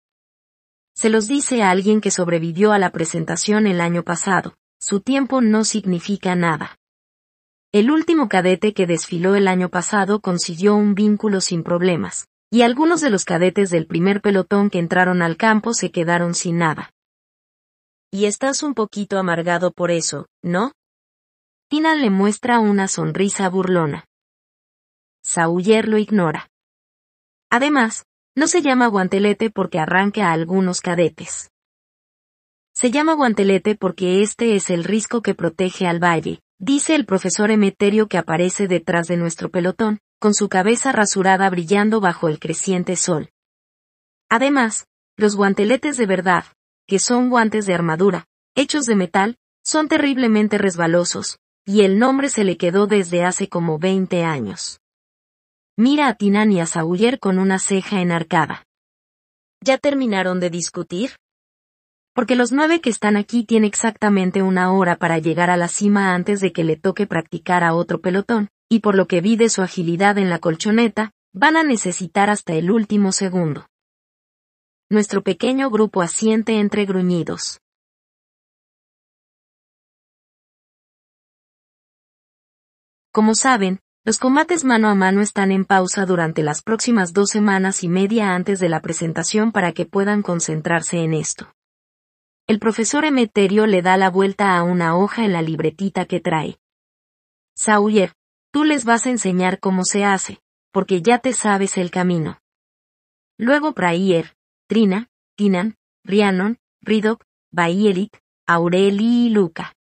Se los dice a alguien que sobrevivió a la presentación el año pasado, su tiempo no significa nada. El último cadete que desfiló el año pasado consiguió un vínculo sin problemas, y algunos de los cadetes del primer pelotón que entraron al campo se quedaron sin nada. Y estás un poquito amargado por eso, ¿no? Tina le muestra una sonrisa burlona. Sawyer lo ignora. Además, no se llama guantelete porque arranca a algunos cadetes. Se llama guantelete porque este es el risco que protege al valle, dice el profesor Emeterio que aparece detrás de nuestro pelotón, con su cabeza rasurada brillando bajo el creciente sol. Además, los guanteletes de verdad, que son guantes de armadura, hechos de metal, son terriblemente resbalosos, y el nombre se le quedó desde hace como 20 años. Mira a Tinan y a Sauller con una ceja enarcada. ¿Ya terminaron de discutir? Porque los nueve que están aquí tienen exactamente una hora para llegar a la cima antes de que le toque practicar a otro pelotón, y por lo que vi de su agilidad en la colchoneta, van a necesitar hasta el último segundo. Nuestro pequeño grupo asiente entre gruñidos. Como saben, los combates mano a mano están en pausa durante las próximas dos semanas y media antes de la presentación para que puedan concentrarse en esto. El profesor Emeterio le da la vuelta a una hoja en la libretita que trae. Sawyer, tú les vas a enseñar cómo se hace, porque ya te sabes el camino. Luego Prayer, Trina, Tinan, Rianon, Ridok, Baielit, Aureli y Luca.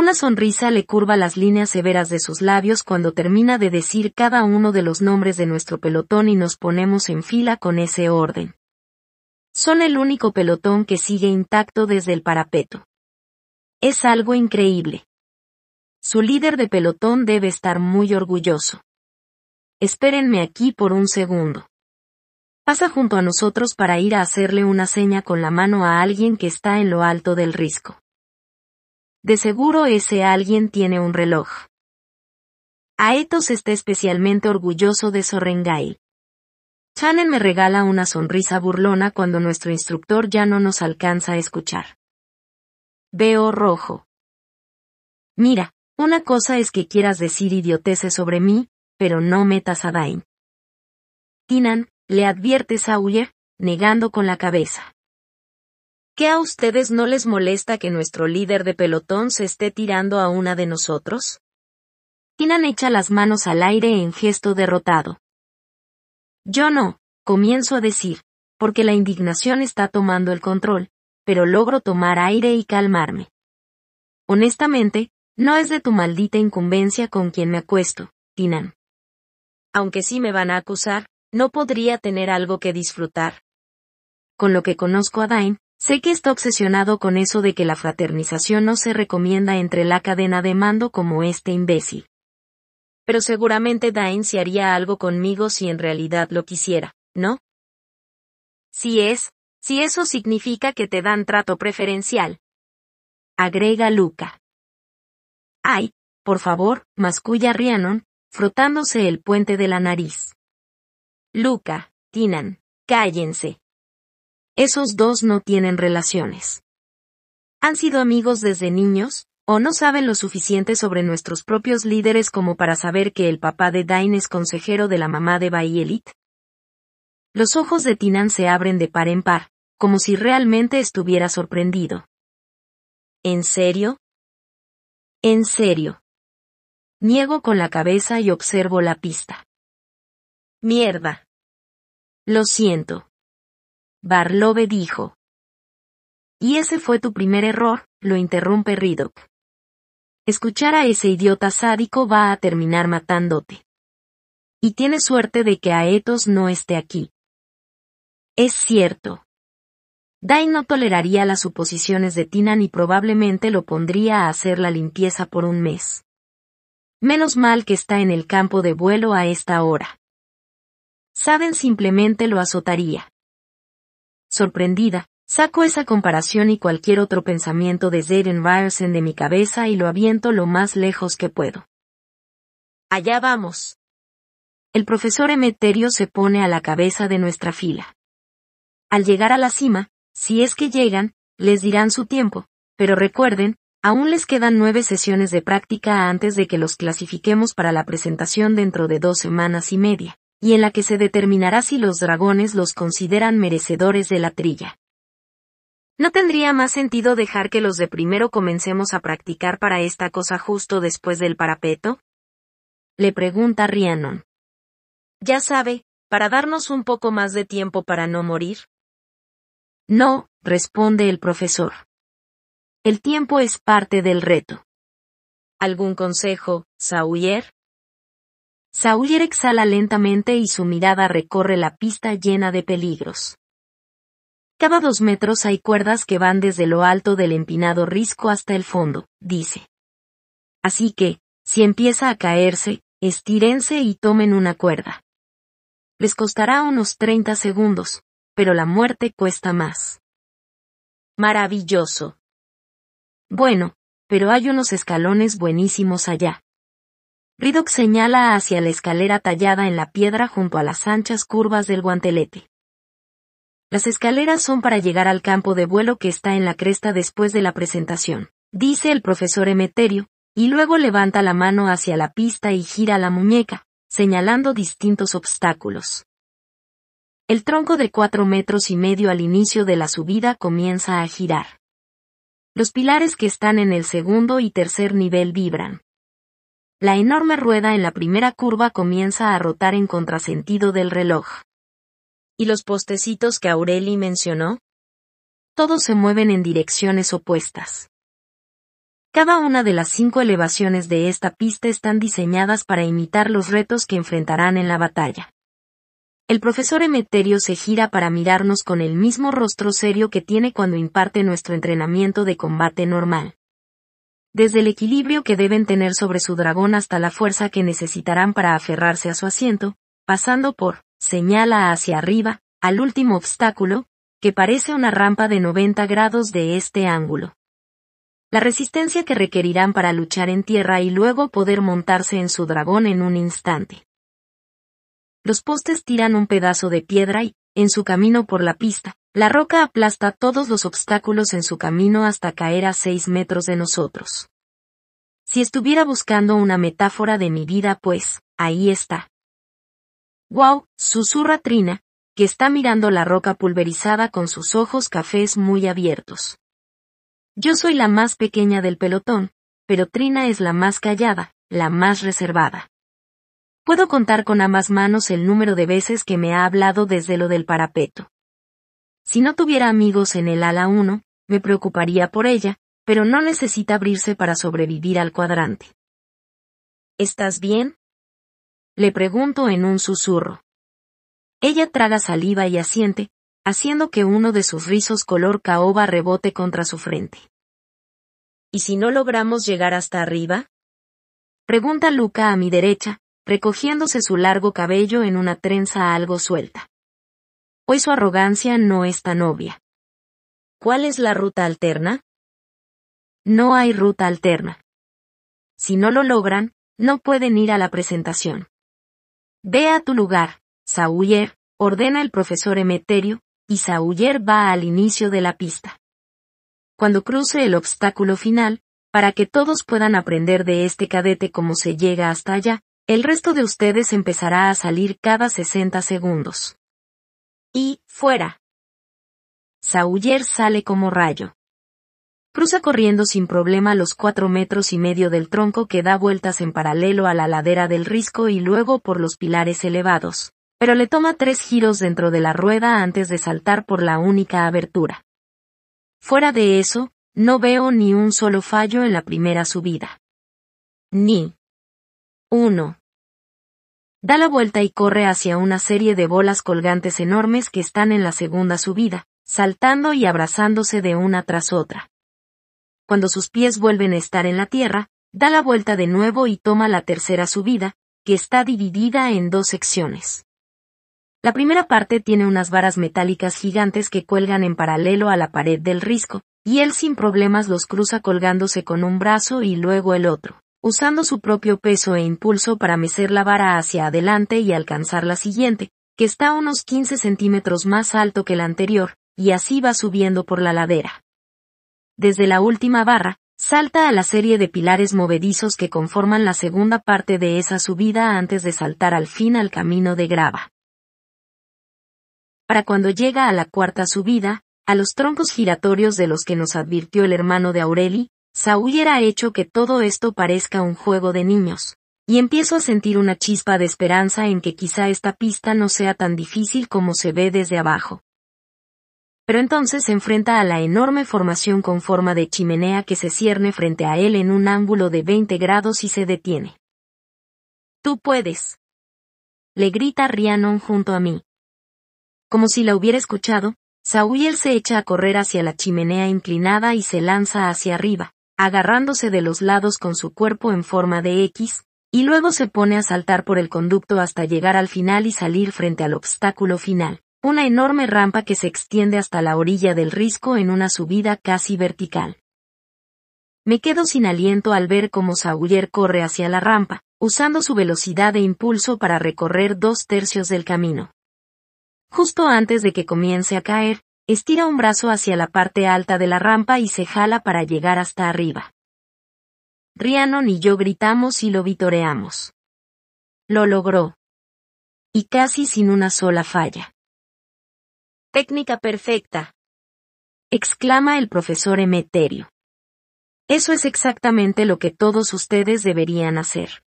Una sonrisa le curva las líneas severas de sus labios cuando termina de decir cada uno de los nombres de nuestro pelotón y nos ponemos en fila con ese orden. Son el único pelotón que sigue intacto desde el parapeto. Es algo increíble. Su líder de pelotón debe estar muy orgulloso. Espérenme aquí por un segundo. Pasa junto a nosotros para ir a hacerle una seña con la mano a alguien que está en lo alto del risco. De seguro ese alguien tiene un reloj. Aetos está especialmente orgulloso de Sorrengail. Chanen me regala una sonrisa burlona cuando nuestro instructor ya no nos alcanza a escuchar. Veo rojo. Mira, una cosa es que quieras decir idioteces sobre mí, pero no metas a Dain. Tinan, le advierte Sawyer, negando con la cabeza. ¿Qué a ustedes no les molesta que nuestro líder de pelotón se esté tirando a una de nosotros? Tinan echa las manos al aire en gesto derrotado. Yo no, comienzo a decir, porque la indignación está tomando el control, pero logro tomar aire y calmarme. Honestamente, no es de tu maldita incumbencia con quien me acuesto, Tinan. Aunque sí me van a acusar, no podría tener algo que disfrutar. Con lo que conozco a Dain, Sé que está obsesionado con eso de que la fraternización no se recomienda entre la cadena de mando como este imbécil. Pero seguramente Dain se haría algo conmigo si en realidad lo quisiera, ¿no? Si es, si eso significa que te dan trato preferencial. Agrega Luca. Ay, por favor, masculla Rhiannon, frotándose el puente de la nariz. Luca, Tinan, cállense esos dos no tienen relaciones. Han sido amigos desde niños, o no saben lo suficiente sobre nuestros propios líderes como para saber que el papá de Dain es consejero de la mamá de Bayelit. Los ojos de Tinan se abren de par en par, como si realmente estuviera sorprendido. ¿En serio? En serio. Niego con la cabeza y observo la pista. Mierda. Lo siento. Barlove dijo. Y ese fue tu primer error, lo interrumpe Ridok. Escuchar a ese idiota sádico va a terminar matándote. Y tienes suerte de que Aetos no esté aquí. Es cierto. Dain no toleraría las suposiciones de Tina y probablemente lo pondría a hacer la limpieza por un mes. Menos mal que está en el campo de vuelo a esta hora. Saben simplemente lo azotaría. Sorprendida, saco esa comparación y cualquier otro pensamiento de Zayden Ryerson de mi cabeza y lo aviento lo más lejos que puedo. Allá vamos. El profesor Emeterio se pone a la cabeza de nuestra fila. Al llegar a la cima, si es que llegan, les dirán su tiempo, pero recuerden, aún les quedan nueve sesiones de práctica antes de que los clasifiquemos para la presentación dentro de dos semanas y media y en la que se determinará si los dragones los consideran merecedores de la trilla. No tendría más sentido dejar que los de primero comencemos a practicar para esta cosa justo después del parapeto? Le pregunta Rhiannon. Ya sabe, para darnos un poco más de tiempo para no morir. No, responde el profesor. El tiempo es parte del reto. ¿Algún consejo, Sawyer? Saulier exhala lentamente y su mirada recorre la pista llena de peligros. Cada dos metros hay cuerdas que van desde lo alto del empinado risco hasta el fondo, dice. Así que, si empieza a caerse, estírense y tomen una cuerda. Les costará unos 30 segundos, pero la muerte cuesta más. Maravilloso. Bueno, pero hay unos escalones buenísimos allá. Riddock señala hacia la escalera tallada en la piedra junto a las anchas curvas del guantelete. Las escaleras son para llegar al campo de vuelo que está en la cresta después de la presentación, dice el profesor Emeterio, y luego levanta la mano hacia la pista y gira la muñeca, señalando distintos obstáculos. El tronco de cuatro metros y medio al inicio de la subida comienza a girar. Los pilares que están en el segundo y tercer nivel vibran, la enorme rueda en la primera curva comienza a rotar en contrasentido del reloj. ¿Y los postecitos que Aureli mencionó? Todos se mueven en direcciones opuestas. Cada una de las cinco elevaciones de esta pista están diseñadas para imitar los retos que enfrentarán en la batalla. El profesor Emeterio se gira para mirarnos con el mismo rostro serio que tiene cuando imparte nuestro entrenamiento de combate normal desde el equilibrio que deben tener sobre su dragón hasta la fuerza que necesitarán para aferrarse a su asiento, pasando por, señala hacia arriba, al último obstáculo, que parece una rampa de 90 grados de este ángulo. La resistencia que requerirán para luchar en tierra y luego poder montarse en su dragón en un instante. Los postes tiran un pedazo de piedra y, en su camino por la pista, la roca aplasta todos los obstáculos en su camino hasta caer a seis metros de nosotros. Si estuviera buscando una metáfora de mi vida, pues, ahí está. Wow, susurra Trina, que está mirando la roca pulverizada con sus ojos cafés muy abiertos. Yo soy la más pequeña del pelotón, pero Trina es la más callada, la más reservada. Puedo contar con ambas manos el número de veces que me ha hablado desde lo del parapeto. Si no tuviera amigos en el ala 1, me preocuparía por ella, pero no necesita abrirse para sobrevivir al cuadrante. ¿Estás bien? Le pregunto en un susurro. Ella traga saliva y asiente, haciendo que uno de sus rizos color caoba rebote contra su frente. ¿Y si no logramos llegar hasta arriba? Pregunta Luca a mi derecha, recogiéndose su largo cabello en una trenza algo suelta. Hoy pues su arrogancia no es tan obvia. ¿Cuál es la ruta alterna? No hay ruta alterna. Si no lo logran, no pueden ir a la presentación. Ve a tu lugar, Sauyer, ordena el profesor Emeterio, y Sauyer va al inicio de la pista. Cuando cruce el obstáculo final, para que todos puedan aprender de este cadete cómo se llega hasta allá, el resto de ustedes empezará a salir cada 60 segundos. Y, fuera. Sauller sale como rayo. Cruza corriendo sin problema los cuatro metros y medio del tronco que da vueltas en paralelo a la ladera del risco y luego por los pilares elevados, pero le toma tres giros dentro de la rueda antes de saltar por la única abertura. Fuera de eso, no veo ni un solo fallo en la primera subida. Ni. Uno. Da la vuelta y corre hacia una serie de bolas colgantes enormes que están en la segunda subida, saltando y abrazándose de una tras otra. Cuando sus pies vuelven a estar en la tierra, da la vuelta de nuevo y toma la tercera subida, que está dividida en dos secciones. La primera parte tiene unas varas metálicas gigantes que cuelgan en paralelo a la pared del risco, y él sin problemas los cruza colgándose con un brazo y luego el otro usando su propio peso e impulso para mecer la vara hacia adelante y alcanzar la siguiente, que está unos 15 centímetros más alto que la anterior, y así va subiendo por la ladera. Desde la última barra, salta a la serie de pilares movedizos que conforman la segunda parte de esa subida antes de saltar al fin al camino de grava. Para cuando llega a la cuarta subida, a los troncos giratorios de los que nos advirtió el hermano de Aureli, Sawyer ha hecho que todo esto parezca un juego de niños. Y empiezo a sentir una chispa de esperanza en que quizá esta pista no sea tan difícil como se ve desde abajo. Pero entonces se enfrenta a la enorme formación con forma de chimenea que se cierne frente a él en un ángulo de 20 grados y se detiene. Tú puedes. Le grita Rhiannon junto a mí. Como si la hubiera escuchado, Saúl se echa a correr hacia la chimenea inclinada y se lanza hacia arriba agarrándose de los lados con su cuerpo en forma de X, y luego se pone a saltar por el conducto hasta llegar al final y salir frente al obstáculo final, una enorme rampa que se extiende hasta la orilla del risco en una subida casi vertical. Me quedo sin aliento al ver cómo Sawyer corre hacia la rampa, usando su velocidad e impulso para recorrer dos tercios del camino. Justo antes de que comience a caer, Estira un brazo hacia la parte alta de la rampa y se jala para llegar hasta arriba. Rhiannon y yo gritamos y lo vitoreamos. Lo logró. Y casi sin una sola falla. Técnica perfecta. Exclama el profesor Emeterio. Eso es exactamente lo que todos ustedes deberían hacer.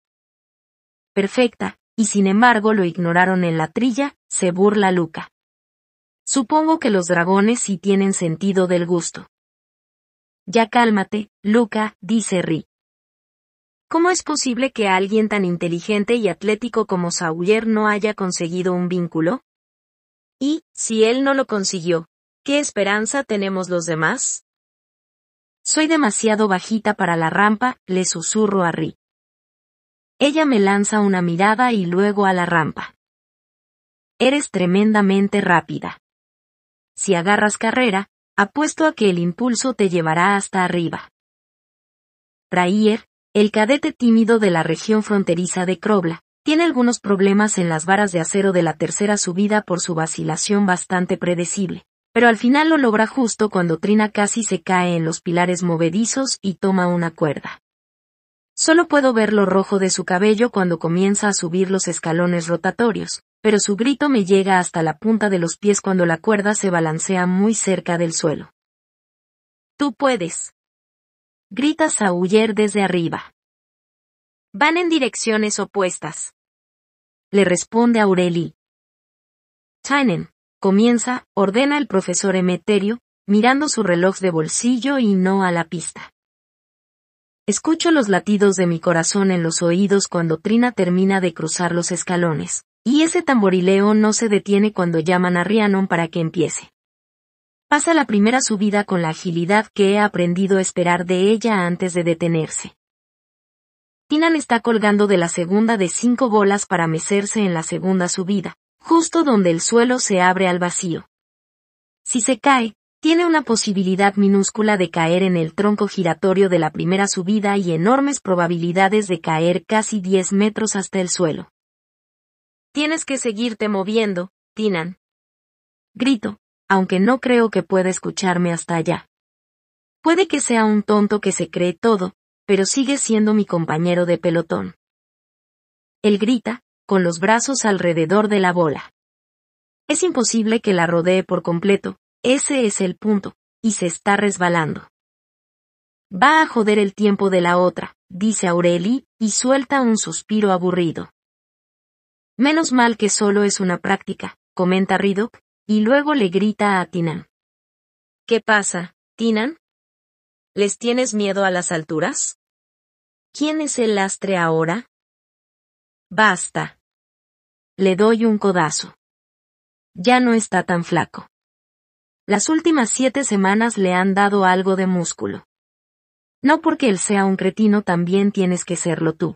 Perfecta, y sin embargo lo ignoraron en la trilla, se burla Luca. Supongo que los dragones sí tienen sentido del gusto. Ya cálmate, Luca, dice Ri. ¿Cómo es posible que alguien tan inteligente y atlético como Sawyer no haya conseguido un vínculo? Y, si él no lo consiguió, ¿qué esperanza tenemos los demás? Soy demasiado bajita para la rampa, le susurro a Ri. Ella me lanza una mirada y luego a la rampa. Eres tremendamente rápida si agarras carrera, apuesto a que el impulso te llevará hasta arriba. Traier, el cadete tímido de la región fronteriza de Krobla, tiene algunos problemas en las varas de acero de la tercera subida por su vacilación bastante predecible, pero al final lo logra justo cuando Trina casi se cae en los pilares movedizos y toma una cuerda. Solo puedo ver lo rojo de su cabello cuando comienza a subir los escalones rotatorios, pero su grito me llega hasta la punta de los pies cuando la cuerda se balancea muy cerca del suelo. Tú puedes. a Sawyer desde arriba. Van en direcciones opuestas. Le responde Aureli. Tainen, comienza, ordena el profesor Emeterio, mirando su reloj de bolsillo y no a la pista. Escucho los latidos de mi corazón en los oídos cuando Trina termina de cruzar los escalones. Y ese tamborileo no se detiene cuando llaman a Rhiannon para que empiece. Pasa la primera subida con la agilidad que he aprendido a esperar de ella antes de detenerse. Tinan está colgando de la segunda de cinco bolas para mecerse en la segunda subida, justo donde el suelo se abre al vacío. Si se cae, tiene una posibilidad minúscula de caer en el tronco giratorio de la primera subida y enormes probabilidades de caer casi diez metros hasta el suelo. Tienes que seguirte moviendo, Tinan. Grito, aunque no creo que pueda escucharme hasta allá. Puede que sea un tonto que se cree todo, pero sigue siendo mi compañero de pelotón. Él grita, con los brazos alrededor de la bola. Es imposible que la rodee por completo, ese es el punto, y se está resbalando. Va a joder el tiempo de la otra, dice Aureli, y suelta un suspiro aburrido. Menos mal que solo es una práctica, comenta Ridok, y luego le grita a Tinan. ¿Qué pasa, Tinan? ¿Les tienes miedo a las alturas? ¿Quién es el lastre ahora? Basta. Le doy un codazo. Ya no está tan flaco. Las últimas siete semanas le han dado algo de músculo. No porque él sea un cretino también tienes que serlo tú.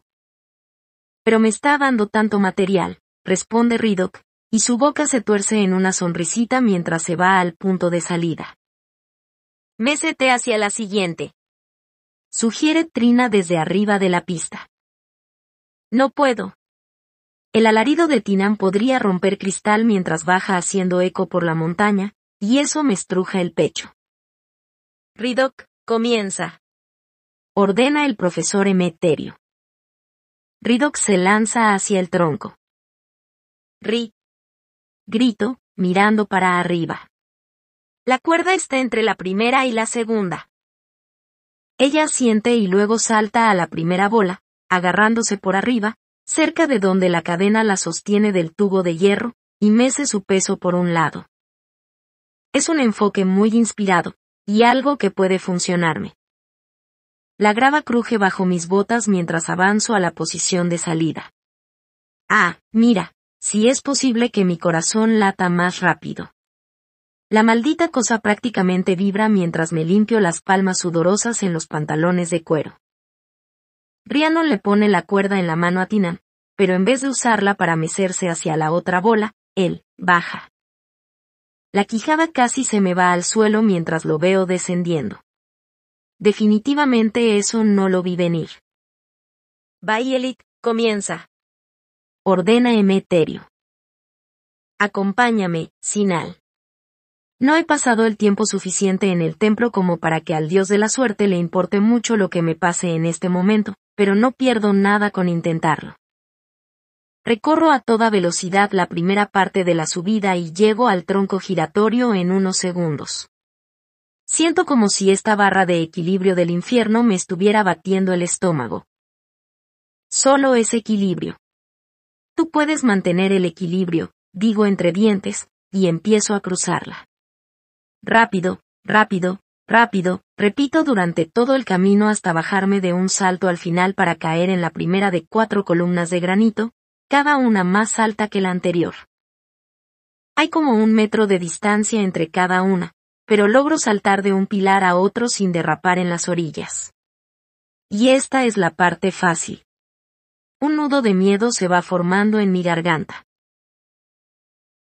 Pero me está dando tanto material, responde Riddock, y su boca se tuerce en una sonrisita mientras se va al punto de salida. Mésete hacia la siguiente. Sugiere Trina desde arriba de la pista. No puedo. El alarido de Tinan podría romper cristal mientras baja haciendo eco por la montaña, y eso me estruja el pecho. Riddock, comienza. Ordena el profesor Emeterio. Ridox se lanza hacia el tronco. Ri. Grito, mirando para arriba. La cuerda está entre la primera y la segunda. Ella siente y luego salta a la primera bola, agarrándose por arriba, cerca de donde la cadena la sostiene del tubo de hierro, y mece su peso por un lado. Es un enfoque muy inspirado, y algo que puede funcionarme. La grava cruje bajo mis botas mientras avanzo a la posición de salida. Ah, mira, si es posible que mi corazón lata más rápido. La maldita cosa prácticamente vibra mientras me limpio las palmas sudorosas en los pantalones de cuero. Riano le pone la cuerda en la mano a Tina, pero en vez de usarla para mecerse hacia la otra bola, él, baja. La quijada casi se me va al suelo mientras lo veo descendiendo. Definitivamente eso no lo vi venir. Baielit, comienza. Ordena Emeterio. Acompáñame, Sinal. No he pasado el tiempo suficiente en el templo como para que al dios de la suerte le importe mucho lo que me pase en este momento, pero no pierdo nada con intentarlo. Recorro a toda velocidad la primera parte de la subida y llego al tronco giratorio en unos segundos. Siento como si esta barra de equilibrio del infierno me estuviera batiendo el estómago. Solo es equilibrio. Tú puedes mantener el equilibrio, digo entre dientes, y empiezo a cruzarla. Rápido, rápido, rápido, repito durante todo el camino hasta bajarme de un salto al final para caer en la primera de cuatro columnas de granito, cada una más alta que la anterior. Hay como un metro de distancia entre cada una, pero logro saltar de un pilar a otro sin derrapar en las orillas. Y esta es la parte fácil. Un nudo de miedo se va formando en mi garganta.